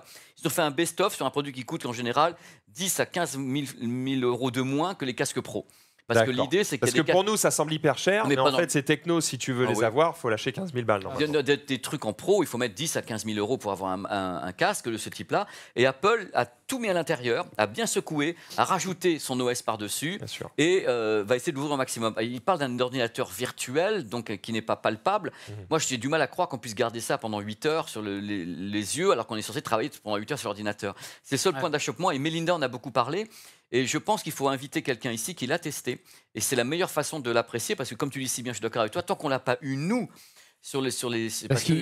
Ils ont fait un best-of sur un produit qui coûte en général 10 à 15 000 euros de moins que les casques pro. Parce que l'idée, c'est que. Parce que pour nous, ça semble hyper cher, mais, en fait, ces technos, si tu veux ah les avoir, il faut lâcher 15 000 balles. Des, des, des, trucs en pro, il faut mettre 10 à 15 000 euros pour avoir un, casque de ce type-là. Et Apple a tout mis à l'intérieur, a bien secoué, a rajouté son OS par-dessus et euh, va essayer de l'ouvrir au maximum. Il parle d'un ordinateur virtuel, donc euh, qui n'est pas palpable. Mhm. Moi, j'ai du mal à croire qu'on puisse garder ça pendant 8 heures sur les, yeux, alors qu'on est censé travailler pendant 8 heures sur l'ordinateur. C'est le seul point d'achoppement, et Melinda en a beaucoup parlé. Et je pense qu'il faut inviter quelqu'un ici qui l'a testé. Et c'est la meilleure façon de l'apprécier parce que, comme tu dis si bien, je suis d'accord avec toi, tant qu'on l'a pas eu, nous, sur les sur les parce, qu'il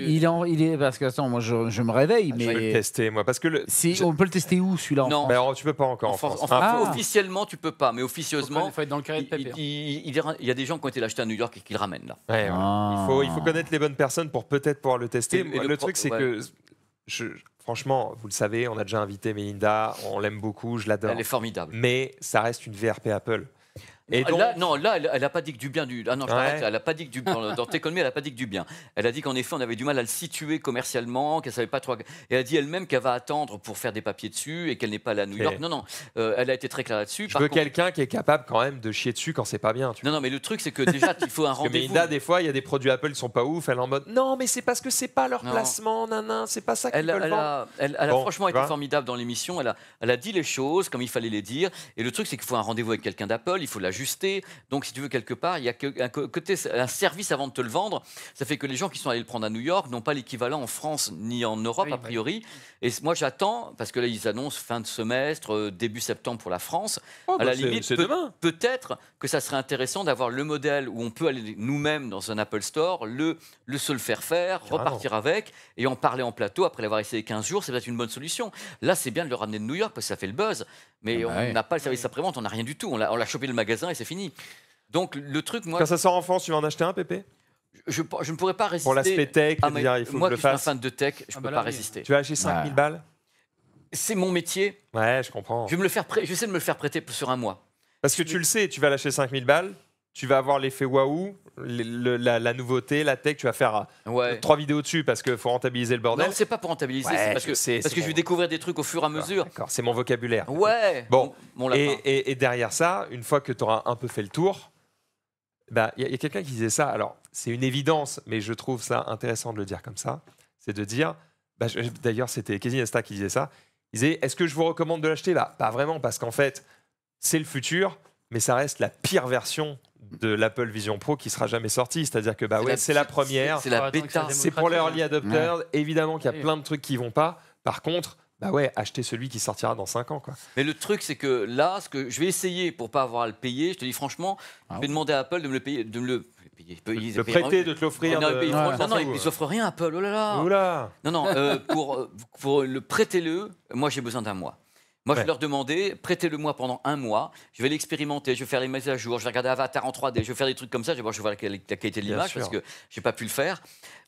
est parce que attends moi je, me réveille mais je le tester moi parce que le... on peut le tester où celui-là non mais ben, tu peux pas encore ah. officiellement tu peux pas mais officieusement il faut être dans le carré de Il, y a des gens qui ont été l'acheter à New York et qui le ramènent là il faut il faut ah. connaître les bonnes personnes pour peut-être pouvoir le tester et, le, truc c'est que je, franchement, vous le savez, on a déjà invité Melinda, on l'aime beaucoup, je l'adore. Elle est formidable. Mais ça reste une VRP Apple. Ah, non, là, elle n'a pas dit que du bien du. Ah non, je m'arrête. Elle n'a pas dit que du. Dans, dans économies elle n'a pas dit que du bien. Elle a dit qu'en effet, on avait du mal à le situer commercialement, qu'elle savait pas trop. Et elle a dit elle-même qu'elle va attendre pour faire des papiers dessus et qu'elle n'est pas là à New York. Non, non. Euh, elle a été très claire là-dessus. Je veux quelqu'un qui est capable quand même de chier dessus quand c'est pas bien. non, non, mais le truc, c'est que déjà, il faut un rendez-vous. Mais là, des fois, il y a des produits Apple qui sont pas ouf. Elle est en mode non, mais c'est parce que c'est pas leur non. non c'est pas ça elle Elle, a franchement été formidable dans l'émission. Elle a, elle a dit les choses comme il fallait les dire. Et le truc, c'est qu'il faut un rendez-vous avec quelqu'un d'Apple. Il faut la donc, si tu veux, quelque part, il y a un, côté, un service avant de te le vendre. Ça fait que les gens qui sont allés le prendre à New York n'ont pas l'équivalent en France ni en Europe, a priori. Et moi, j'attends, parce que là, ils annoncent fin de semestre, euh, début septembre pour la France. Oh, à la bah, limite, peut, peut-être que ça serait intéressant d'avoir le modèle où on peut aller nous-mêmes dans un Apple Store, le, le se le faire faire, repartir avec et en parler en plateau après l'avoir essayé 15 jours. C'est peut-être une bonne solution. Là, c'est bien de le ramener de New York parce que ça fait le buzz. Mais ah on bah n'a pas le service après-vente, on n'a rien du tout. On l'a chopé le magasin et c'est fini. Donc le truc, moi. Quand ça sort en France, tu vas en acheter un, Pépé je, ne pourrais pas résister. Pour l'aspect tech, ah, il faut que je suis fan de tech, je ne ah peux bah pas résister. Tu vas acheter 5000 bah. balles C'est mon métier. Ouais, je comprends. Je vais, me le faire de me le faire prêter sur un mois. Parce que tu le sais, tu vas lâcher 5000 balles, tu vas avoir l'effet waouh, la, nouveauté, la tech, tu vas faire euh, trois vidéos dessus parce qu'il faut rentabiliser le bordel. Non, c'est pas pour rentabiliser, c'est parce que, je vais découvrir des trucs au fur et à mesure. D'accord, c'est mon vocabulaire. Ouais. Bon, et, derrière ça, une fois que tu auras un peu fait le tour, bah, il y a, quelqu'un qui disait ça. Alors, c'est une évidence, mais je trouve ça intéressant de le dire comme ça. C'est de dire, bah, d'ailleurs, c'était Kézinesta qui disait ça. Il disait, est-ce que je vous recommande de l'acheter là bah, Pas vraiment, parce qu'en fait, c'est le futur, mais ça reste la pire version de l'Apple Vision Pro qui sera jamais sorti. C'est-à-dire que bah ouais, c'est la première, c'est la bêta, c'est pour les early adopters. Évidemment qu'il y a plein de trucs qui vont pas. Par contre, bah ouais, acheter celui qui sortira dans 5 ans. Quoi. Mais le truc, c'est que là, ce que je vais essayer pour pas avoir à le payer, je te dis franchement, je ah vais demander à Apple de me le payer. De le... prêter, de te l'offrir. Non, non, s'offrent rien, Apple. Oh là là. Oula. Non, non, euh, pour, euh, pour le prêter-le, moi j'ai besoin d'un mois. Moi, je leur demandais, prêtez-le-moi pendant un mois, je vais l'expérimenter, je vais faire les mises à jour, je vais regarder Avatar en 3D, je vais faire des trucs comme ça, je vais voir, la, qualité de l'image parce que j'ai pas pu le faire.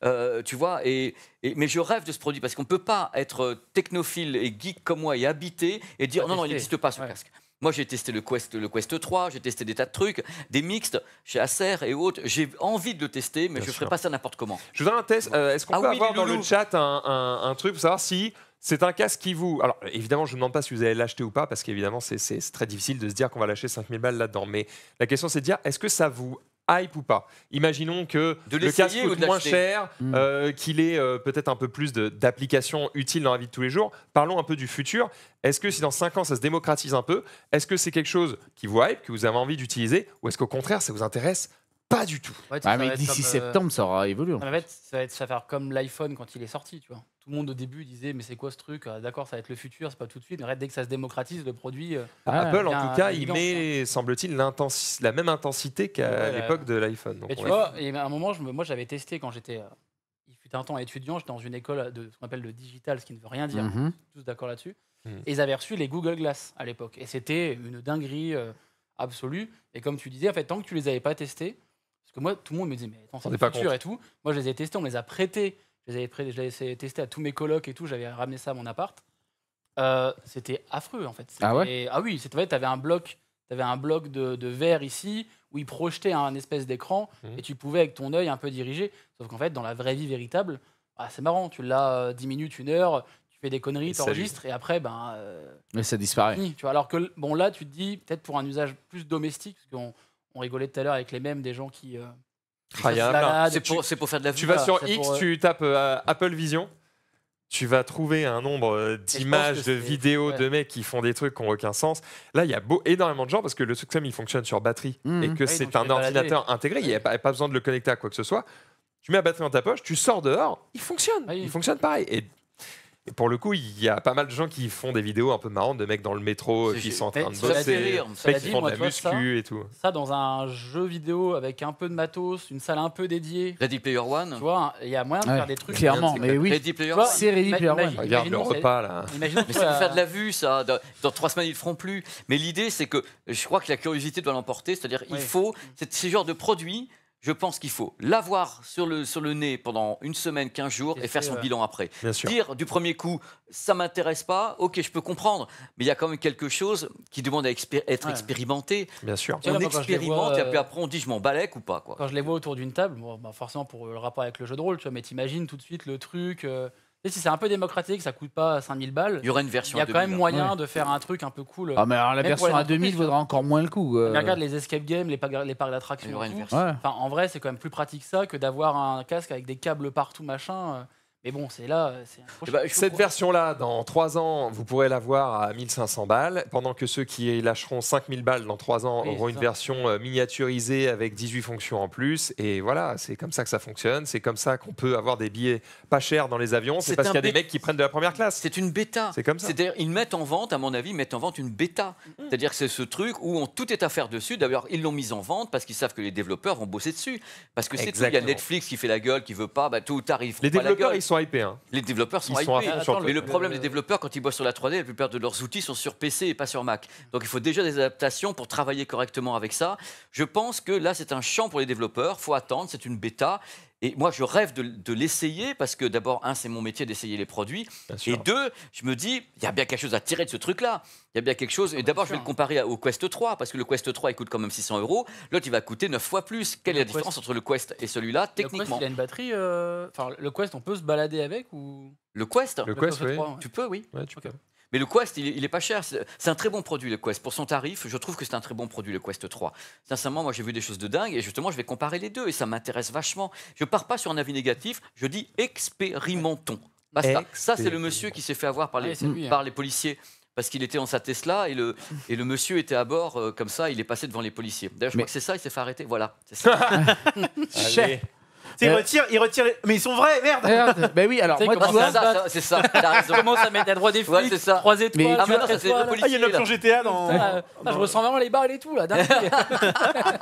Euh, tu vois, et, mais je rêve de ce produit parce qu'on peut pas être euh, technophile et geek comme moi et habité et dire non, non, il n'existe pas ce casque. Moi, j'ai testé le Quest, le Quest 3, j'ai testé des tas de trucs, des mixtes chez Acer et autres. J'ai envie de le tester, mais je ne ferai pas ça n'importe comment. Je voudrais un test. Euh, est-ce qu'on ah peut avoir dans le chat un, un truc pour savoir si c'est un casque qui vous. Alors, évidemment, je ne demande pas si vous allez l'acheter ou pas, parce qu'évidemment, c'est très difficile de se dire qu'on va lâcher 5000 balles là-dedans. Mais la question, c'est de dire est-ce que ça vous hype ou pas Imaginons que le casque coûte moins cher, hmm. euh, qu'il ait euh, peut-être un peu plus d'applications utiles dans la vie de tous les jours. Parlons un peu du futur. Est-ce que si dans 5 ans ça se démocratise un peu, est-ce que c'est quelque chose qui vous hype, que vous avez envie d'utiliser, ou est-ce qu'au contraire ça vous intéresse pas du tout. Bah, mais d'ici euh, septembre, ça aura évolué. En, fait, ça va, être, faire comme l'iPhone quand il est sorti, tu vois. Tout le monde au début disait mais c'est quoi ce truc ah, D'accord, ça va être le futur, c'est pas tout de suite. Mais dès que ça se démocratise, le produit. Euh, ah, Apple, en tout cas, il met, semble-t-il, la même intensité qu'à l'époque de l'iPhone. Et tu vois, à un moment, moi, j'avais testé quand j'étais. Euh, il fut un temps étudiant, j'étais dans une école de ce qu'on appelle le digital, ce qui ne veut rien dire. Mhm. Tous d'accord là-dessus. Mhm. Et ils avaient reçu les Google Glass à l'époque. Et c'était une dinguerie absolue. Et comme tu disais, en fait, tant que tu les avais pas testés, parce que moi, tout le monde me disait, mais attends, c'est pas futur et tout. Moi, je les ai testés, on me les a prêtés. Je les avais, ai testés à tous mes colocs et tout. J'avais ramené ça à mon appart. Euh, c'était affreux, en fait. Ah ouais Ah oui, c'est vrai, t'avais un bloc. avais un bloc de, verre ici où ils projetaient un espèce d'écran mhm. et tu pouvais avec ton œil un peu diriger. Sauf qu'en fait, dans la vraie vie véritable, bah, c'est marrant, tu l'as 10 euh, minutes, une heure, tu fais des conneries, t'enregistres et après, ben. Mais ça disparaît. tu vois, alors que, bon, là, tu te dis, peut-être pour un usage plus domestique, parce qu'on on rigolait tout à l'heure avec les mêmes des gens qui. Euh, ah, c'est pour, faire de la Tu vas sur X, euh, tu tapes euh, Apple Vision, tu vas trouver un nombre d'images, de vidéos de mecs qui font des trucs qui n'ont aucun sens. Là, il y a beau, énormément de gens parce que le système il fonctionne sur batterie mmh. et que ah c'est un ordinateur intégré, il n'y a pas, besoin de le connecter à quoi que ce soit. Tu mets la batterie dans ta poche, tu sors dehors, il fonctionne. Ah il fonctionne pareil. Et et pour le coup, il y a pas mal de gens qui font des vidéos un peu marrantes de mecs dans le métro qui sont en train de bosser, mecs qui font de la muscu et tout. Ça, dans un jeu vidéo avec un peu de matos, une salle un peu dédiée. Ready Player One. Tu vois, il y a moyen de faire des trucs. Clairement, mais oui. Ready Player One. C'est Ready Player One. Regarde le repas là. Mais ça faire de la euh, vue, ça. Dans trois semaines, ils le feront plus. Mais l'idée, c'est que je crois que la curiosité doit l'emporter. C'est-à-dire, il faut ce genre de produit je pense qu'il faut l'avoir sur le, sur le nez pendant une semaine, quinze jours et, faire son bilan euh, après. Dire du premier coup, ça m'intéresse pas, ok, je peux comprendre, mais il y a quand même quelque chose qui demande à être expérimenté. Bien sûr. On expérimente et puis euh, après on dit je m'en balèque ou pas. Quoi. Quand je les vois autour d'une table, bah, forcément pour le rapport avec le jeu de rôle, tu vois, mais t'imagines tout de suite le truc. Euh, et si c'est un peu démocratique, ça coûte pas 5000 balles. Il y aurait une version. Il y a quand même moyen de faire un truc un peu cool. Ah mais alors la version à 2000 vaudra encore moins le coup. Euh. Regarde les escape games, les, parcs d'attraction. Enfin, en vrai, c'est quand même plus pratique ça que d'avoir un casque avec des câbles partout machin. Euh. Mais bon, c'est là. Euh, eh ben, cette version-là, dans 3 ans, vous pourrez l'avoir à 1500 balles, pendant que ceux qui lâcheront 5000 balles dans 3 ans auront une version euh, miniaturisée avec 18 fonctions en plus. Et voilà, c'est comme ça que ça fonctionne. C'est comme ça qu'on peut avoir des billets pas chers dans les avions. C'est parce qu'il y a des mecs qui prennent de la première classe. C'est une bêta. C'est comme ça. C'est-à-dire, ils mettent en vente, à mon avis, ils mettent en vente une bêta. C'est-à-dire que c'est ce truc où on, tout est à faire dessus. D'ailleurs, ils l'ont mise en vente parce qu'ils savent que les développeurs vont bosser dessus. Parce que c'est tout. Il y a Netflix qui fait la gueule, qui veut pas, bah, tout arrive. Les développeurs, ils Hein. Les développeurs sont IP, mais le problème des développeurs, quand ils bossent sur la 3D, la plupart de leurs outils sont sur PC et pas sur Mac. Donc il faut déjà des adaptations pour travailler correctement avec ça. Je pense que là, c'est un champ pour les développeurs. il faut attendre, c'est une bêta. Et moi, je rêve de, l'essayer parce que d'abord, un, c'est mon métier d'essayer les produits. Et deux, je me dis, il y a bien quelque chose à tirer de ce truc-là. Il y a bien quelque chose. Et d'abord, je vais le comparer au Quest 3 parce que le Quest 3, il coûte quand même 600 euros. L'autre, il va coûter 9 fois plus. Quelle est la différence entre le Quest et celui-là, techniquement le Quest, il a une batterie. Euh, enfin, le Quest, on peut se balader avec ou... Le Quest Le, Quest, 3, oui. Tu peux, oui. Ouais, tu peux. Mais le Quest, il, n'est est pas cher. C'est un très bon produit, le Quest. Pour son tarif, je trouve que c'est un très bon produit, le Quest 3. Sincèrement, moi, j'ai vu des choses de dingue et justement, je vais comparer les deux et ça m'intéresse vachement. Je pars pas sur un avis négatif, je dis expérimentons. Ça, c'est le monsieur qui s'est fait avoir par les, hein. par les policiers parce qu'il était en sa Tesla et le, et le monsieur était à bord euh, comme ça, il est passé devant les policiers. D'ailleurs, je crois que c'est ça, il s'est fait arrêter. Voilà. C'est ça. Ils euh. retirent, Mais ils sont vrais, merde. mais ben oui, alors moi, tu hein, C'est ça, c'est ça. Comment ça met à droit des flics c'est ça. Trois étoiles, Mais- c'est ah, il y a une option GTA dans. Ah, je ressens vraiment les barres et tout là.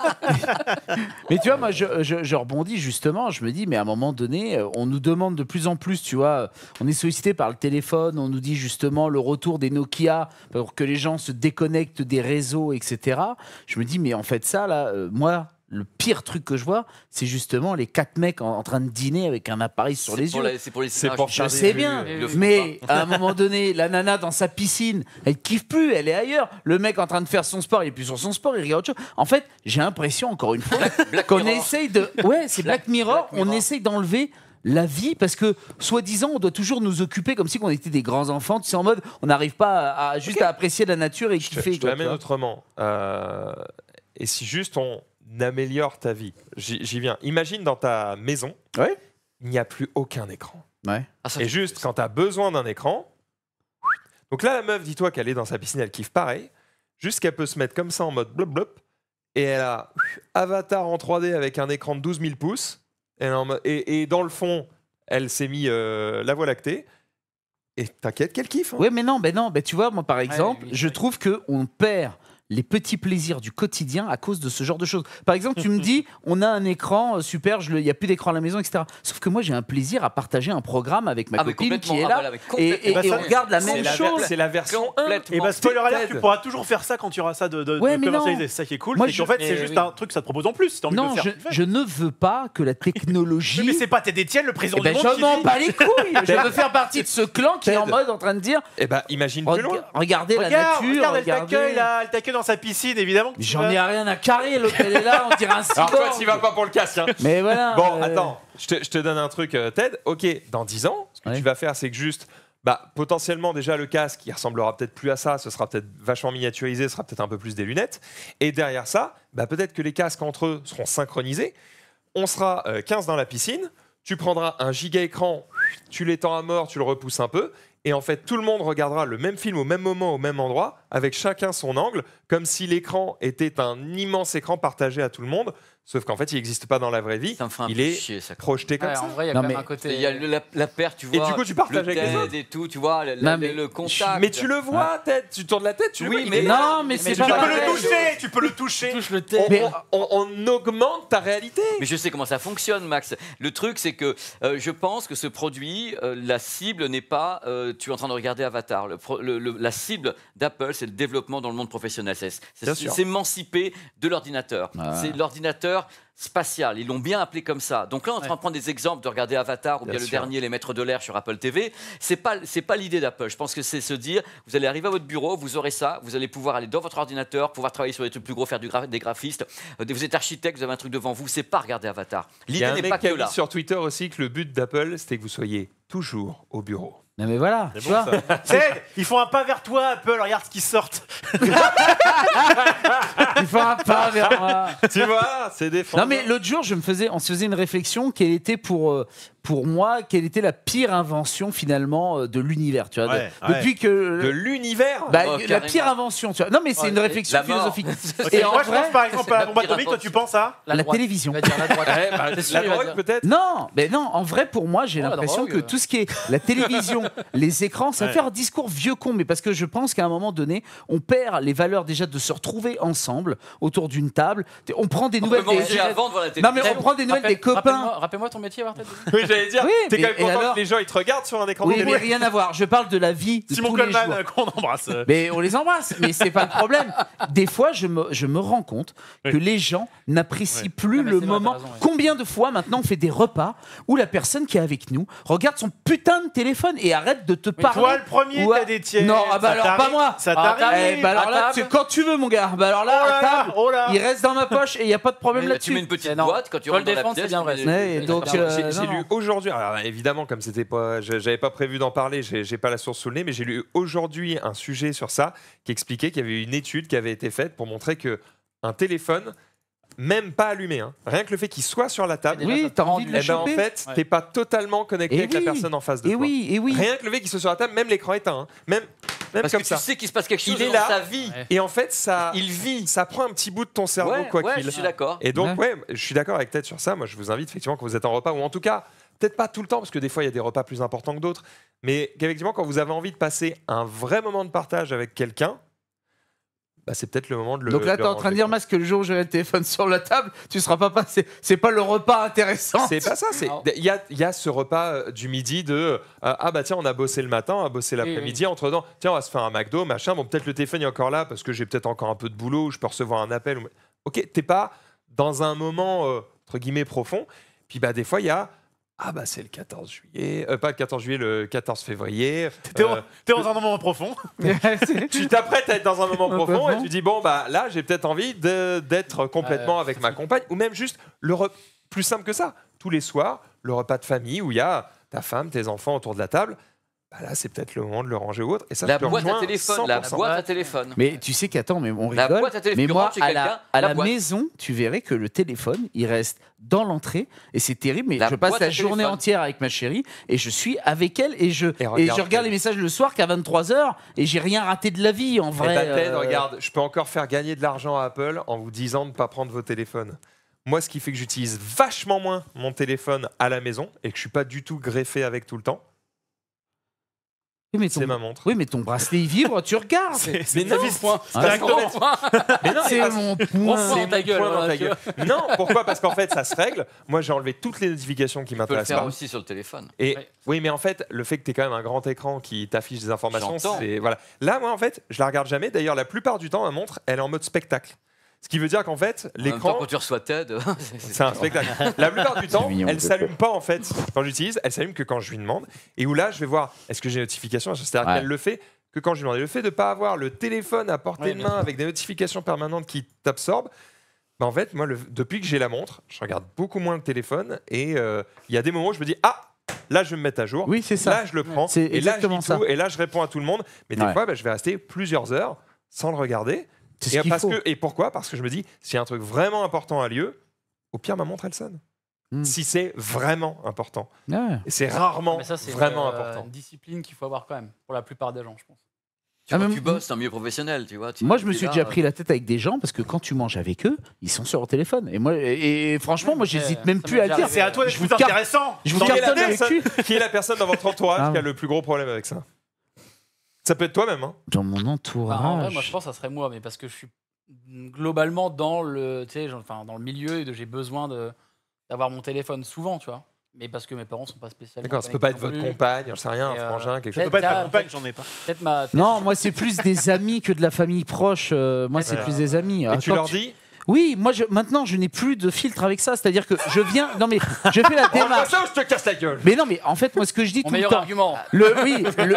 Mais tu vois, moi, je, rebondis justement. Je me dis, mais à un moment donné, euh, on nous demande de plus en plus, tu vois, on est sollicité par le téléphone, on nous dit justement le retour des Nokia pour que les gens se déconnectent des réseaux, etc. Je me dis, mais en fait, ça, là, euh, moi, le pire truc que je vois, c'est justement les quatre mecs en, train de dîner avec un appareil sur les yeux. C'est pour les C'est Je sais bien. Euh, mais à un moment donné, la nana dans sa piscine, elle kiffe plus, elle est ailleurs. Le mec en train de faire son sport, il est plus sur son sport, il regarde autre chose. En fait, j'ai l'impression, encore une fois, qu'on essaye de. Ouais, c'est Black, Mirror, on essaye d'enlever la vie parce que soi-disant on doit toujours nous occuper comme si on était des grands enfants tu sais en mode on n'arrive pas à, juste à apprécier la nature et je kiffer te autrement euh, et si juste on, n'améliore ta vie. J'y viens. Imagine dans ta maison, ouais. il n'y a plus aucun écran. Ah, et juste quand tu as besoin d'un écran. Donc là, la meuf, dis-toi qu'elle est dans sa piscine, elle kiffe pareil. Juste qu'elle peut se mettre comme ça en mode blop blop. Et elle a Avatar en 3D avec un écran de 12 000 pouces. Et, et, dans le fond, elle s'est mis euh, la voie lactée. Et t'inquiète qu'elle kiffe. Hein. Oui, mais non, mais non, mais tu vois, moi par exemple, je trouve que on perd les petits plaisirs du quotidien à cause de ce genre de choses. Par exemple, tu me dis, on a un écran, euh, super, il n'y a plus d'écran à la maison, etc. Sauf que moi, j'ai un plaisir à partager un programme avec ma ah, copine qui est ah, là, eh ben, et, on regarde la même chose. C'est la version 1. Et bah, spoiler tu pourras toujours faire ça quand tu auras ça de, de, C'est ça qui est cool. Moi, en fait, c'est eh juste un truc que ça te propose en plus. non, je, ne veux pas que la technologie... mais c'est pas Ted Etienne, le président eh ben, du monde. Je m'en bats les couilles. Je veux faire partie de ce clan qui est en mode en train de dire... Eh ben, imagine plus loin. Regardez la nature. Regarde, elle t'accueille, elle sa piscine, évidemment. J'en ai rien à carrer, l'hôtel est là, on dirait un Alors toi, tu vas pas pour le casque. Hein. Mais voilà. Bon, euh, attends, je te, je te donne un truc, euh, Ted. Ok, dans 10 ans, ce que tu vas faire, c'est que juste, bah, potentiellement, déjà, le casque, il ressemblera peut-être plus à ça, ce sera peut-être vachement miniaturisé, ce sera peut-être un peu plus des lunettes. Et derrière ça, bah, peut-être que les casques entre eux seront synchronisés. On sera 15 euh, dans la piscine, tu prendras un giga écran, tu l'étends à mort, tu le repousses un peu, et en fait tout le monde regardera le même film au même moment, au même endroit, avec chacun son angle, comme si l'écran était un immense écran partagé à tout le monde. Sauf qu'en fait, il n'existe pas dans la vraie vie. il est projeté comme ça. en vrai, il y a même un côté. Il y a la, perte paire, tu vois. du coup, tu le avec et tout, tu vois, le, mais- le contact. Mais tu le vois, tu tournes la tête, tu le vois, Oui, mais non, mais c'est tu peux le toucher, tu peux le toucher. On- augmente ta réalité. Mais je sais comment ça fonctionne, Max. Le truc, c'est que euh, je pense que ce produit, euh, la cible n'est pas. Euh, tu es en train de regarder Avatar. la cible d'Apple, c'est le développement dans le monde professionnel. C'est- s'émanciper de l'ordinateur. C'est l'ordinateur spatial. Ils l'ont bien appelé comme ça. Donc là, on est en train de prendre des exemples, de regarder Avatar ou bien, le dernier, Les Maîtres de l'air sur Apple TV. C'est pas, pas l'idée d'Apple. Je pense que c'est se dire, vous allez arriver à votre bureau, vous aurez ça, vous allez pouvoir aller dans votre ordinateur, pouvoir travailler sur des trucs plus gros, faire des graphistes. Euh, vous êtes architecte, vous avez un truc devant vous. C'est pas regarder Avatar. L'idée n'est pas que là. sur Twitter aussi que le but d'Apple, c'était que vous soyez toujours au bureau. Non mais voilà, tu vois. C'est- Ils font un pas vers toi, Apple, regarde ce qu'ils sortent. Ils font un pas vers moi. tu vois, c'est défendu. Non mais l'autre jour, je me faisais, on se faisait une réflexion quelle était pour euh, pour moi, quelle était la pire invention finalement euh, de l'univers, tu vois Depuis que de l'univers, bah, oh, la pire invention, tu vois. Non, mais c'est une réflexion philosophique. Et moi, je pense par exemple à la bombe atomique. Toi, tu penses à la, télévision. La, bah, drogue, peut-être. Non, mais non. En vrai, pour moi, j'ai oh, l'impression que tout ce qui est la télévision, les écrans, ça fait un discours vieux con, mais parce que je pense qu'à un moment donné, on perd les valeurs déjà de se retrouver ensemble autour d'une table. On prend des nouvelles. Non, mais on prend des nouvelles des copains. Rappelle-moi ton métier, j'allais dire. Oui, T'es quand même content que les gens ils te regardent sur un écran Oui, mais rien à voir. Je parle de la vie de Simon tous les Coleman, jours. qu'on embrasse. Mais on les embrasse, mais c'est pas le problème. Des fois, je me, je me rends compte que les gens n'apprécient plus le moment. Combien de fois maintenant on fait des repas où la personne qui est avec nous regarde son putain de téléphone et arrête de te parler toi, le premier, t'as des tiennes. Non, ah bah alors pas moi. ça t'arrive. Ah, eh, bah alors là, quand tu veux, mon gars. Bah alors là, oh oh il reste dans ma poche et il n'y a pas de problème là-dessus Tu mets une petite boîte quand tu rentres dans la c'est bien vrai. donc, C'est aujourd'hui, évidemment, comme c'était pas, j'avais pas prévu d'en parler, j'ai pas la source sous le nez, mais j'ai lu aujourd'hui un sujet sur ça qui expliquait qu'il y avait une étude qui avait été faite pour montrer que un téléphone, même pas allumé, hein, rien que le fait qu'il soit sur la table, oui, t'as eh ben, en fait, t'es pas totalement connecté eh avec la personne en face de et eh toi. Oui, et oui. Rien que le fait qu'il soit sur la table, même l'écran éteint, hein, même même Parce que tu sais qu'il se passe quelque chose il est dans là, vie. Et en fait, ça, il vit. Ça prend un petit bout de ton cerveau, quoi qu'il. Je suis d'accord. Et donc, ouais, je suis d'accord avec Ted sur ça. Moi, je vous invite effectivement quand vous êtes en repas ou en tout cas peut-être pas tout le temps, parce que des fois, il y a des repas plus importants que d'autres, mais qu'effectivement, quand vous avez envie de passer un vrai moment de partage avec quelqu'un, bah, c'est peut-être le moment de le. Donc là, tu es en train de dire, Mas, que le jour où j'aurai le téléphone sur la table, tu seras pas passé. C'est pas le repas intéressant. C'est pas ça. Il y a, y a, ce repas euh, du midi de euh, Ah bah tiens, on a bossé le matin, on a bossé l'après-midi. Entre temps, tiens, on va se faire un McDo, machin. Bon, peut-être le téléphone est encore là parce que j'ai peut-être encore un peu de boulot je peux recevoir un appel. Ok, t'es pas dans un moment, euh, entre guillemets, profond. Puis bah, des fois, il y a ah bah c'est le 14 juillet, euh, pas le 14 juillet, le 14 février. T'es dans euh, un moment profond. tu t'apprêtes à être dans un moment profond et tu dis bon bah là j'ai peut-être envie d'être complètement euh, avec ma compagne ou même juste le plus simple que ça. Tous les soirs, le repas de famille où il y a ta femme, tes enfants autour de la table bah là, c'est peut-être le moment de le ranger ou autre. Et ça, la boîte à téléphone, la boîte à téléphone. Mais tu sais qu'attends, mais on rigole. La boîte à téléphone. Mais moi, à la, la, maison, tu verrais que le téléphone, il reste dans l'entrée et c'est terrible. Mais je passe la journée entière avec ma chérie et je suis avec elle et je regarde, je regarde les messages le soir qu'à 23 h et j'ai rien raté de la vie en eh vrai. Et ben, euh. regarde, je peux encore faire gagner de l'argent à Apple en vous disant de ne pas prendre vos téléphones. Moi, ce qui fait que j'utilise vachement moins mon téléphone à la maison et que je suis pas du tout greffé avec tout le temps oui mais, ma montre. oui, mais ton bracelet il vibre, tu regardes. C'est mon point. C'est mon point. ta gueule. Point dans ta gueule. non, pourquoi Parce qu'en fait, ça se règle. Moi, j'ai enlevé toutes les notifications qui m'intéressent pas. aussi sur le téléphone. Et oui, mais en fait, le fait que tu aies quand même un grand écran qui t'affiche des informations, c'est voilà. Là, moi, en fait, je la regarde jamais. D'ailleurs, la plupart du temps, ma montre, elle est en mode spectacle. Ce qui veut dire qu'en fait, l'écran. Quand tu reçois TED, c'est un spectacle. La plupart du temps, elle elle s'allume pas en fait quand j'utilise, elle s'allume que quand je lui demande. Et où là, je vais voir est-ce que j'ai une notification, c'est-à-dire qu'elle le fait que quand je lui demande. Et le fait de ne pas avoir le téléphone à portée de main avec des notifications permanentes qui t'absorbent, bah, en fait, moi, le... depuis que j'ai la montre, je regarde beaucoup moins le téléphone et euh, il y a des moments où je me dis ah là je vais me mettre à jour. Oui, c'est ça. Là je le prends. Et là je réponds à tout le monde. Mais des fois, bah, je vais rester plusieurs heures sans le regarder et, Que, et pourquoi Parce que je me dis, a un truc vraiment important a lieu, au pire, ma montre, elle sonne. Hmm. Si c'est vraiment important. C'est rarement vraiment euh, important. c'est vraiment une, discipline qu'il faut avoir quand même, pour la plupart des gens, je pense. Ah, tu, bosses, vois, tu bosses milieu professionnel, tu vois. moi, je me suis déjà pris euh. la tête avec des gens parce que quand tu manges avec eux, ils sont sur leur téléphone. Et moi, et, franchement, moi, j'hésite même plus à dire. C'est à toi de plus intéressant. Je vous cartonne avec qui est la personne dans votre entourage ah qui a le plus gros problème avec ça ça peut être toi-même. Hein. Dans mon entourage. Bah, moi, je pense que ça serait moi, mais parce que je suis globalement dans le, enfin, dans le milieu et j'ai besoin d'avoir mon téléphone souvent, tu vois. Mais parce que mes parents sont pas spécialement. D'accord, ça peut pas être votre compagne, j'en sais rien, un euh, frangin, quelque chose. Ça peut pas être ma compagne, j'en ai pas. Ma... Non, moi c'est plus des amis que de la famille proche. Euh, moi c'est plus des amis. Et tu leur dis oui, moi maintenant je n'ai plus de filtre avec ça, c'est-à-dire que je viens, non mais je fais la je te casse la gueule. Mais non, mais en fait moi ce que je dis tout le temps, argument. Le, oui, le,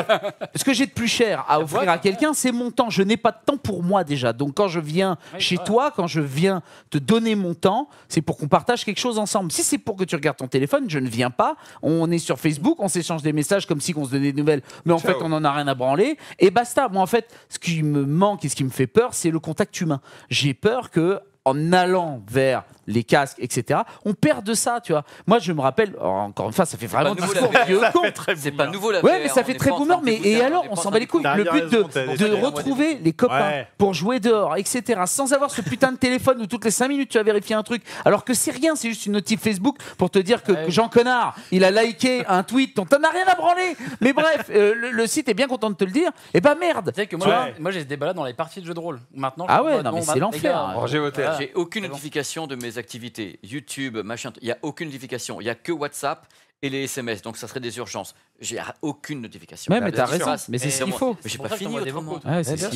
ce que j'ai de plus cher à offrir à quelqu'un, c'est mon temps. Je n'ai pas de temps pour moi déjà, donc quand je viens chez toi, quand je viens te donner mon temps, c'est pour qu'on partage quelque chose ensemble. Si c'est pour que tu regardes ton téléphone, je ne viens pas. On est sur Facebook, on s'échange des messages comme si on se donnait des nouvelles, mais en fait on en a rien à branler et basta. Moi en fait, ce qui me manque et ce qui me fait peur, c'est le contact humain. J'ai peur que en allant vers les casques, etc. On perd de ça, tu vois. Moi, je me rappelle, oh, encore une fois, ça fait vraiment sport vieux C'est pas nouveau la Ouais, mais ça fait très boomer. Mais et alors, on s'en bat les couilles. Le but de, retrouver les copains pour jouer dehors, etc. Sans avoir ce putain de téléphone où toutes les 5 minutes tu vas vérifier un truc. Alors que c'est rien, c'est juste une notif Facebook pour te dire que Jean Connard, il a liké un tweet dont t'en as rien à branler. Mais bref, euh, le, site est bien content de te le dire. Et eh bah ben, merde. Tu moi, j'ai ce débat-là dans les parties de jeux de rôle. Maintenant, ah ouais, non mais c'est bah, l'enfer. J'ai aucune notification de mes activités, YouTube, machin, il n'y a aucune notification. Il n'y a que WhatsApp et les SMS. Donc ça serait des urgences. J'ai aucune notification. Ouais, mais as raison. Mais c'est ce qu'il faut. J'ai pas fini autrement.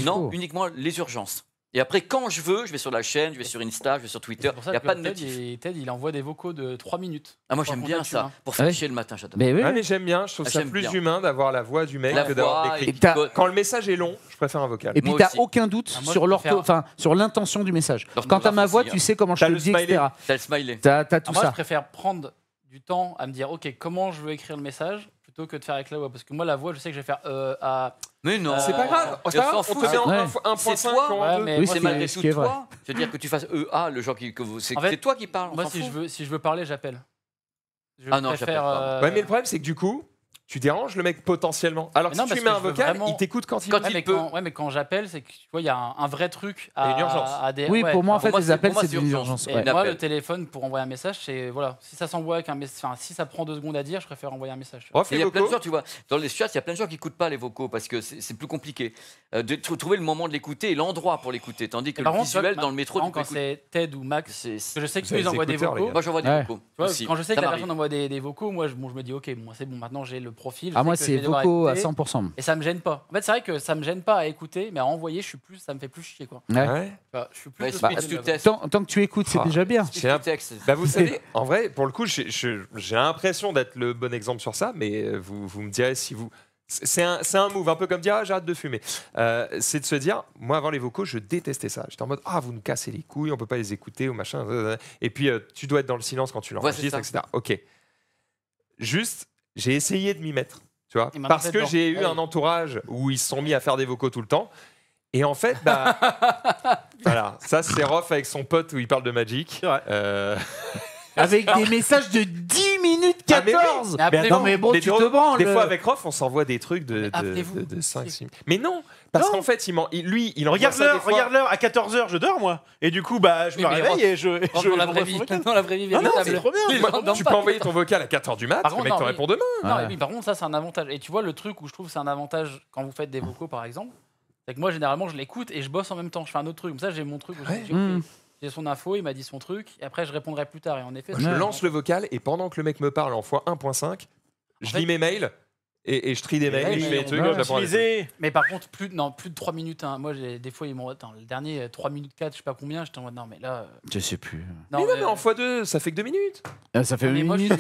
non, uniquement les urgences. Et après, quand je veux, je vais sur la chaîne, je vais sur Insta, je vais sur Twitter. Il n'y a pas de notif. Ted, il, envoie des vocaux de 3 minutes. Ah, moi, j'aime bien ça. Pour faire ah le matin, j'adore. Mais, oui. Ah j'aime bien. Je trouve ah, ça plus humain d'avoir la voix du mec que d'avoir des Quand le message est long, je préfère un vocal. Et puis, tu n'as aucun doute sur l'intention du message. Quant à ma voix, tu sais comment je te le dis, etc. Tu as le smiley. Tu as tout ça. Moi, je préfère prendre du temps à me dire, OK, comment je veux écrire le message plutôt que de faire avec la voix. Parce que moi, la voix, je sais que je vais faire euh, A... Mais non, euh, c'est pas grave. On te met en mais c'est malgré tout toi. Je veux dire que tu fasses E, A, le genre qui, que vous. C'est toi qui parles. Moi, si je, veux, si je veux parler, j'appelle. ah non, j'appelle. Euh, ouais, mais le problème, c'est que du coup, tu déranges le mec potentiellement. Alors mais si tu mets un vocal, il t'écoute quand il, quand il peut. Quand, ouais, mais quand j'appelle, c'est que tu vois, il y a un, vrai truc à, une urgence. Oui, pour moi, en fait, les appels, c'est une urgence. Et moi, le téléphone pour envoyer un message, c'est voilà, si ça s'envoie avec un message, si ça prend deux secondes à dire, je préfère envoyer un message. Oh, il y a plein de gens, tu vois, dans les chats, il y a plein de gens qui n'écoutent pas les vocaux parce que c'est plus compliqué euh, de trouver le moment de l'écouter et l'endroit pour l'écouter, tandis que le visuel dans le métro, quand c'est Ted ou Max, je sais qu'ils envoient des vocaux. Moi, j'envoie des vocaux. Quand je sais que la personne envoie des vocaux, moi, je me dis, ok, c'est bon, maintenant j'ai le profil. Ah, moi, c'est vocaux à 100%. Et ça me gêne pas. En fait, c'est vrai que ça me gêne pas à écouter, mais à envoyer, je suis plus, ça me fait plus chier. Quoi. Ouais. je suis plus. tant, que tu écoutes, c'est ah, déjà bien. C'est un texte. Bah, vous savez, en vrai, pour le coup, j'ai l'impression d'être le bon exemple sur ça, mais euh, vous, vous me direz si vous. C'est un, un, move, un peu comme dire ah, j'arrête de fumer. Euh, c'est de se dire, moi avant les vocaux, je détestais ça. J'étais en mode ah, vous nous cassez les couilles, on peut pas les écouter ou machin. Et puis euh, tu dois être dans le silence quand tu l'enregistres, etc. Ok. Juste, j'ai essayé de m'y mettre, tu vois, parce que j'ai eu un entourage où ils se sont mis à faire des vocaux tout le temps. Et en fait, bah, voilà, ça c'est Rof avec son pote où il parle de Magic. Euh, avec des messages de 10 minutes 14 ah, mais, non, mais bon, tu te branles. Des fois, avec Rof, on s'envoie des trucs de, de, 5, 6 Mais non, parce qu'en fait, il, lui, il Regarde l'heure, regarde l'heure, à 14h je dors moi. Et du coup, bah je me réveille et je. Dans la vraie vie, non, c'est trop bien. Tu peux envoyer ton vocal à 4h du mat, le mec t'en répond demain. Non, par contre, ça, c'est un avantage. Et tu vois, le truc où je trouve que c'est un avantage quand vous faites des vocaux, par exemple, c'est que moi, généralement, je l'écoute et je bosse en même temps. Je fais un autre truc. Comme ça, j'ai mon truc. Hmm. j'ai- son info, il m'a dit son truc, et après, je répondrai plus tard. Et en effet, Je lance le vocal et pendant que le mec me parle en x1.5, je lis mes mails, et, je trie des mails mais par contre, plus, non, plus de 3 minutes. Hein. Moi, des fois, ils m'ont. Attends, le dernier, 3 euh, minutes 4, je sais pas combien, j'étais en mode non, mais là. Euh, je sais plus. mais, non, mais en euh, x2, ça fait que 2 minutes. Ah, ça fait 2 minutes.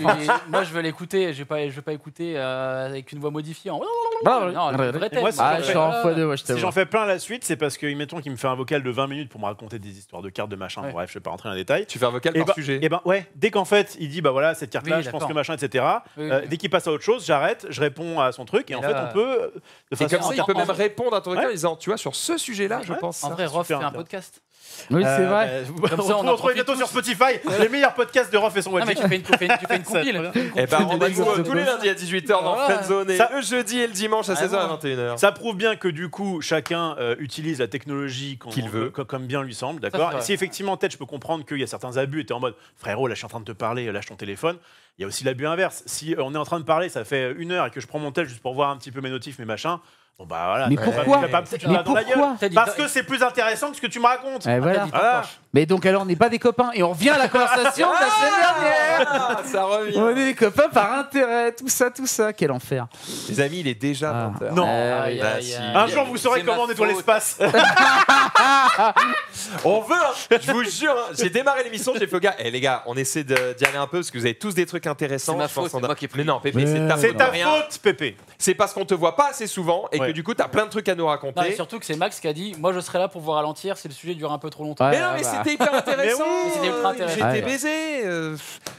Moi, je veux l'écouter, je vais pas écouter avec une voix modifiée en. Bah, non, moi, si j'en fais, plein la suite, c'est parce que, mettons qu'il me fait un vocal de 20 minutes pour me raconter des histoires de cartes, de machin, bref, je vais pas rentrer dans les détails. Tu fais un vocal par bah, sujet Et ben ouais, dès qu'en fait, il dit, bah voilà, cette carte-là, je pense que machin, etc. dès qu'il passe à autre chose, j'arrête, je réponds à son truc. Et, en fait, on peut. Euh, de comme ça, il peut même répondre à ton ouais. en disant Tu vois, sur ce sujet-là, je pense. En vrai, Rof fait un podcast. Oui, c'est euh, vrai. Bah, on se retrouve bientôt sur Spotify les meilleurs podcasts de Rof et son web. Tu fais une compile. Eh ben, rendez-vous tous les lundis à 18h dans Friendzone et le jeudi et le dimanche à 16h ah 21h. Ça prouve bien que du coup, chacun euh, utilise la technologie qu'il veut, comme bien lui semble, d'accord Si effectivement, peut je peux comprendre qu'il y a certains abus et es en mode Frérot, là, je suis en train de te parler, lâche ton téléphone. Il y a aussi l'abus inverse. Si on est en train de parler, ça fait une heure et que je prends mon tel juste pour voir un petit peu mes notifs, mes machins, Bon bah voilà. Mais pourquoi Mais pourquoi Parce que c'est plus intéressant que ce que tu me racontes. Eh, Mais donc alors on n'est pas des copains et on revient à la conversation de la semaine ah dernière. ça revient. On est des copains par intérêt, tout ça, tout ça. Quel enfer. Les amis, il est déjà ah. Non. Ah, bah, un jour vous saurez comment on est dans l'espace. on veut. Hein. je vous jure. Hein. j'ai démarré l'émission, j'ai fait gars. Eh les gars, on essaie d'y aller un peu parce que vous avez tous des trucs intéressants. C'est ma faute. non, Pépé, c'est ta faute. C'est ta faute, Pépé c'est parce qu'on te voit pas assez souvent et que du coup, tu as plein de trucs à nous raconter. surtout que c'est Max qui a dit Moi, je serai là pour vous ralentir si le sujet dure un peu trop longtemps. mais non, mais bah. c'était hyper intéressant. J'étais baisé. Euh,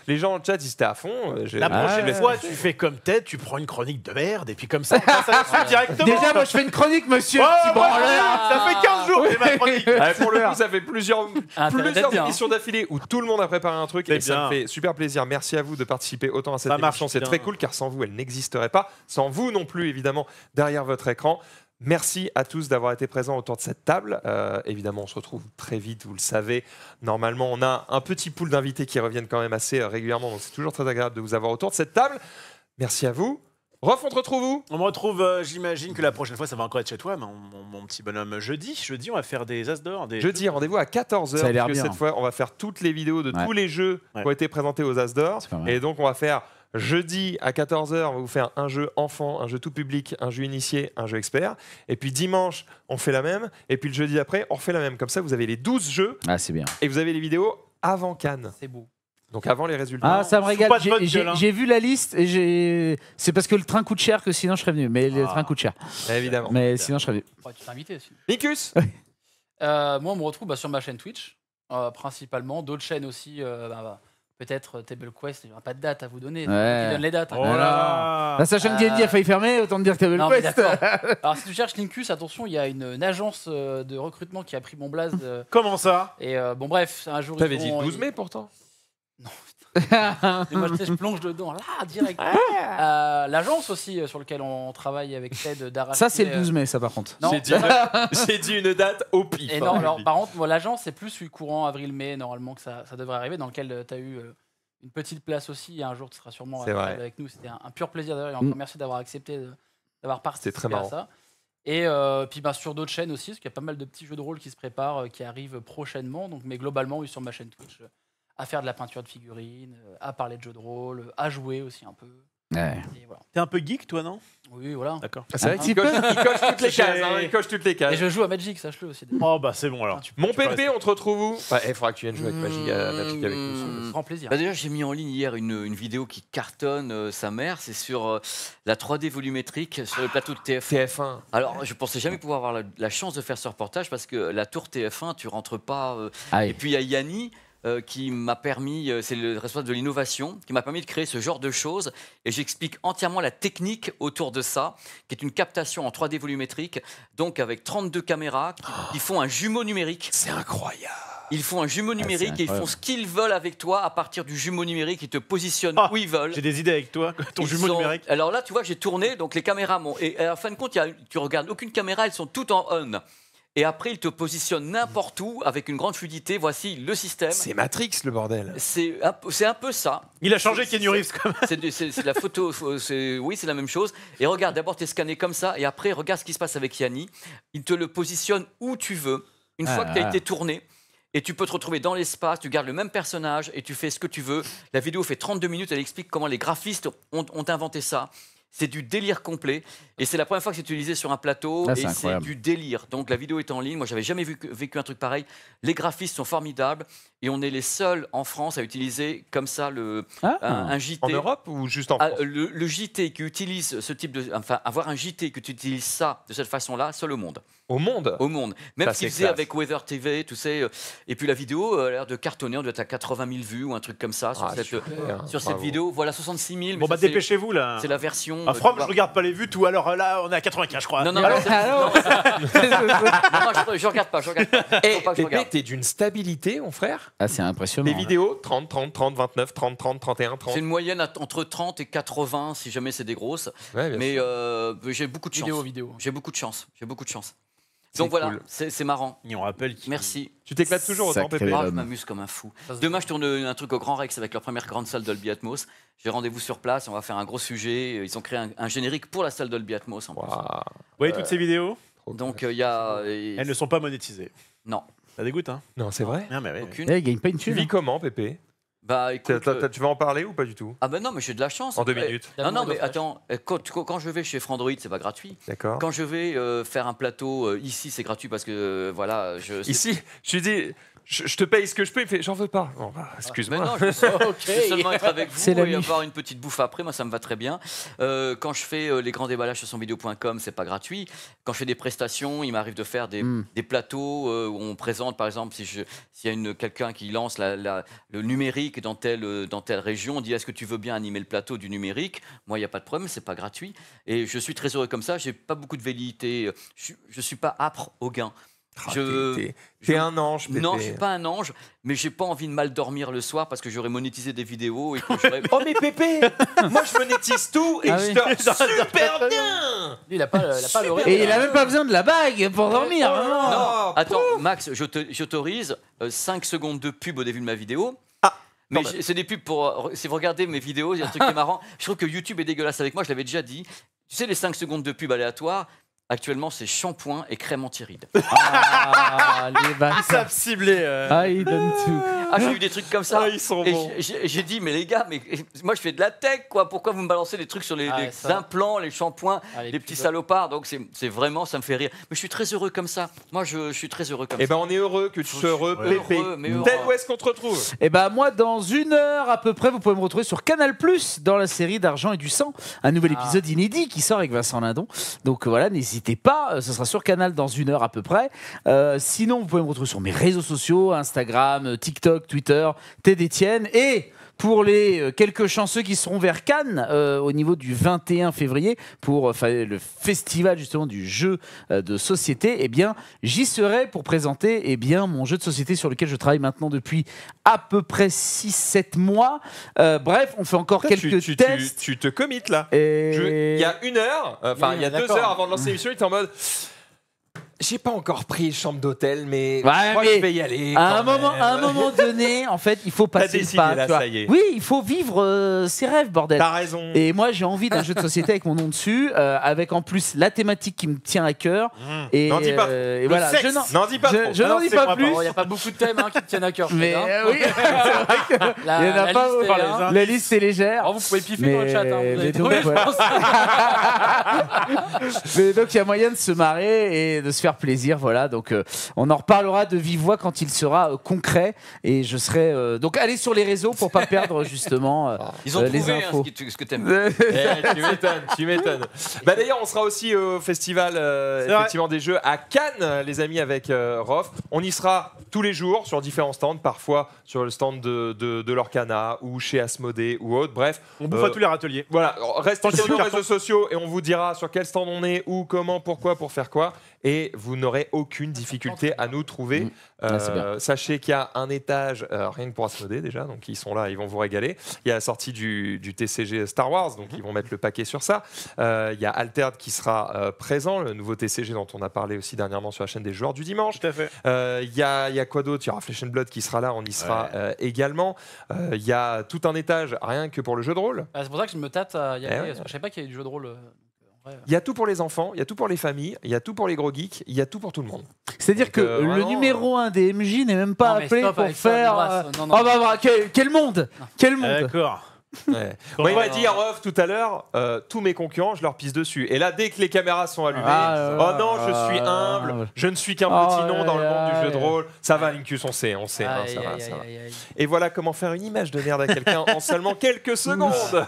les gens en chat, ils étaient à fond. Euh, la prochaine fois, tu fais comme tête, tu prends une chronique de merde et puis comme ça, directement. Déjà, moi, je fais une chronique, monsieur. ça fait 15 jours que j'ai ma chronique. pour le coup, ça fait plusieurs, ah, plusieurs hein. émissions d'affilée où tout le monde a préparé un truc et ça me fait super plaisir. Merci à vous de participer autant à cette émission. C'est très cool car sans vous, elle n'existerait pas. Sans vous, non plus, évidemment, derrière votre écran. Merci à tous d'avoir été présents autour de cette table. Euh, évidemment, on se retrouve très vite, vous le savez. Normalement, on a un petit pool d'invités qui reviennent quand même assez euh, régulièrement, donc c'est toujours très agréable de vous avoir autour de cette table. Merci à vous. Rof, on te retrouve où On me retrouve, euh, j'imagine que la prochaine fois, ça va encore être chez toi, mon, mon, petit bonhomme. Jeudi, jeudi, on va faire des As d'or. jeudi, rendez-vous à 14h. Ça a parce cette fois, on va faire toutes les vidéos de tous les jeux qui ont été présentés aux As d'or. Et donc, on va faire Jeudi à 14h, on va vous faire un jeu enfant, un jeu tout public, un jeu initié, un jeu expert. Et puis dimanche, on fait la même. Et puis le jeudi après, on refait la même. Comme ça, vous avez les 12 jeux. Ah, c'est bien. Et vous avez les vidéos avant Cannes. C'est beau. Donc avant les résultats. Ah, ça me régale. Hein. J'ai vu la liste. et C'est parce que le train coûte cher que sinon je serais venu. Mais le ah. train coûte cher. Évidemment. Mais sinon je serais venu. tu t'es invité Moi, on me retrouve bah, sur ma chaîne Twitch, euh, principalement. D'autres chaînes aussi. Euh, bah, bah, peut-être euh, Table Quest, il n'y aura pas de date à vous donner. Qui Il donne les dates. Oh oh là La sachant que a failli fermer, autant dire Table Alors si tu cherches Linkus, attention, il y a une, agence euh, de recrutement qui a pris mon blaze. Euh, Comment ça Et bon bref, un jour... T'avais dit 12 mai pourtant Non, moi, je, plonge dedans, là, direct. Euh, l'agence aussi, euh, sur laquelle on travaille avec Ted d'Arras. Ça, c'est le 12 euh, mai, ça, par contre. J'ai dit, une... date au pif. Hein. non, alors, par contre, l'agence, c'est plus au courant avril-mai, normalement, que ça, ça, devrait arriver, dans lequel tu as eu une petite place aussi. Et un jour, tu seras sûrement avec nous. C'était un, pur plaisir, d'ailleurs. Et mm. encore merci d'avoir accepté, d'avoir participé à ça. Et puis bah sur d'autres chaînes aussi, parce qu'il y a pas mal de petits jeux de rôle qui se préparent, qui arrivent prochainement. Donc, mais globalement, oui, sur ma chaîne Twitch, à faire de la peinture de figurines, euh, à parler de jeux de rôle, euh, à jouer aussi un peu. Ouais. T'es un peu geek, toi, non Oui, voilà. D'accord. Ah, c'est vrai qu'il coche, hein, toutes les cases. Hein, il coche toutes les cases. Et je joue à Magic, sache-le aussi. Oh, bah c'est bon alors. Ah, Mon pépé, on te retrouve où bah, Il faudra que tu viennes jouer avec Magic, à, euh, hmm, Magic avec nous. Grand plaisir. Bah, D'ailleurs, j'ai mis en ligne hier une, vidéo qui cartonne sa mère. C'est sur la 3D volumétrique sur le plateau de TF1. Alors, je pensais jamais pouvoir avoir la, chance de faire ce reportage parce que la tour TF1, tu rentres pas. et puis, il y a Yanni euh, qui m'a permis, euh, c'est le responsable de l'innovation, qui m'a permis de créer ce genre de choses. Et j'explique entièrement la technique autour de ça, qui est une captation en 3D volumétrique, donc avec 32 caméras ah. qui, font un jumeau numérique. C'est incroyable. Ils font un jumeau ah, numérique et ils font ce qu'ils veulent avec toi à partir du jumeau numérique. Ils te positionnent ah, où ils veulent. J'ai des idées avec toi, ton jumeau numérique. Alors là, tu vois, j'ai tourné, donc les caméras m'ont. Et à fin de compte, tu regardes aucune caméra, elles sont toutes en on et après il te positionne n'importe où avec une grande fluidité. Voici le système. C'est Matrix le bordel. C'est un, un, peu ça. Il a changé Kenny Reeves quand même. C'est la photo, euh, oui, c'est la même chose. Et regarde, d'abord tu es scanné comme ça et après regarde ce qui se passe avec Yanni. Il te le positionne où tu veux, une fois que tu as ah. été tourné et tu peux te retrouver dans l'espace, tu gardes le même personnage et tu fais ce que tu veux. La vidéo fait 32 minutes, elle explique comment les graphistes ont inventé ça. C'est du délire complet. Et c'est la première fois que c'est utilisé sur un plateau. Ah, et c'est du délire. Donc la vidéo est en ligne. Moi, j'avais jamais vécu un truc pareil. Les graphistes sont formidables et on est les seuls en France à utiliser comme ça le, ah. un, JT. En Europe ou juste en ah, France le, JT qui utilise ce type de. Enfin, avoir un JT que tu utilises ça de cette façon-là, seul au monde. Au monde Au monde. Même ce qu'ils avec Weather TV, tu sais. Euh, et puis la vidéo euh, a l'air de cartonner, on doit être à 80 000 vues ou un truc comme ça sur, ah, cette, euh, sur cette, vidéo. Voilà, 66 000. Bon, bah dépêchez-vous là. C'est la version. Ah, Franck, je regarde pas les vues, tout. Alors là, on est à 95, je crois. Non, non, non. je, regarde pas. Je regarde pas. Et eh, eh, t'es d'une stabilité, mon frère ah, c'est impressionnant. Les hein. vidéos, 30, 30, 30, 29, 30, 30, 31, 30. C'est une moyenne entre 30 et 80, si jamais c'est des grosses. mais euh, j'ai beaucoup de chance. Vidéo, vidéo. J'ai beaucoup de chance. J'ai beaucoup de chance. Donc voilà, c'est marrant. Et on rappelle. Merci. Tu t'éclates toujours autant, temps ah, je m'amuse comme un fou. Demain, je tourne un truc au Grand Rex avec leur première grande salle Dolby Atmos. J'ai rendez-vous sur place, on va faire un gros sujet. Ils ont créé un, générique pour la salle Dolby Atmos en plus. Vous voyez toutes ces vidéos Donc euh, il y a. Elles ne sont pas monétisées. Non. Ça dégoûte, hein Non, c'est vrai. Non, mais ouais, Aucune. Eh, il gagne pas une Tu vis hein. comment, Pépé Bah écoute. Euh, tu vas en parler ou pas du tout Ah ben non, mais j'ai de la chance. En deux euh, minutes. Non, non, mais attends, euh, quand, je vais chez Frandroid, c'est pas gratuit. D'accord. Quand je vais faire un plateau ici, c'est gratuit parce que voilà, je. Ici, je dis je, te paye ce que je peux. Il fait, j'en veux pas. Bon, bah, excuse-moi. Ah, je, veux seulement être avec vous et avoir une petite bouffe après. Moi, ça me va très bien. Euh, quand je fais euh, les grands déballages sur sonvideo.com, c'est pas gratuit. Quand je fais des prestations, il m'arrive de faire des, hmm. plateaux euh, où on présente, par exemple, si s'il y a une quelqu'un qui lance le numérique dans telle dans telle région, on dit est-ce que tu veux bien animer le plateau du numérique Moi, il n'y a pas de problème, c'est pas gratuit. Et je suis très heureux comme ça. J'ai pas beaucoup de velléité. Je, je suis pas âpre au gain. Ah, je... T'es un ange. Pépé. Non, je suis pas un ange, mais j'ai pas envie de mal dormir le soir parce que j'aurais monétisé des vidéos et oh mais Pépé, moi je monétise tout et ah je dors super bien. il a pas, il pas Et il a même pas besoin de la bague pour dormir. Oh, hein. oh, attends, Max, j'autorise 5 euh, secondes de pub au début de ma vidéo. Ah, mais c'est des pubs pour. Euh, si vous regardez mes vidéos, il y a un truc qui est marrant. Je trouve que YouTube est dégueulasse avec moi, je l'avais déjà dit. Tu sais, les 5 secondes de pub aléatoires, Actuellement, c'est shampoing et crème antiride. Ah, les Ils savent cibler. Ah, ils donnent tout. Ah, j'ai eu des trucs comme ça. Ah, ils sont bons. j'ai- dit, mais les gars, mais moi je fais de la tech, quoi. Pourquoi vous me balancez des trucs sur les, ah, implants, les shampoings, ah, les petits salopards Donc c'est vraiment, ça me fait rire. Mais je suis très heureux comme ça. Moi, je, suis très heureux comme Eh et ben, on est heureux que tu sois heureux, Pépé. mais où est-ce qu'on te retrouve Et eh ben, moi, dans une heure à peu près, vous pouvez me retrouver sur Canal+, Plus dans la série d'Argent et du Sang, un nouvel ah. épisode inédit qui sort avec Vincent Lindon. Donc voilà, n'hésitez n'hésitez pas. Euh, ce sera sur Canal dans une heure à peu près. Euh, sinon, vous pouvez me retrouver sur mes réseaux sociaux Instagram, euh, TikTok, Twitter, Ted Etienne et pour les euh, quelques chanceux qui seront vers Cannes euh, au niveau du 21 février pour euh, le festival justement du jeu de société, eh bien j'y serai pour présenter eh bien mon jeu de société sur lequel je travaille maintenant depuis à peu près 6-7 mois. bref, on fait encore quelques tu, tests. Tu, te commites là. Il y a une heure, enfin il y a deux heures avant de lancer l'émission, il était en mode j'ai pas encore pris une chambre d'hôtel, mais ouais, je crois que je vais y aller. À un, moment, donné, en fait, il faut passer décidé, le pas. Là, Ça y est. Oui, il faut vivre euh, ses rêves, bordel. T'as raison. Et moi, j'ai envie d'un jeu de société avec mon nom dessus, euh, avec en plus la thématique qui me tient à cœur. Mmh. Et, n'en dis pas. Euh, je n'en dis pas. Je, je dis pas plus. Il n'y a pas beaucoup de thèmes hein, qui me tiennent à cœur. Mais hein. oui, c'est vrai que la, il en a pas. Liste La liste est légère. Oh, vous pouvez piffer dans le chat. mais donc, il y a moyen de se marrer et de se faire plaisir. Voilà, donc euh, on en reparlera de vive voix quand il sera euh, concret. Et je serai. Euh, donc allez sur les réseaux pour pas perdre justement ah, Ils ont les trouvé hein, ce, que tu eh, m'étonnes, tu m'étonnes. Bah, D'ailleurs, on sera aussi au festival effectivement des jeux à Cannes, les amis, avec Rof. On y sera tous les jours sur différents stands, parfois sur le stand de, de, l'Orcana ou chez Asmodée ou autre. Bref, On peut tous les râteliers. voilà, restez sur nos réseaux sociaux et on vous dira sur quel stand on est, où, comment, pourquoi, pour faire quoi et vous n'aurez aucune difficulté à nous trouver. Mm. Ah, euh, sachez qu'il y a un étage, euh, rien que pour Asmodée déjà, donc ils sont là, ils vont vous régaler. Il y a la sortie du, TCG Star Wars, donc mm-hmm. ils vont mettre le paquet sur ça. Euh, il y a Altered qui sera présent, le nouveau TCG dont on a parlé aussi dernièrement sur la chaîne des joueurs du dimanche. Tout fait. Il y, a, quoi d'autre Il y aura Flesh and Blood qui sera là, on y sera également. il y a tout un étage, rien que pour le jeu de rôle. Ah, c'est pour ça que je me tâte eh je ne savais pas qu'il y avait du jeu de rôle. Il y a tout pour les enfants, il y a tout pour les familles, il y a tout pour les gros geeks, il y a tout pour tout le monde. C'est-à-dire que euh, le numéro 1 des MJ n'est même pas appelé pour faire. Oh, bah, bah, quel, quel monde Quel monde D'accord on Ouais, il m'a dit euh, off tout à l'heure, euh, tous mes concurrents, je leur pisse dessus. Et là, dès que les caméras sont allumées, ah, euh, oh non, je suis humble, je ne suis qu'un oh petit nom dans le monde du jeu de rôle. Ça va, Linkus, on sait, on sait. Hein, ça va, ça va. Et voilà comment faire une image de merde à quelqu'un en seulement quelques secondes.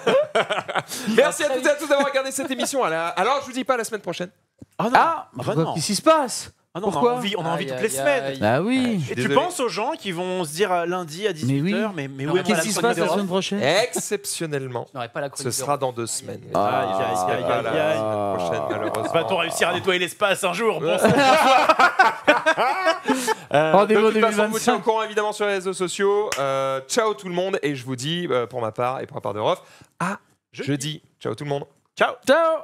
Merci à tous d'avoir regardé cette émission. Alors, je vous dis pas à la semaine prochaine. Oh non, ah, qu'est-ce qui se passe ah on a envie, on a ah, envie toutes les semaines. Ah oui. Et tu penses aux gens qui vont se dire euh, lundi à 18h, mais, mais, ah, où Qu'est-ce qui se passe la semaine prochaine Exceptionnellement. ce sera dans deux semaines. Ah, il y a, la prochaine, malheureusement. Va-t-on réussir à nettoyer l'espace un jour bon euh, rendez On vous tient au courant évidemment sur les réseaux sociaux. Euh, ciao tout le monde et je vous dis euh, pour ma part et pour la part de Rof à jeudi. Ciao tout le monde. Ciao. Ciao.